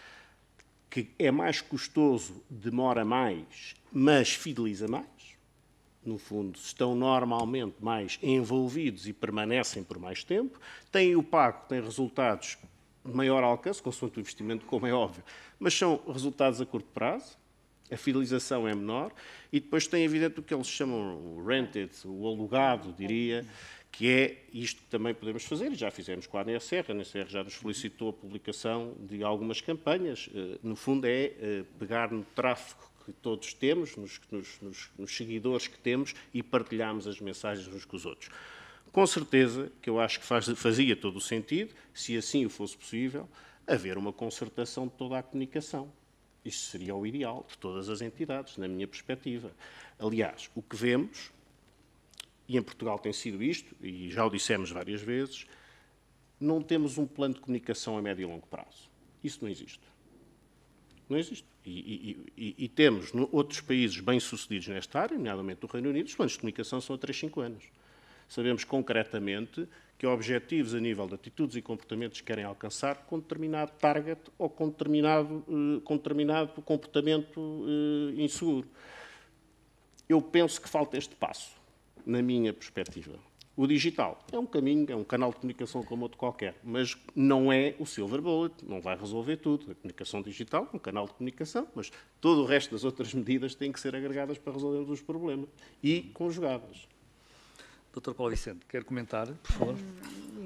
que é mais custoso, demora mais, mas fideliza mais. No fundo, estão normalmente mais envolvidos e permanecem por mais tempo. Tem o pago, tem resultados de maior alcance, consoante o investimento, como é óbvio, mas são resultados a curto prazo. A fidelização é menor e depois tem, evidente, o que eles chamam o rented, o alugado, diria, que é isto que também podemos fazer, e já fizemos com a ANSR, a ANSR já nos felicitou a publicação de algumas campanhas, eh, no fundo é eh, pegar no tráfego que todos temos, nos, nos, nos seguidores que temos e partilharmos as mensagens uns com os outros. Com certeza que eu acho que faz, fazia todo o sentido, se assim o fosse possível, haver uma concertação de toda a comunicação. Isso seria o ideal de todas as entidades, na minha perspectiva. Aliás, o que vemos, e em Portugal tem sido isto, e já o dissemos várias vezes, não temos um plano de comunicação a médio e longo prazo. Isso não existe. Não existe. E, e, e, e temos no, outros países bem-sucedidos nesta área, nomeadamente o Reino Unido, os planos de comunicação são a 3, 5 anos. Sabemos concretamente que objetivos a nível de atitudes e comportamentos que querem alcançar com determinado target ou com determinado, eh, com determinado comportamento eh, inseguro. Eu penso que falta este passo na minha perspectiva. O digital é um caminho, é um canal de comunicação como outro qualquer, mas não é o silver bullet, não vai resolver tudo. A comunicação digital é um canal de comunicação, mas todo o resto das outras medidas têm que ser agregadas para resolvermos os problemas e conjugadas. Doutor Paulo Vicente, quer comentar, por favor?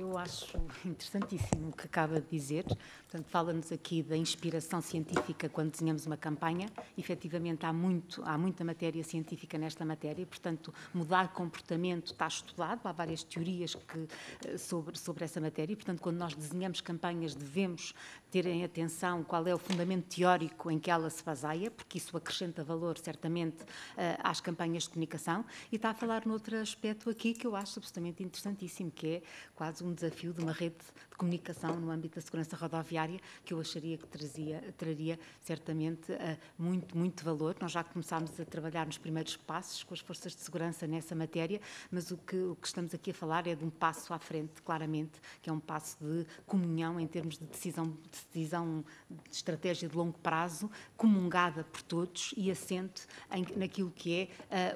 eu acho interessantíssimo o que acaba de dizer. Portanto, fala-nos aqui da inspiração científica quando desenhamos uma campanha. Efetivamente, há, muito, há muita matéria científica nesta matéria, portanto, mudar comportamento está estudado, há várias teorias que, eh, sobre, sobre essa matéria. Portanto, quando nós desenhamos campanhas, devemos ter em atenção qual é o fundamento teórico em que ela se baseia, porque isso acrescenta valor, certamente, eh, às campanhas de comunicação. E está a falar noutro aspecto aqui que eu acho absolutamente interessantíssimo, que é quase um desafio de uma rede comunicação no âmbito da segurança rodoviária, que eu acharia que trazia, traria certamente eh, muito, muito valor. Nós já começámos a trabalhar nos primeiros passos com as forças de segurança nessa matéria, mas o que, o que estamos aqui a falar é de um passo à frente, claramente, que é um passo de comunhão em termos de decisão, decisão de estratégia de longo prazo, comungada por todos e assente em, naquilo que é a, eh,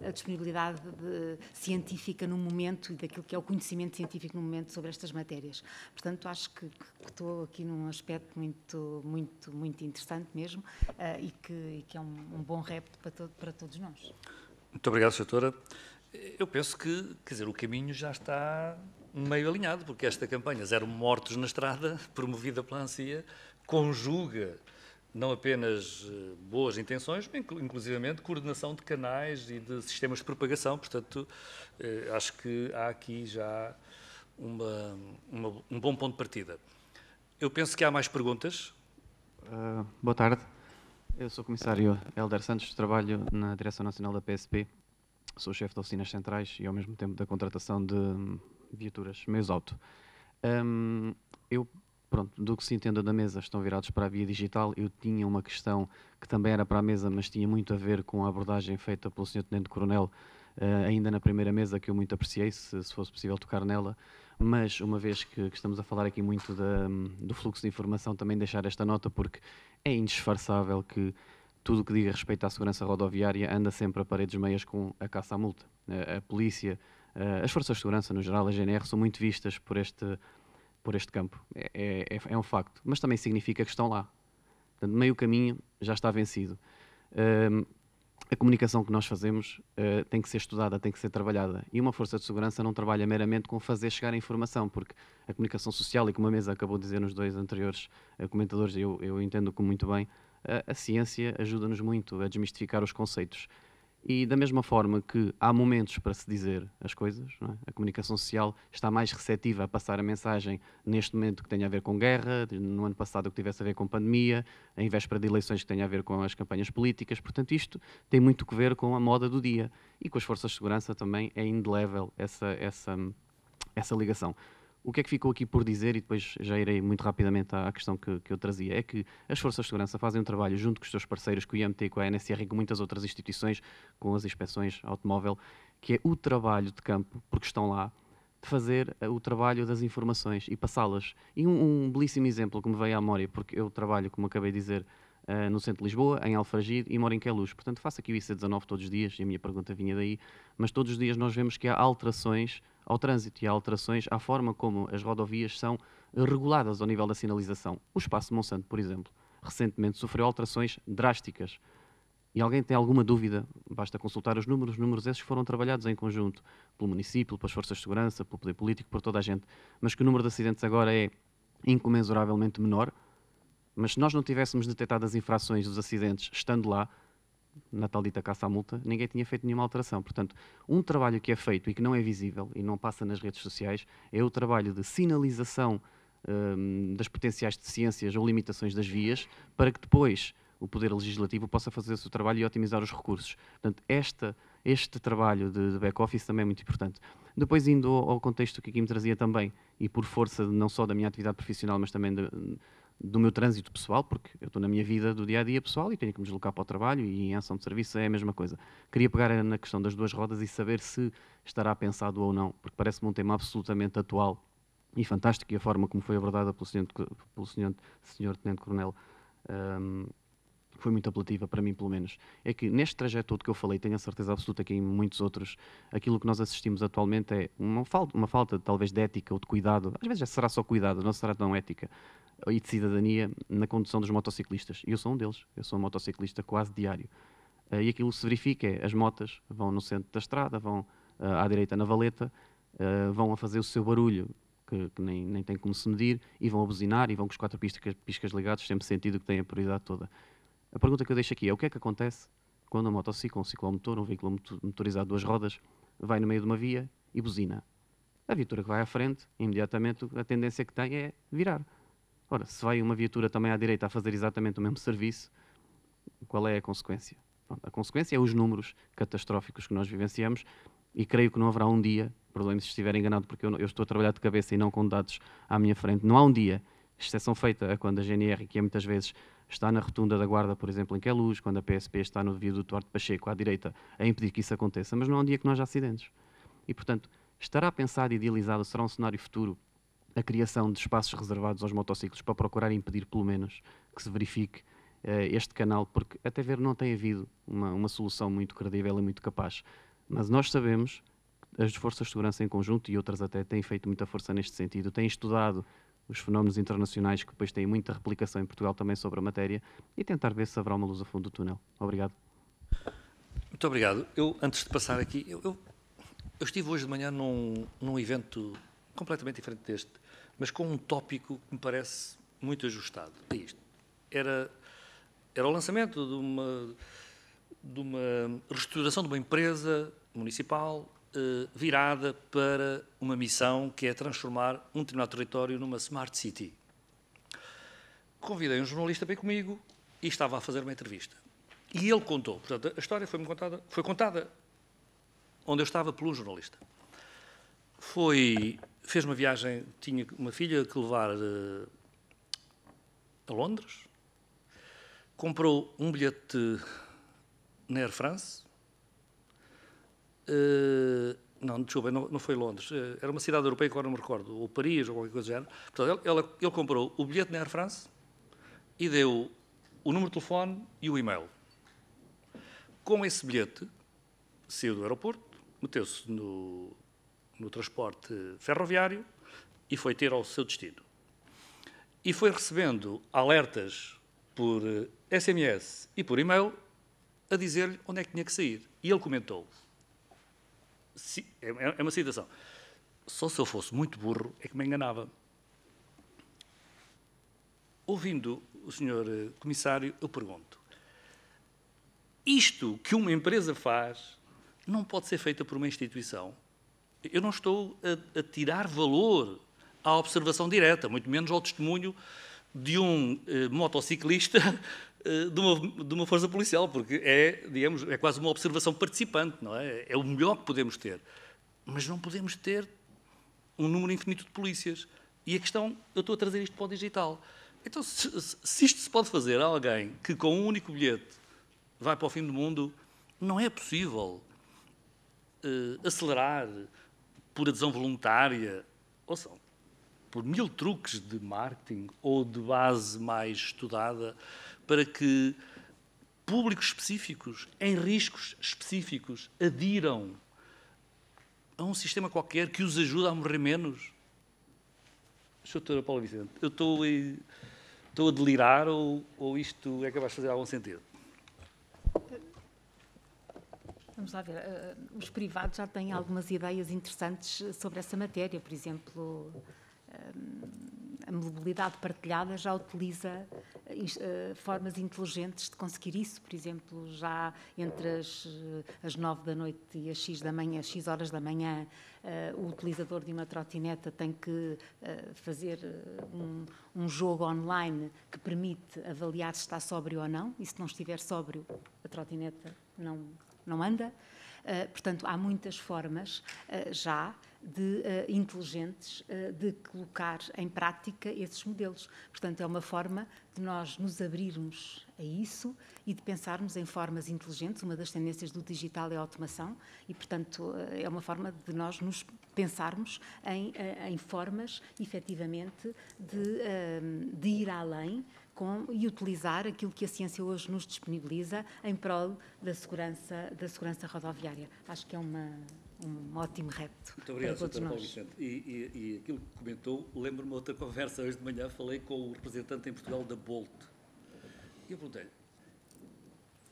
eh, a disponibilidade de, científica no momento e daquilo que é o conhecimento científico no momento sobre estas matérias. Portanto, acho que, que estou aqui num aspecto muito, muito, muito interessante mesmo uh, e, que, e, que, é um, um bom repto para, para todos nós. Muito obrigado, Doutora. Eu penso que, quer dizer, o caminho já está meio alinhado, porque esta campanha Zero Mortos na Estrada, *laughs* promovida pela ANSIA, conjuga não apenas eh, boas intenções, mas inclusivamente coordenação de canais e de sistemas de propagação. Portanto, eh, acho que há aqui já uma, uma, um bom ponto de partida. Eu penso que há mais perguntas. Uh, boa tarde. Eu sou o Comissário Helder Santos, trabalho na Direção Nacional da PSP, sou chefe de oficinas centrais e ao mesmo tempo da contratação de viaturas meios auto. Um, eu, pronto, do que se entenda da mesa, estão virados para a via digital. Eu tinha uma questão que também era para a mesa, mas tinha muito a ver com a abordagem feita pelo Sr. Tenente Coronel, uh, ainda na primeira mesa, que eu muito apreciei, se, se fosse possível tocar nela mas uma vez que, que estamos a falar aqui muito da, do fluxo de informação, também deixar esta nota, porque é indisfarçável que tudo o que diga respeito à segurança rodoviária anda sempre a paredes meias com a caça à multa. A, a polícia, a, as forças de segurança no geral, a GNR, são muito vistas por este, por este campo. É, é, é, é um facto. Mas também significa que estão lá. Portanto, meio caminho já está vencido. Um, a comunicação que nós fazemos uh, tem que ser estudada, tem que ser trabalhada. E uma força de segurança não trabalha meramente com fazer chegar a informação, porque a comunicação social, e como a mesa acabou de dizer nos dois anteriores uh, comentadores, eu, eu entendo com muito bem, uh, a ciência ajuda-nos muito a desmistificar os conceitos. E da mesma forma que há momentos para se dizer as coisas, é? a comunicação social está mais receptiva a passar a mensagem neste momento que tenha a ver com guerra, no ano passado que tivesse a ver com pandemia, em véspera de eleições que tenha a ver com as campanhas políticas. Portanto, isto tem muito que ver com a moda do dia. E com as forças de segurança também é indelével essa, essa, essa ligação o que é que ficou aqui por dizer, e depois já irei muito rapidamente à, questão que, que, eu trazia, é que as Forças de Segurança fazem um trabalho junto com os seus parceiros, com o IMT, com a NSR e com muitas outras instituições, com as inspeções automóvel, que é o trabalho de campo, porque estão lá, de fazer eh, o trabalho das informações e passá-las. E um, um, belíssimo exemplo que me veio à memória, porque eu trabalho, como acabei de dizer, uh, no centro de Lisboa, em Alfragide e moro em Queluz. Portanto, faço aqui o IC19 todos os dias, e a minha pergunta vinha daí, mas todos os dias nós vemos que há alterações ao trânsito e há alterações à forma como as rodovias são reguladas ao nível da sinalização. O espaço Monsanto, por exemplo, recentemente sofreu alterações drásticas. E alguém tem alguma dúvida, basta consultar os números. Os números esses foram trabalhados em conjunto pelo município, pelas forças de segurança, pelo poder político, por toda a gente. Mas que o número de acidentes agora é incomensuravelmente menor, mas se nós não tivéssemos detectado as infrações dos acidentes estando lá, na tal dita caça à multa, ninguém tinha feito nenhuma alteração. Portanto, um trabalho que é feito e que não é visível e não passa nas redes sociais é o trabalho de sinalização um, das potenciais deficiências ou limitações das vias para que depois o Poder Legislativo possa fazer o seu trabalho e otimizar os recursos. Portanto, esta, este trabalho de, de back-office também é muito importante. Depois, indo ao, ao contexto que aqui me trazia também, e por força não só da minha atividade profissional, mas também de, do meu trânsito pessoal, porque eu estou na minha vida do dia a dia pessoal e tenho que me deslocar para o trabalho e em ação de serviço é a mesma coisa. Queria pegar na questão das duas rodas e saber se estará pensado ou não, porque parece-me um tema absolutamente atual e fantástico e a forma como foi abordada pelo senhor, pelo senhor, senhor Tenente Coronel um, foi muito apelativa, para mim pelo menos. É que neste trajeto todo que eu falei, tenho a certeza absoluta que em muitos outros, aquilo que nós assistimos atualmente é uma falta, uma falta talvez de ética ou de cuidado, às vezes já será só cuidado, não será tão ética, e de cidadania na condução dos motociclistas. E eu sou um deles, eu sou um motociclista quase diário. Uh, e aquilo se verifica é, as motas vão no centro da estrada, vão uh, à direita na valeta, uh, vão a fazer o seu barulho, que, que, nem, nem tem como se medir, e vão a buzinar, e vão com os quatro piscas, piscas ligados, sempre sentido que têm a prioridade toda. A pergunta que eu deixo aqui é o que é que acontece quando um motociclo, um ciclomotor, um veículo motorizado de duas rodas, vai no meio de uma via e buzina. A viatura que vai à frente, imediatamente, a tendência que tem é virar. Ora, se vai uma viatura também à direita a fazer exatamente o mesmo serviço, qual é a consequência? a consequência é os números catastróficos que nós vivenciamos e creio que não haverá um dia, problema se estiver enganado, porque eu, eu, estou a trabalhar de cabeça e não com dados à minha frente, não há um dia, exceção feita a quando a GNR, que é muitas vezes está na rotunda da Guarda, por exemplo, em Queluz, é quando a PSP está no do Duarte Pacheco, à direita, a impedir que isso aconteça, mas não há um dia que não haja acidentes. E, portanto, estará pensado e idealizado, será um cenário futuro a criação de espaços reservados aos motociclos para procurar impedir, pelo menos, que se verifique eh, este canal, porque até ver não tem havido uma, uma solução muito credível e muito capaz. Mas nós sabemos que as forças de segurança em conjunto e outras até têm feito muita força neste sentido, têm estudado os fenómenos internacionais que depois têm muita replicação em Portugal também sobre a matéria e tentar ver se haverá uma luz a fundo do túnel. Obrigado. Muito obrigado. Eu, antes de passar aqui, eu, eu, eu estive hoje de manhã num, num evento completamente diferente deste, mas com um tópico que me parece muito ajustado. isto. Era, era o lançamento de uma, de uma reestruturação de uma empresa municipal eh, virada para uma missão que é transformar um determinado território numa smart city. Convidei um jornalista bem comigo e estava a fazer uma entrevista. E ele contou, portanto, a história foi-me contada, foi contada onde eu estava pelo jornalista. Foi fez uma viagem, tinha uma filha que levar eh, a Londres, comprou um bilhete na Air France, uh, não, desculpa, não, não foi Londres, uh, era uma cidade europeia que agora não me recordo, ou Paris, ou qualquer coisa do género. Portanto, ele, ele, ele comprou o bilhete na Air France e deu o número de telefone e o e-mail. Com esse bilhete, saiu do aeroporto, meteu-se no, no transporte ferroviário e foi ter ao seu destino. E foi recebendo alertas por SMS eh, e por e-mail a dizer-lhe onde é que tinha que sair. E ele comentou: é, é, é uma citação, só se eu fosse muito burro é que me enganava. Ouvindo o senhor eh, comissário, eu pergunto: isto que uma empresa faz não pode ser feita por uma instituição? Eu não estou a, a tirar valor à observação direta, muito menos ao testemunho de um eh, motociclista *laughs* eh, de uma, de uma, força policial, porque é, digamos, é quase uma observação participante, não é? É o melhor que podemos ter. Mas não podemos ter um número infinito de polícias. E a questão, eu estou a trazer isto para o digital. Então, se, se isto se pode fazer a alguém que com um único bilhete vai para o fim do mundo, não é possível uh, acelerar, por adesão voluntária, ou são por mil truques de marketing ou de base mais estudada, para que públicos específicos, em riscos específicos, adiram a um sistema qualquer que os ajude a morrer menos? Doutora Paula Vicente, eu estou a, estou a delirar ou, ou isto é capaz de fazer algum sentido? Vamos lá ver, uh, os privados já têm algumas ideias interessantes eh, sobre essa matéria, por exemplo, uh, a mobilidade partilhada já utiliza uh, formas inteligentes de conseguir isso, por exemplo, já entre as, as 9 da noite e as X da manhã, as X horas da manhã, o utilizador de uma trotineta tem que fazer um, um jogo online que permite avaliar se está sóbrio ou não, e se não estiver sóbrio, a trotineta não não anda. Uh, portanto, há muitas formas uh, já de uh, inteligentes uh, de colocar em prática esses modelos. Portanto, é uma forma de nós nos abrirmos a isso e de pensarmos em formas inteligentes. Uma das tendências do digital é a automação e, portanto, uh, é uma forma de nós nos pensarmos em, em formas, efetivamente, de, de ir além com, e utilizar aquilo que a ciência hoje nos disponibiliza em prol da segurança, da segurança rodoviária. Acho que é uma um ótimo repto. Muito obrigado, para todos Paulo Vicente. E, e, e, aquilo que comentou, lembro-me outra conversa hoje de manhã, falei com o representante em Portugal da Bolt. E eu perguntei-lhe,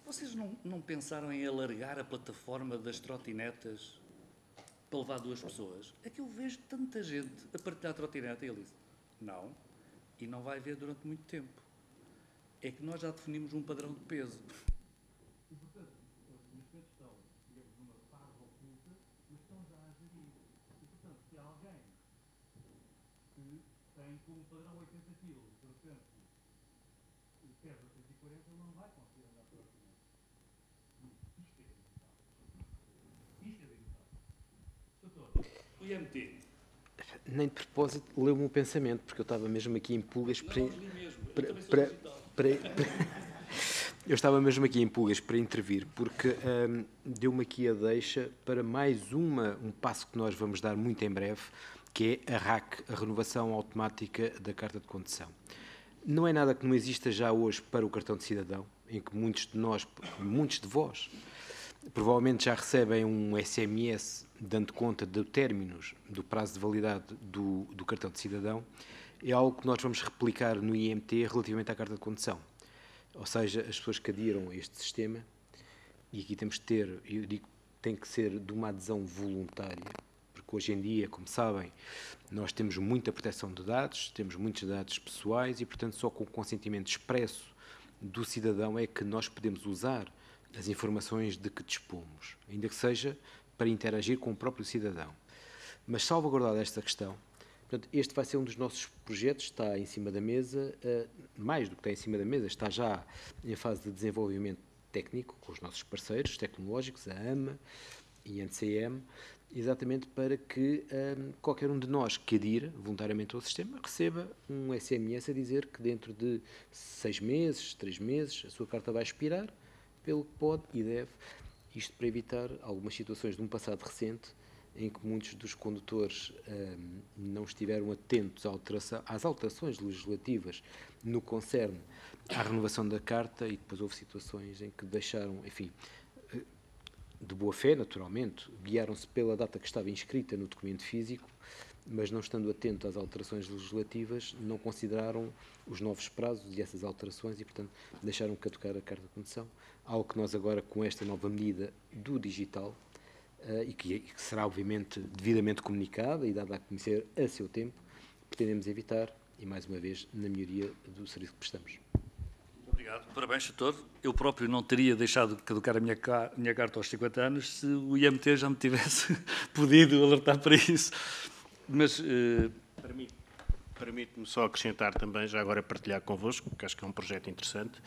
vocês não, não pensaram em alargar a plataforma das trotinetas para levar duas pessoas? É que eu vejo tanta gente a partilhar a trotineta. E ele disse, não, e não vai haver durante muito tempo. É que nós já definimos um padrão de peso. nem de propósito leu-me o pensamento, porque eu estava mesmo aqui em pulgas para, *laughs* eu estava mesmo aqui em pulgas para intervir, porque hum, deu-me aqui a deixa para mais uma, um passo que nós vamos dar muito em breve, que é a RAC, a renovação automática da carta de condução. Não é nada que não exista já hoje para o cartão de cidadão, em que muitos de nós, muitos de vós, provavelmente já recebem um SMS dando conta de términos do prazo de validade do, do, cartão de cidadão, é algo que nós vamos replicar no IMT relativamente à carta de condução. Ou seja, as pessoas que adiram a este sistema, e aqui temos de ter, eu digo, tem que ser de uma adesão voluntária, porque hoje em dia, como sabem, nós temos muita proteção de dados, temos muitos dados pessoais e, portanto, só com o consentimento expresso do cidadão é que nós podemos usar as informações de que dispomos, ainda que seja para interagir com o próprio cidadão. Mas salvaguardada esta questão, portanto, este vai ser um dos nossos projetos, está em cima da mesa, eh, mais do que está em cima da mesa, está já em fase de desenvolvimento técnico com os nossos parceiros tecnológicos, a AMA e a NCM, exatamente para que eh, qualquer um de nós que adira voluntariamente ao sistema receba um SMS a dizer que dentro de seis meses, três meses, a sua carta vai expirar pelo que pode e deve, isto para evitar algumas situações de um passado recente em que muitos dos condutores um, não estiveram atentos às alterações legislativas no concerne à renovação da carta e depois houve situações em que deixaram, enfim, hum, de boa fé, naturalmente, guiaram-se pela data que estava inscrita no documento físico mas não estando atento às alterações legislativas, não consideraram os novos prazos e essas alterações e, portanto, deixaram caducar a Carta de condição algo que nós agora, com esta nova medida do digital, uh, e, que, e, que, será, obviamente, devidamente comunicada e dada a conhecer a seu tempo, pretendemos evitar, e, mais uma vez, na melhoria do serviço que prestamos. Obrigado. Parabéns, doutor. Eu próprio não teria deixado de caducar a minha, minha carta aos 50 anos se o IMT já me tivesse *laughs* podido alertar para isso. Mas. Uh... Permite-me só acrescentar também, já agora partilhar convosco, porque acho que é um projeto interessante.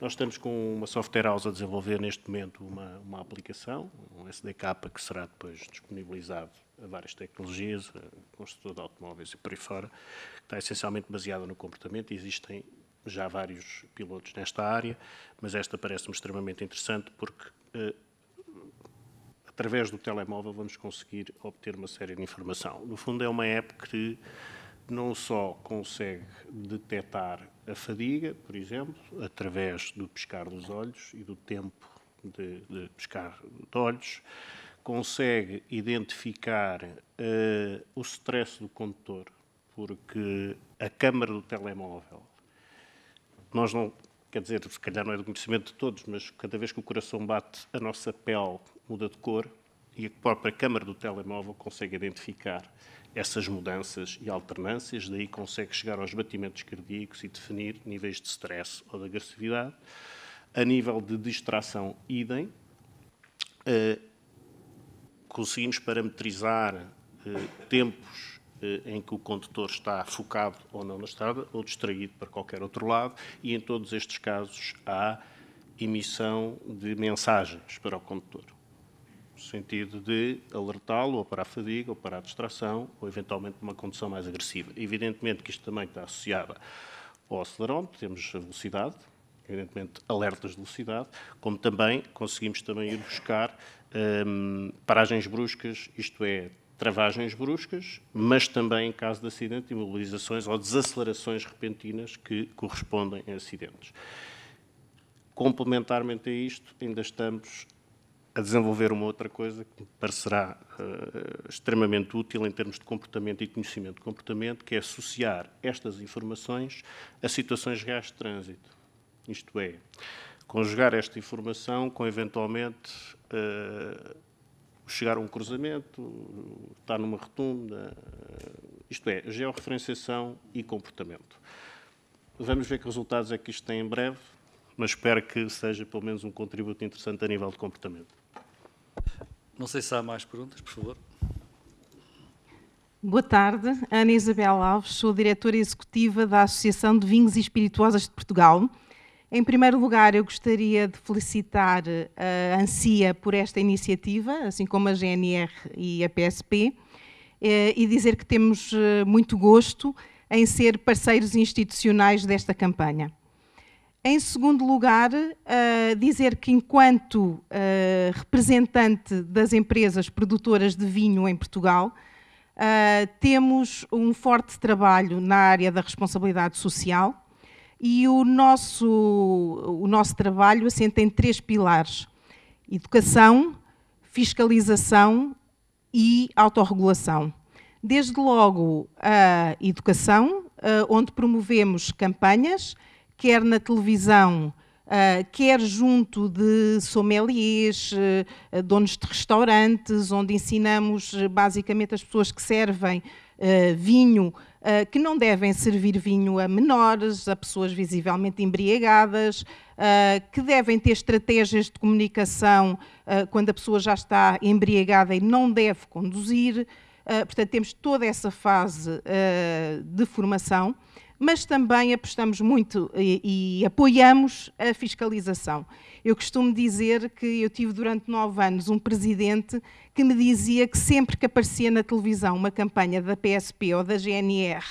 Nós estamos com uma software house a desenvolver neste momento uma, uma aplicação, um SDK que será depois disponibilizado a várias tecnologias, a construtor de automóveis e por aí fora, que está essencialmente baseada no comportamento existem já vários pilotos nesta área, mas esta parece-me extremamente interessante porque eh, através do telemóvel vamos conseguir obter uma série de informação. No fundo, é uma app que não só consegue detectar a fadiga, por exemplo, através do pescar dos olhos e do tempo de, de pescar de olhos, consegue identificar uh, o stress do condutor, porque a câmara do telemóvel, nós não quer dizer, se calhar não é do conhecimento de todos, mas cada vez que o coração bate, a nossa pele muda de cor e a própria câmara do telemóvel consegue identificar essas mudanças e alternâncias, daí consegue chegar aos batimentos cardíacos e definir níveis de stress ou de agressividade. A nível de distração, idem. Uh, conseguimos parametrizar uh, tempos eh, em que o condutor está focado ou não na estrada ou distraído para qualquer outro lado, e em todos estes casos há emissão de mensagens para o condutor, no sentido de alertá-lo ou para a fadiga ou para a distração ou eventualmente uma condução mais agressiva. Evidentemente que isto também está associado ao acelerómetro, temos a velocidade, evidentemente alertas de velocidade, como também conseguimos também ir buscar hum, paragens bruscas, isto é, travagens bruscas, mas também em caso de acidente, imobilizações ou desacelerações repentinas que correspondem a acidentes. Complementarmente a isto, ainda estamos a desenvolver uma outra coisa que me parecerá uh, extremamente útil em termos de comportamento e conhecimento de comportamento, que é associar estas informações a situações reais de trânsito. Isto é, conjugar esta informação com, eventualmente, uh, chegar a um cruzamento, estar numa retunda, isto é, georreferenciação e comportamento. Vamos ver que resultados é que isto tem em breve, mas espero que seja pelo menos um contributo interessante a nível de comportamento. Não sei se há mais perguntas, por favor. Boa tarde, Ana Isabel Alves, sou diretora executiva da Associação de Vinhos e Espirituosas de Portugal. Em primeiro lugar, eu gostaria de felicitar eh, a ANSIA por esta iniciativa, assim como a GNR e a PSP, eh, e dizer que temos eh, muito gosto em ser parceiros institucionais desta campanha. Em segundo lugar, dizer que enquanto representante das empresas produtoras de vinho em Portugal, temos um forte trabalho na área da responsabilidade social, e o nosso, o nosso trabalho assenta em três pilares: educação, fiscalização e autorregulação. Desde logo a educação, onde promovemos campanhas, quer na televisão, quer junto de sommeliers, donos de restaurantes, onde ensinamos basicamente as pessoas que servem vinho eh, que não devem servir vinho a menores, a pessoas visivelmente embriagadas, uh, que devem ter estratégias de comunicação eh, quando a pessoa já está embriagada e não deve conduzir. portanto, temos toda essa fase de formação mas também apostamos muito e, e, apoiamos a fiscalização. Eu costumo dizer que eu tive durante nove anos um presidente que me dizia que sempre que aparecia na televisão uma campanha da PSP ou da GNR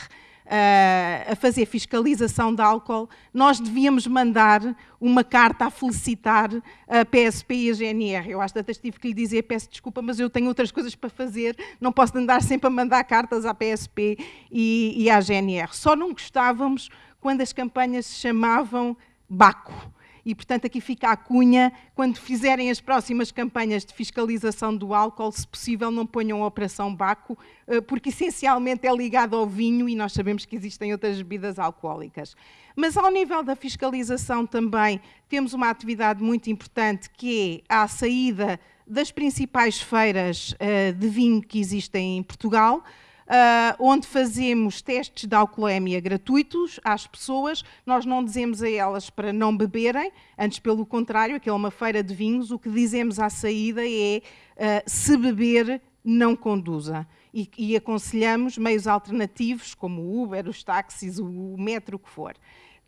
eh, a fazer fiscalização de álcool, nós devíamos mandar uma carta a felicitar a PSP e a GNR. Eu que tantas tive que lhe dizer, peço desculpa, mas eu tenho outras coisas para fazer, não posso andar sempre a mandar cartas à PSP e, e à GNR. Só não gostávamos quando as campanhas se chamavam Baco e, portanto, aqui fica a cunha, quando fizerem as próximas campanhas de fiscalização do álcool, se possível, não ponham a operação Baco, eh, porque essencialmente é ligado ao vinho e nós sabemos que existem outras bebidas alcoólicas. Mas ao nível da fiscalização também temos uma atividade muito importante que é a saída das principais feiras eh, de vinho que existem em Portugal, Uh, onde fazemos testes de alcoolemia gratuitos às pessoas. Nós não dizemos a elas para não beberem, antes pelo contrário, aquilo é uma feira de vinhos. O que dizemos à saída é uh, se beber, não conduza. E, e, aconselhamos meios alternativos, como o Uber, os táxis, o metro, o que for.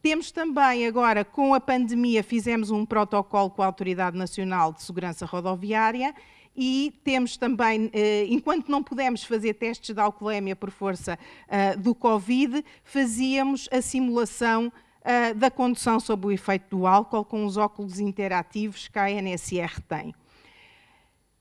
Temos também agora, com a pandemia, fizemos um protocolo com a Autoridade Nacional de Segurança Rodoviária e temos também, eh, enquanto não pudemos fazer testes de alcoolemia por força eh, do Covid, fazíamos a simulação eh, da condução sob o efeito do álcool com os óculos interativos que a ANSR tem.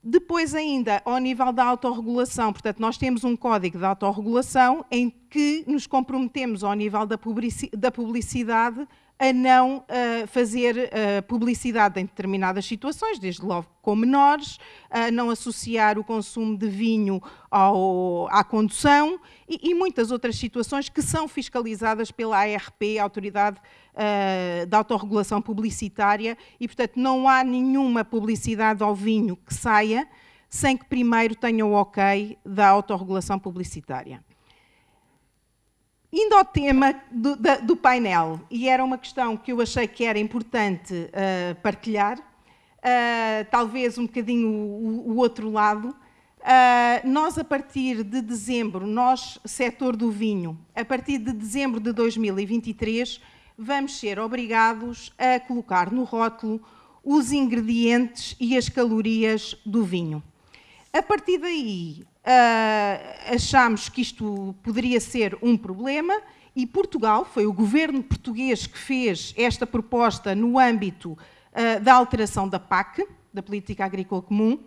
Depois ainda, ao nível da autorregulação, portanto, nós temos um código de autorregulação em que nos comprometemos ao nível da publicidade a não uh, fazer uh, publicidade em determinadas situações, desde logo com menores, a não associar o consumo de vinho ao, à condução e, e, muitas outras situações que são fiscalizadas pela ARP, Autoridade uh, de Autorregulação Publicitária, e portanto não há nenhuma publicidade ao vinho que saia sem que primeiro tenha o ok da autorregulação publicitária. Indo ao tema do, da, do, painel, e era uma questão que eu achei que era importante uh, partilhar, uh, talvez um bocadinho o, o outro lado. Uh, nós, a partir de dezembro, nós, setor do vinho, a partir de dezembro de 2023, vamos ser obrigados a colocar no rótulo os ingredientes e as calorias do vinho. A partir daí, uh, achámos que isto poderia ser um problema e Portugal, foi o governo português que fez esta proposta no âmbito uh, da alteração da PAC, da Política Agrícola Comum,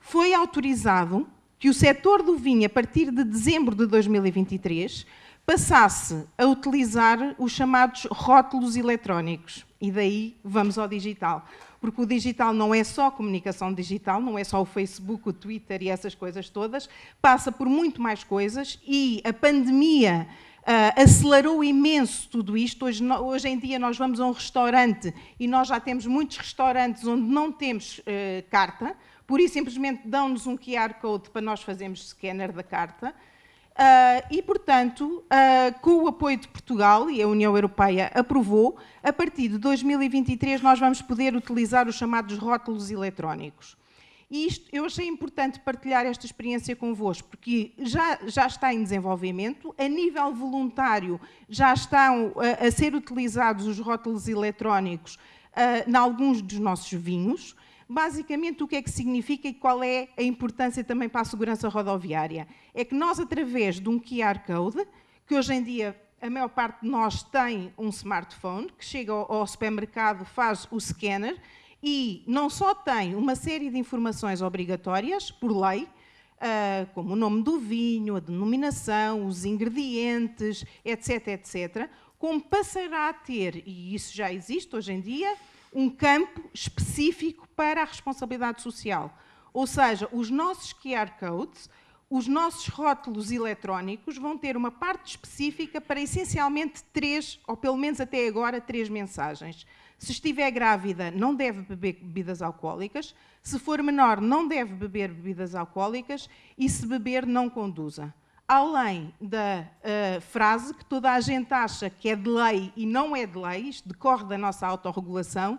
foi autorizado que o setor do vinho, a partir de dezembro de 2023, passasse a utilizar os chamados rótulos eletrónicos. E daí vamos ao digital porque o digital não é só comunicação digital, não é só o Facebook, o Twitter e essas coisas todas, passa por muito mais coisas e a pandemia Uh, acelerou imenso tudo isto. Hoje, no, hoje, em dia nós vamos a um restaurante e nós já temos muitos restaurantes onde não temos uh, carta, por isso simplesmente dão-nos um QR Code para nós fazermos scanner da carta. Uh, e, portanto, uh, com o apoio de Portugal e a União Europeia aprovou, a partir de 2023 nós vamos poder utilizar os chamados rótulos eletrónicos. E isto, eu achei importante partilhar esta experiência convosco, porque já, já está em desenvolvimento, a nível voluntário já estão a, ah, a ser utilizados os rótulos eletrónicos uh, em alguns dos nossos vinhos, Basicamente, o que é que significa e qual é a importância também para a segurança rodoviária? É que nós, através de um QR Code, que hoje em dia a maior parte de nós tem um smartphone, que chega ao supermercado, faz o scanner e não só tem uma série de informações obrigatórias, por lei, ah, como o nome do vinho, a denominação, os ingredientes, etc., etc., como passará a ter, e isso já existe hoje em dia, um campo específico para a responsabilidade social. Ou seja, os nossos QR codes, os nossos rótulos eletrónicos vão ter uma parte específica para essencialmente três, ou pelo menos até agora, três mensagens. Se estiver grávida, não deve beber bebidas alcoólicas. Se for menor, não deve beber bebidas alcoólicas. E se beber, não conduza além da uh, frase que toda a gente acha que é de lei e não é de lei, isto decorre da nossa autorregulação,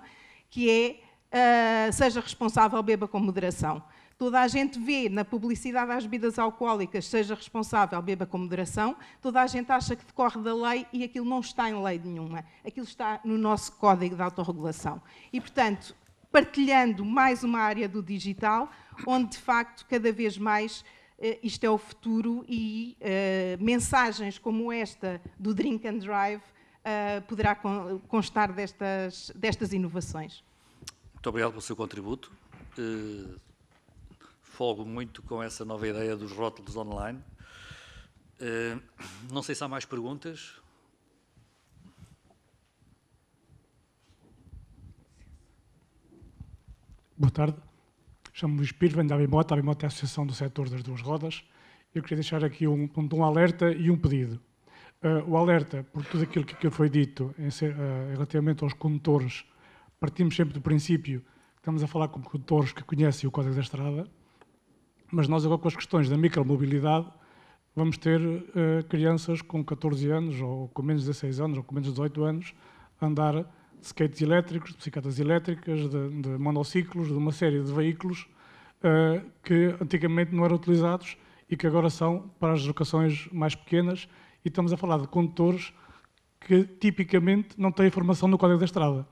que é uh, seja responsável, beba com moderação. Toda a gente vê na publicidade às bebidas alcoólicas, seja responsável, beba com moderação. Toda a gente acha que decorre da lei e aquilo não está em lei nenhuma. Aquilo está no nosso código de autorregulação. E, portanto, partilhando mais uma área do digital, onde de facto cada vez mais eh, isto é o futuro e eh, mensagens como esta do Drink and Drive eh, poderá constar destas, destas inovações. Muito obrigado pelo seu contributo. Folgo muito com essa nova ideia dos rótulos online. Não sei se há mais perguntas. Boa tarde. Chamo-me Luís Pires, venho da Abimota. A Abimota é a Associação do Setor das Duas Rodas. Eu queria deixar aqui um, um alerta e um pedido. Uh, o alerta, por tudo aquilo que, aqui foi dito em ser, uh, relativamente aos condutores, partimos sempre do princípio que estamos a falar com condutores que conhecem o Código da Estrada, mas nós agora com as questões da micromobilidade vamos ter uh, crianças com 14 anos ou com menos de 16 anos ou com menos de 18 anos a andar skates elétricos, de bicicletas elétricas, de, de monociclos, de uma série de veículos uh, que antigamente não eram utilizados e que agora são para as locações mais pequenas e estamos a falar de condutores que tipicamente não têm informação no código da estrada.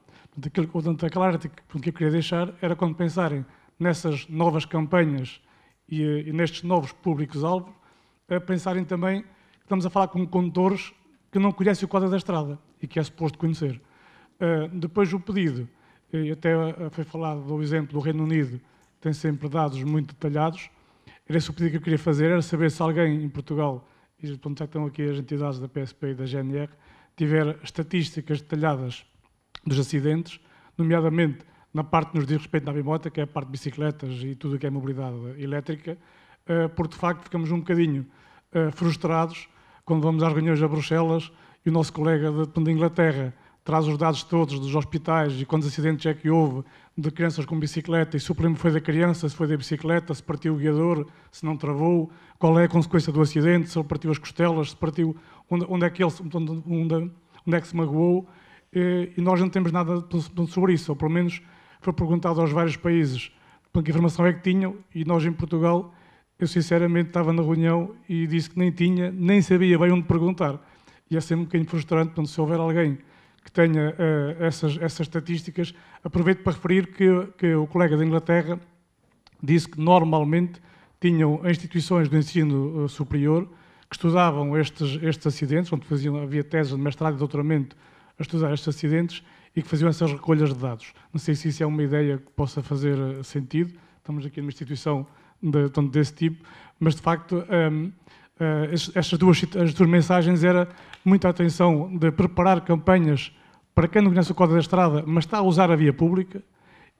Portanto, aquela área que eu queria deixar era quando pensarem nessas novas campanhas e, e nestes novos públicos-alvo, eh, pensarem também que estamos a falar com condutores que não conhecem o código da estrada e que é suposto conhecer. Ah, depois o pedido, e até ah, foi falado do exemplo do Reino Unido, tem sempre dados muito detalhados. Era esse o pedido que eu queria fazer, era saber se alguém em Portugal, e portanto, já estão aqui as entidades da PSP e da GNR, tiver estatísticas detalhadas dos acidentes, nomeadamente na parte que nos diz respeito à bimota, que é a parte de bicicletas e tudo o que é mobilidade elétrica, ah, porque de facto ficamos um bocadinho frustrados quando vamos às reuniões a Bruxelas e o nosso colega de Inglaterra traz os dados todos dos hospitais e quantos acidentes é que houve de crianças com bicicleta e se o problema foi da criança, se foi da bicicleta, se partiu o guiador, se não travou, qual é a consequência do acidente, se ele partiu as costelas, se partiu onde, onde é, que ele, onde, onde é que se magoou. E nós não temos nada sobre isso, ou pelo menos foi perguntado aos vários países que informação é que tinham e nós em Portugal, eu sinceramente estava na reunião e disse que nem tinha, nem sabia bem onde perguntar. E é sempre um bocadinho frustrante quando se houver alguém que tenha uh, essas, essas estatísticas, aproveito para referir que, que o colega da Inglaterra disse que normalmente tinham instituições do ensino eh, superior que estudavam estes, estes acidentes, onde faziam, havia teses de mestrado e doutoramento a estudar estes acidentes e que faziam essas recolhas de dados. Não sei se isso é uma ideia que possa fazer eh, sentido, estamos aqui numa instituição de, desse tipo, mas de facto um, ehm, uh, estas duas, as duas mensagens era muita atenção de preparar campanhas para quem não conhece o Código da Estrada, mas está a usar a via pública,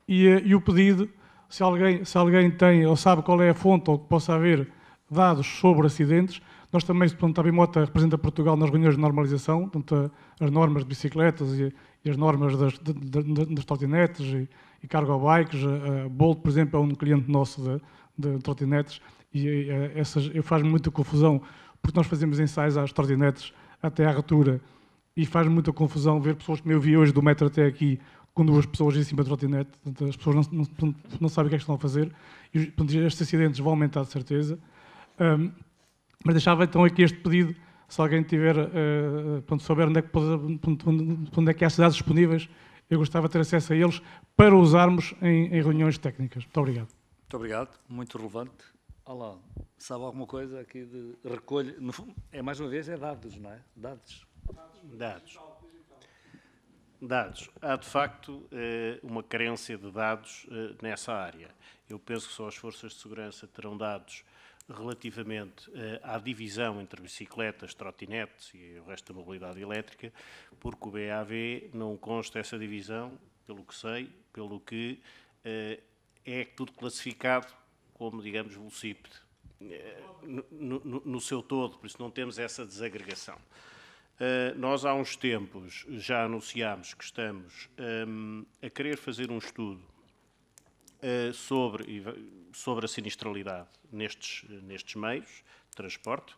e, eh, e o pedido, se alguém, se alguém tem ou sabe qual é a fonte ou que possa haver dados sobre acidentes, nós também, portanto, a Bimota representa Portugal nas reuniões de normalização, portanto, as normas de bicicletas e, e as normas das, das trotinetes e, e cargo bikes. A Bolt, por exemplo, é um cliente nosso de, de trotinetes e, eh, e, essas, faz muita confusão porque nós fazemos ensaios às trotinetes até à retura. E faz muita confusão ver pessoas que eu vi hoje do metro até aqui com duas pessoas em cima de trotinete, as pessoas não, não, não, sabem o que é que estão a fazer, e portanto, estes acidentes vão aumentar de certeza. Um, mas deixava então aqui este pedido, se alguém tiver, uh, eh, eh, pronto, souber onde é, que, onde é que há cidades disponíveis, eu gostava de ter acesso a eles para usarmos em, em reuniões técnicas. Muito obrigado. Muito obrigado, muito relevante. Olá, sabe alguma coisa aqui de recolha? é mais uma vez é dados, não é? Dados. Dados. Dados. Há, de facto, eh, uma carência de dados eh, nessa área. Eu penso que só as forças de segurança terão dados relativamente eh, à divisão entre bicicletas, trotinetes e o resto da mobilidade elétrica, porque o BAV não consta essa divisão, pelo que sei, pelo que é tudo classificado como, digamos, velocípede eh, no, no, no, seu todo, por isso não temos essa desagregação. Eh, nós, há uns tempos, já anunciámos que estamos um, eh, a querer fazer um estudo uh, sobre, sobre a sinistralidade nestes, nestes meios de transporte,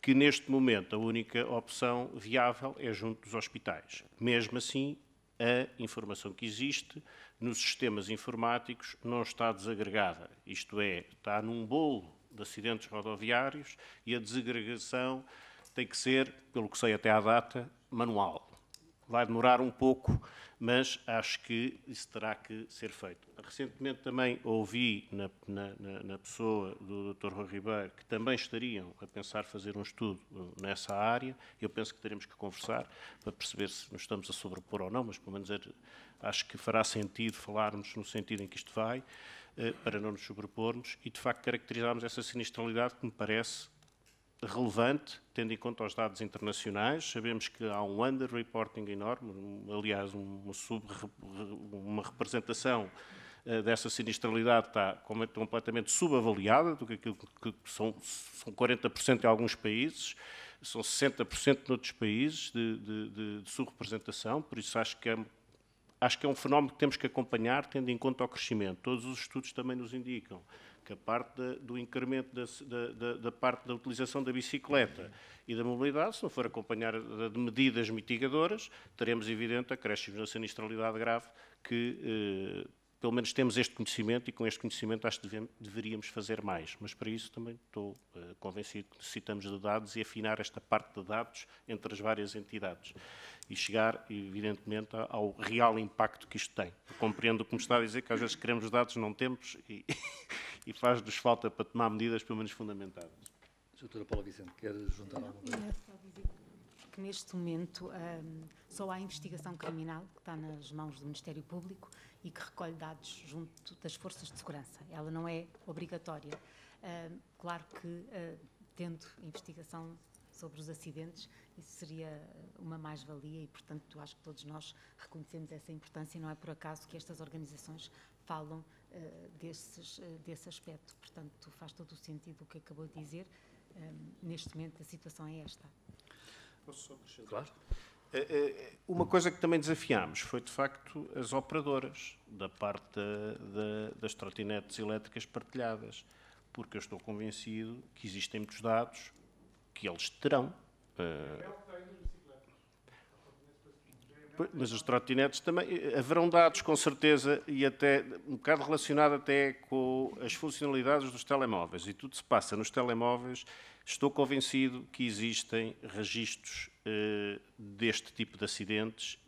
que neste momento a única opção viável é junto dos hospitais. Mesmo assim, a informação que existe nos sistemas informáticos não está desagregada, isto é, está num bolo de acidentes rodoviários e a desagregação tem que ser, pelo que sei até à data, manual. Vai demorar um pouco, mas acho que isso terá que ser feito. Recentemente também ouvi na, na, na pessoa do Dr. Rui Ribeiro que também estariam a pensar fazer um estudo nessa área. Eu penso que teremos que conversar para perceber se nos estamos a sobrepor ou não, mas pelo menos é acho que fará sentido falarmos no sentido em que isto vai, eh, para não nos sobrepormos e, de facto, caracterizarmos essa sinistralidade que me parece relevante, tendo em conta os dados internacionais. Sabemos que há um underreporting enorme, aliás, uma, sub, uma representação eh, dessa sinistralidade está completamente subavaliada do que aquilo que são, são 40% em alguns países, são 60% noutros países de, de, de, de subrepresentação, por isso acho que é acho que é um fenómeno que temos que acompanhar, tendo em conta o crescimento. Todos os estudos também nos indicam que a parte da, do incremento da, da, da, parte da utilização da bicicleta e da mobilidade, se não for acompanhar de medidas mitigadoras, teremos evidente acréscimos na sinistralidade grave que eh, pelo menos temos este conhecimento e com este conhecimento acho que devemos, deveríamos fazer mais. Mas para isso também estou uh, convencido que necessitamos de dados e afinar esta parte de dados entre as várias entidades e chegar, evidentemente, ao real impacto que isto tem. Eu compreendo o que me está a dizer, que às vezes queremos dados, não temos *laughs* e, e faz-nos falta para tomar medidas, pelo menos fundamentadas. Doutora Paula Vicente, quer juntar alguma coisa? que neste momento um, só há investigação criminal que está nas mãos do Ministério Público e que recolhe dados junto das forças de segurança. Ela não é obrigatória. Uh, claro que, uh, tendo investigação sobre os acidentes, isso seria uma mais-valia e, portanto, acho que todos nós reconhecemos essa importância e não é por acaso que estas organizações falam uh, desses, ah, desse aspecto. Portanto, faz todo o sentido o que acabou de dizer. Um, neste momento, a situação é esta. Posso só acrescentar? Claro. Eh, eh, eh, uma coisa que também desafiámos foi, de facto, as operadoras da parte das trotinetes elétricas partilhadas, porque eu estou convencido que existem muitos dados que eles terão. Mas as trotinetes também. Haverão dados, com certeza, e até um bocado relacionado até com as funcionalidades dos telemóveis. E tudo se passa nos telemóveis Estou convencido que existem registros eh, deste tipo de acidentes,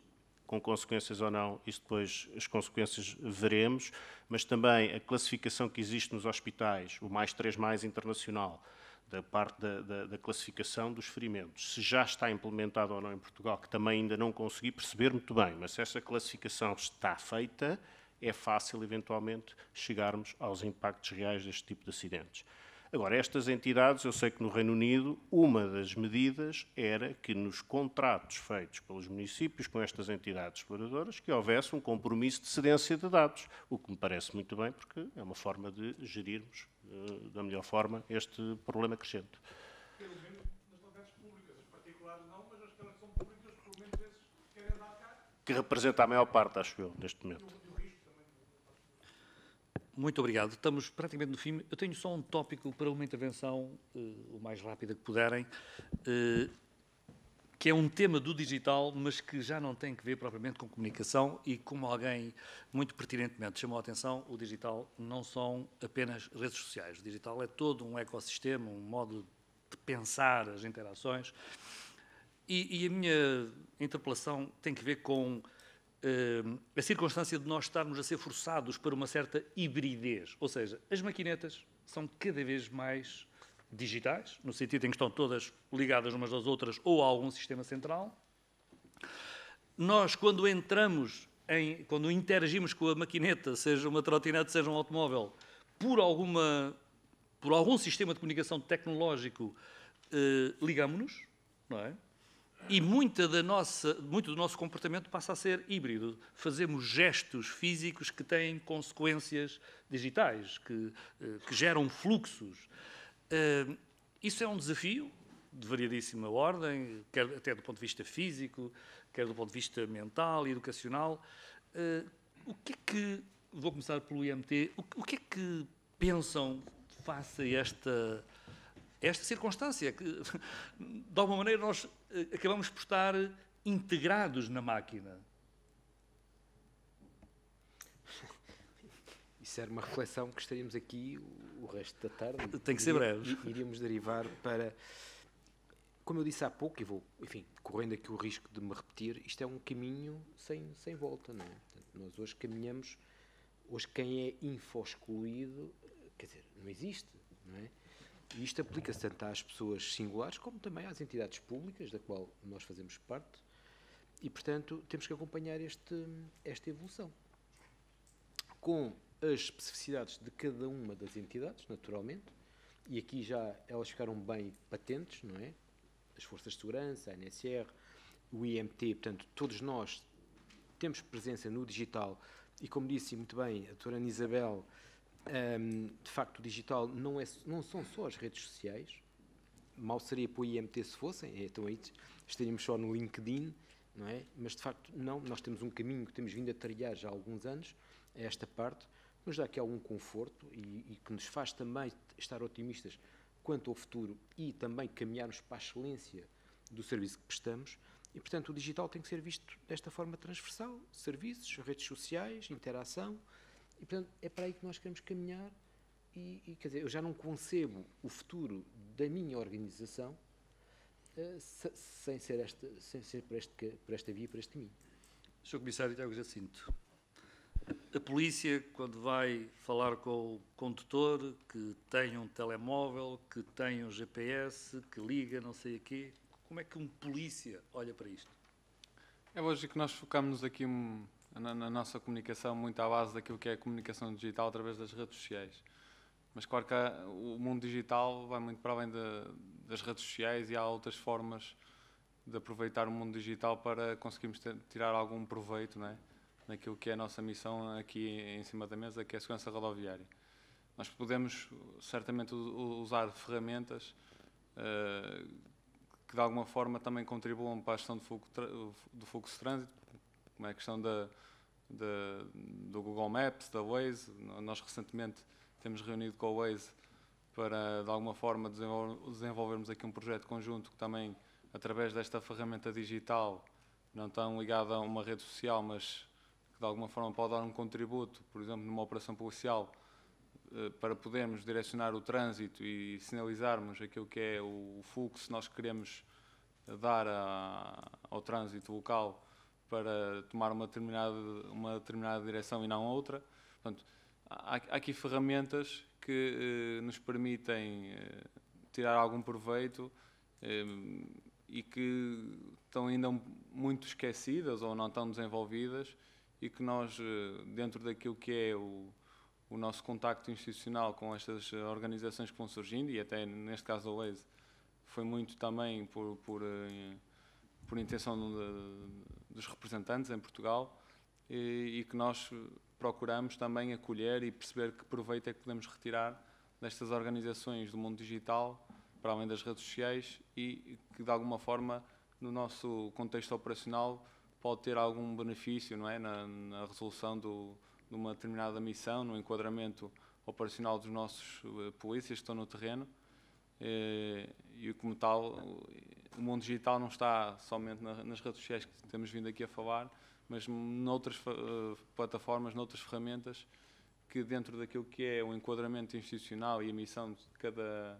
com consequências ou não, isso depois as consequências veremos, mas também a classificação que existe nos hospitais, o mais 3 mais internacional, da parte da, da, da, classificação dos ferimentos. Se já está implementado ou não em Portugal, que também ainda não consegui perceber muito bem, mas se essa classificação está feita, é fácil eventualmente chegarmos aos impactos reais deste tipo de acidentes. Agora, estas entidades, eu sei que no Reino Unido, uma das medidas era que nos contratos feitos pelos municípios com estas entidades exploradoras, que houvesse um compromisso de cedência de dados, o que me parece muito bem, porque é uma forma de gerirmos uh, da melhor forma este problema crescente. Pelo menos nas públicas, as particulares não, mas as que são públicas, pelo menos esses querem cá. Que representa a maior parte, acho eu, neste momento. Muito obrigado. Estamos praticamente no fim. Eu tenho só um tópico para uma intervenção uh, o mais rápida que puderem, uh, que é um tema do digital, mas que já não tem que ver propriamente com comunicação e como alguém muito pertinentemente chamou a atenção, o digital não são apenas redes sociais. O digital é todo um ecossistema, um modo de pensar as interações. E, e a minha interpelação tem que ver com Ehm, a circunstância de nós estarmos a ser forçados para uma certa hibridez. Ou seja, as maquinetas são cada vez mais digitais, no sentido em que estão todas ligadas umas às outras ou a algum sistema central. Nós, quando entramos, em, quando interagimos com a maquineta, seja uma trotinete, seja um automóvel, por, alguma, por algum sistema de comunicação tecnológico, eh, ligamos-nos, não é? E muita da nossa, muito do nosso comportamento passa a ser híbrido. Fazemos gestos físicos que têm consequências digitais, que, eh, que geram fluxos. Eh, isso é um desafio de variadíssima ordem, quer até do ponto de vista físico, quer do ponto de vista mental, educacional. Eh, o que é que, vou começar pelo IMT, o que é que pensam face a esta esta circunstância, que de alguma maneira nós eh, acabamos por estar integrados na máquina. Isso era uma reflexão que estaríamos aqui o resto da tarde. Tem que ser breve. Iríamos derivar para. Como eu disse há pouco, e vou, enfim, correndo aqui o risco de me repetir, isto é um caminho sem, sem volta, não é? Portanto, nós hoje caminhamos. Hoje, quem é info-excluído, quer dizer, não existe, não é? E isto aplica-se tanto às pessoas singulares como também às entidades públicas, da qual nós fazemos parte, e, portanto, temos que acompanhar este, esta evolução. Com as especificidades de cada uma das entidades, naturalmente, e aqui já elas ficaram bem patentes, não é? As forças de segurança, a NSR, o IMT, portanto, todos nós temos presença no digital e, como disse muito bem a doutora Ana Isabel, um, de facto, o digital não, é, não são só as redes sociais, mal seria para o IMT se fossem, é, então aí estaríamos só no LinkedIn, não é? Mas de facto, não, nós temos um caminho que temos vindo a trilhar já há alguns anos, a esta parte, nos dá aqui algum conforto e, e, que nos faz também estar otimistas quanto ao futuro e também caminharmos para a excelência do serviço que prestamos. E, portanto, o digital tem que ser visto desta forma transversal: serviços, redes sociais, interação, e, portanto, é para aí que nós queremos caminhar e, e quer dizer, eu já não concebo o futuro da minha organização uh, sem ser, esta, sem ser por, este, por esta via, por este caminho. Sr. Comissário Tiago Jacinto, a polícia, quando vai falar com o condutor, que tem um telemóvel, que tem um GPS, que liga não sei a quê, como é que um polícia olha para isto? É lógico que nós focamos aqui um, na, na, nossa comunicação muito à base daquilo que é a comunicação digital através das redes sociais. Mas claro que há, o mundo digital vai muito para além de, das redes sociais e há outras formas de aproveitar o mundo digital para conseguirmos ter, tirar algum proveito não é? naquilo que é a nossa missão aqui em cima da mesa, que é a segurança rodoviária. Nós podemos certamente usar ferramentas uh, que de alguma forma também contribuam para a gestão do fluxo, de trânsito, como é a questão da, da, do Google Maps, da Waze. Nós recentemente temos reunido com a Waze para, de alguma forma, desenvolvermos aqui um projeto conjunto que também, através desta ferramenta digital, não tão ligada a uma rede social, mas que de alguma forma pode dar um contributo, por exemplo, numa operação policial, eh, para podermos direcionar o trânsito e sinalizarmos aquilo que é o fluxo que nós queremos eh, dar a, ao trânsito local para tomar uma determinada, uma determinada direção e não outra. Portanto, há, aqui ferramentas que eh, nos permitem eh, tirar algum proveito eh, e que estão ainda muito esquecidas ou não estão desenvolvidas e que nós, dentro daquilo que é o, o nosso contacto institucional com estas organizações que vão surgindo, e até neste caso a OASE, foi muito também por, por, por intenção de, de dos representantes em Portugal e, e que nós procuramos também acolher e perceber que proveito é que podemos retirar destas organizações do mundo digital, para além das redes sociais, e que de alguma forma no nosso contexto operacional pode ter algum benefício não é? na, na resolução do, de uma determinada missão, no enquadramento operacional dos nossos uh, polícias que estão no terreno. Eh, e como tal, o mundo digital não está somente nas redes sociais que temos vindo aqui a falar, mas noutras eh, plataformas, noutras ferramentas, que dentro daquilo que é o enquadramento institucional e a missão de cada,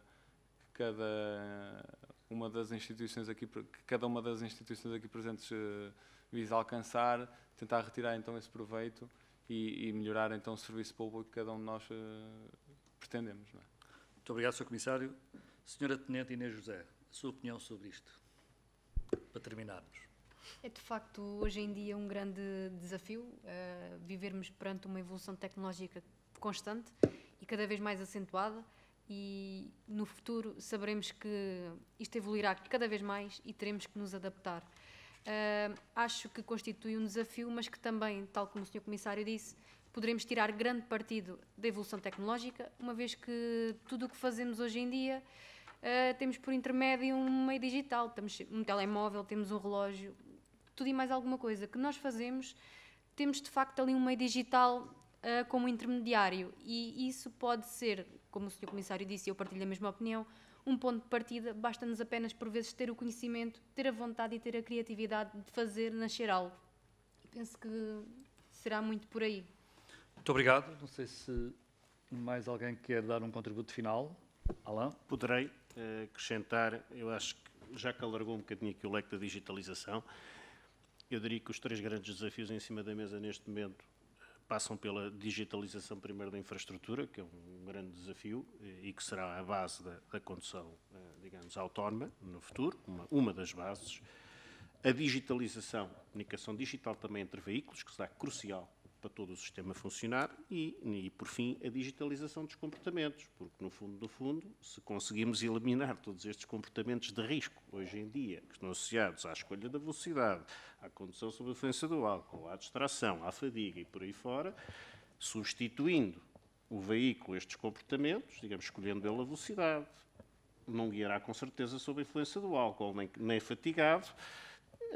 cada uma das instituições aqui, que cada uma das instituições aqui presentes eh, visa alcançar, tentar retirar então esse proveito e, e, melhorar então o serviço público que cada um de nós eh, pretendemos. É? Muito obrigado, Sr. Comissário. Senhora Tenente Inês José sua opinião sobre isto, para terminarmos. É de facto hoje em dia um grande desafio uh, vivermos perante uma evolução tecnológica constante e cada vez mais acentuada e no futuro saberemos que isto evoluirá cada vez mais e teremos que nos adaptar. Uh, acho que constitui um desafio, mas que também, tal como o Sr. Comissário disse, poderemos tirar grande partido da evolução tecnológica, uma vez que tudo o que fazemos hoje em dia uh, temos por intermédio um meio digital, temos um telemóvel, temos um relógio, tudo e mais alguma coisa que nós fazemos, temos de facto ali um meio digital uh, como intermediário e isso pode ser, como o Sr. Comissário disse, eu partilho a mesma opinião, um ponto de partida, basta-nos apenas por vezes ter o conhecimento, ter a vontade e ter a criatividade de fazer nascer algo. Penso que será muito por aí. Muito obrigado. Não sei se mais alguém quer dar um contributo final. Alain? Poderei. Eh, acrescentar, eu acho que já que alargou um bocadinho aqui o leque da digitalização, eu diria que os três grandes desafios em cima da mesa neste momento eh, passam pela digitalização primeiro da infraestrutura, que é um grande desafio eh, e que será a base da, da condução, digamos, autónoma no futuro, uma, uma das bases. A digitalização, comunicação digital também entre veículos, que será crucial para todo o sistema funcionar e, e, por fim, a digitalização dos comportamentos, porque, no fundo, no fundo, se conseguimos eliminar todos estes comportamentos de risco, hoje em dia, que estão associados à escolha da velocidade, à condução sob a influência do álcool, à distração, à fadiga e por aí fora, substituindo o veículo estes comportamentos, digamos, escolhendo ele a velocidade, não guiará com certeza sob a influência do álcool, nem, nem fatigado,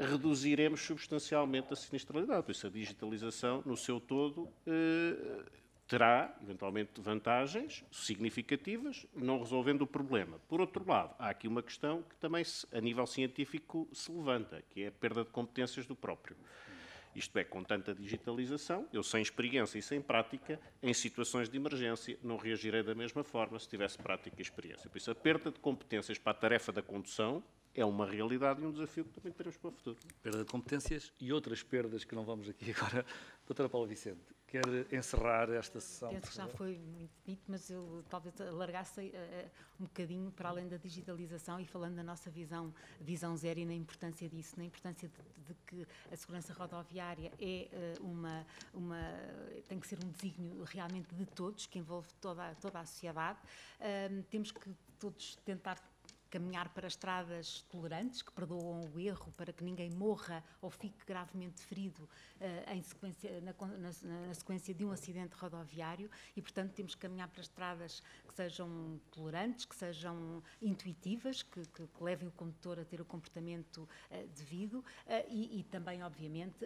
reduziremos substancialmente a sinistralidade. Isso a digitalização, no seu todo, eh, terá, eventualmente, vantagens significativas, não resolvendo o problema. Por outro lado, há aqui uma questão que também, a nível científico, se levanta, que é a perda de competências do próprio. Isto é, com tanta digitalização, eu sem experiência e sem prática, em situações de emergência, não reagirei da mesma forma se tivesse prática e experiência. Por isso, a perda de competências para a tarefa da condução é uma realidade e um desafio que também teremos para o futuro. Perda de competências e outras perdas que não vamos aqui agora. *laughs* Doutora Paula Vicente, quer encerrar esta sessão? Penso que já foi muito dito, mas eu talvez alargasse uh, um bocadinho para além da digitalização e falando da nossa visão, visão zero e na importância disso, na importância de, de que a segurança rodoviária é uh, uma, uma, tem que ser um desígnio realmente de todos, que envolve toda, toda a sociedade. Uh, temos que todos tentar caminhar para estradas tolerantes que perdoam o erro para que ninguém morra ou fique gravemente ferido uh, sequência, na, na, na, sequência de um acidente rodoviário e, portanto, temos que caminhar para estradas que sejam tolerantes, que sejam intuitivas, que, que, que levem o condutor a ter o comportamento uh, devido uh, e, e, também, obviamente,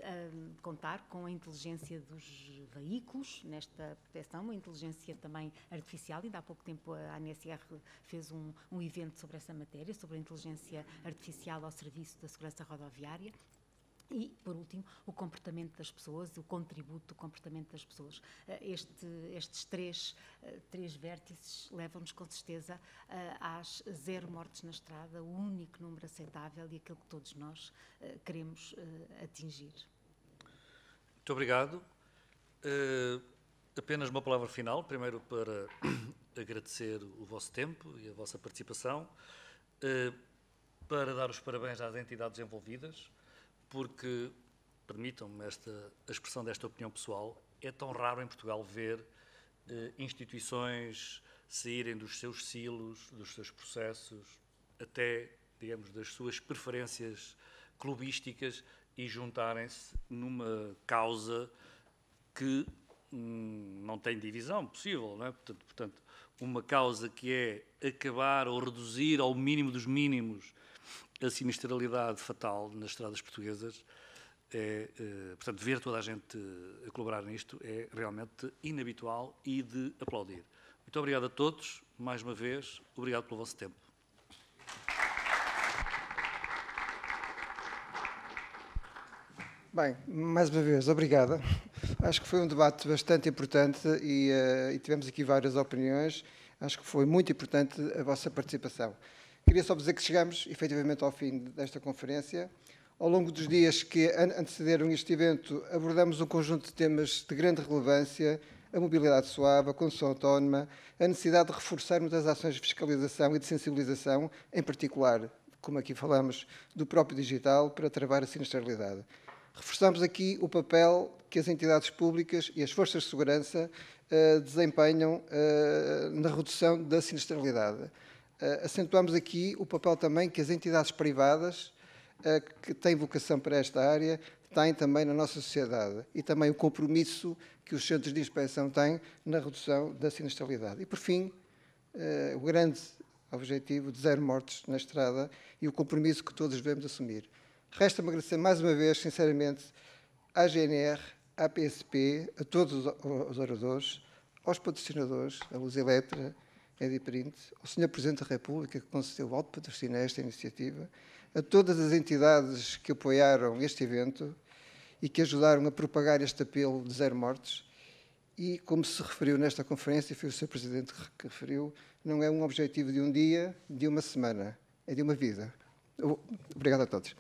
contar com a inteligência dos veículos nesta proteção, uma inteligência também artificial. Ainda há pouco tempo a ANSR fez um, um evento sobre essa matéria, sobre a inteligência artificial ao serviço da segurança rodoviária. E, por último, o comportamento das pessoas, o contributo do comportamento das pessoas. Eh, este, estes três, eh, três vértices levam-nos, com certeza, eh, às zero mortes na estrada, o único número aceitável e aquilo que todos nós queremos atingir. Muito obrigado. apenas uma palavra final, primeiro para *clears throat* agradecer o vosso tempo e a vossa participação. Eh, para dar os parabéns às entidades envolvidas, porque, permitam-me esta, a expressão desta opinião pessoal, é tão raro em Portugal ver eh, instituições saírem dos seus silos, dos seus processos, até, digamos, das suas preferências clubísticas e juntarem-se numa causa que hum, não tem divisão possível, não é? portanto, portanto, uma causa que é acabar ou reduzir ao mínimo dos mínimos a sinistralidade fatal nas estradas portuguesas. É, eh, portanto, ver toda a gente eh, a colaborar nisto é realmente inabitual e de aplaudir. Muito obrigado a todos, mais uma vez, obrigado pelo vosso tempo. Bem, mais uma vez, obrigada. Acho que foi um debate bastante importante e, uh, e, tivemos aqui várias opiniões. Acho que foi muito importante a vossa participação. Queria só dizer que chegamos efetivamente ao fim desta conferência. Ao longo dos dias que antecederam este evento, abordamos um conjunto de temas de grande relevância, a mobilidade suave, a condução autónoma, a necessidade de reforçarmos as ações de fiscalização e de sensibilização, em particular, como aqui falamos, do próprio digital para travar a sinistralidade. Reforçamos aqui o papel que as entidades públicas e as forças de segurança eh, desempenham eh, na redução da sinistralidade. Eh, acentuamos aqui o papel também que as entidades privadas, que têm vocação para esta área, têm também na nossa sociedade e também o compromisso que os centros de inspeção têm na redução da sinistralidade. E, por fim, o grande objetivo de zero mortes na estrada e o compromisso que todos devemos assumir. Resta-me agradecer mais uma vez, sinceramente, à GNR, à PSP, a todos os oradores, aos patrocinadores, a Luz Eletra, a Print, ao Sr. Presidente da República, que concedeu o alto patrocínio a esta iniciativa, a todas as entidades que apoiaram este evento e que ajudaram a propagar este apelo de zero mortes. E, como se referiu nesta conferência, e foi o Sr. Presidente que referiu, não é um objetivo de um dia, de uma semana, é de uma vida. Obrigado a todos.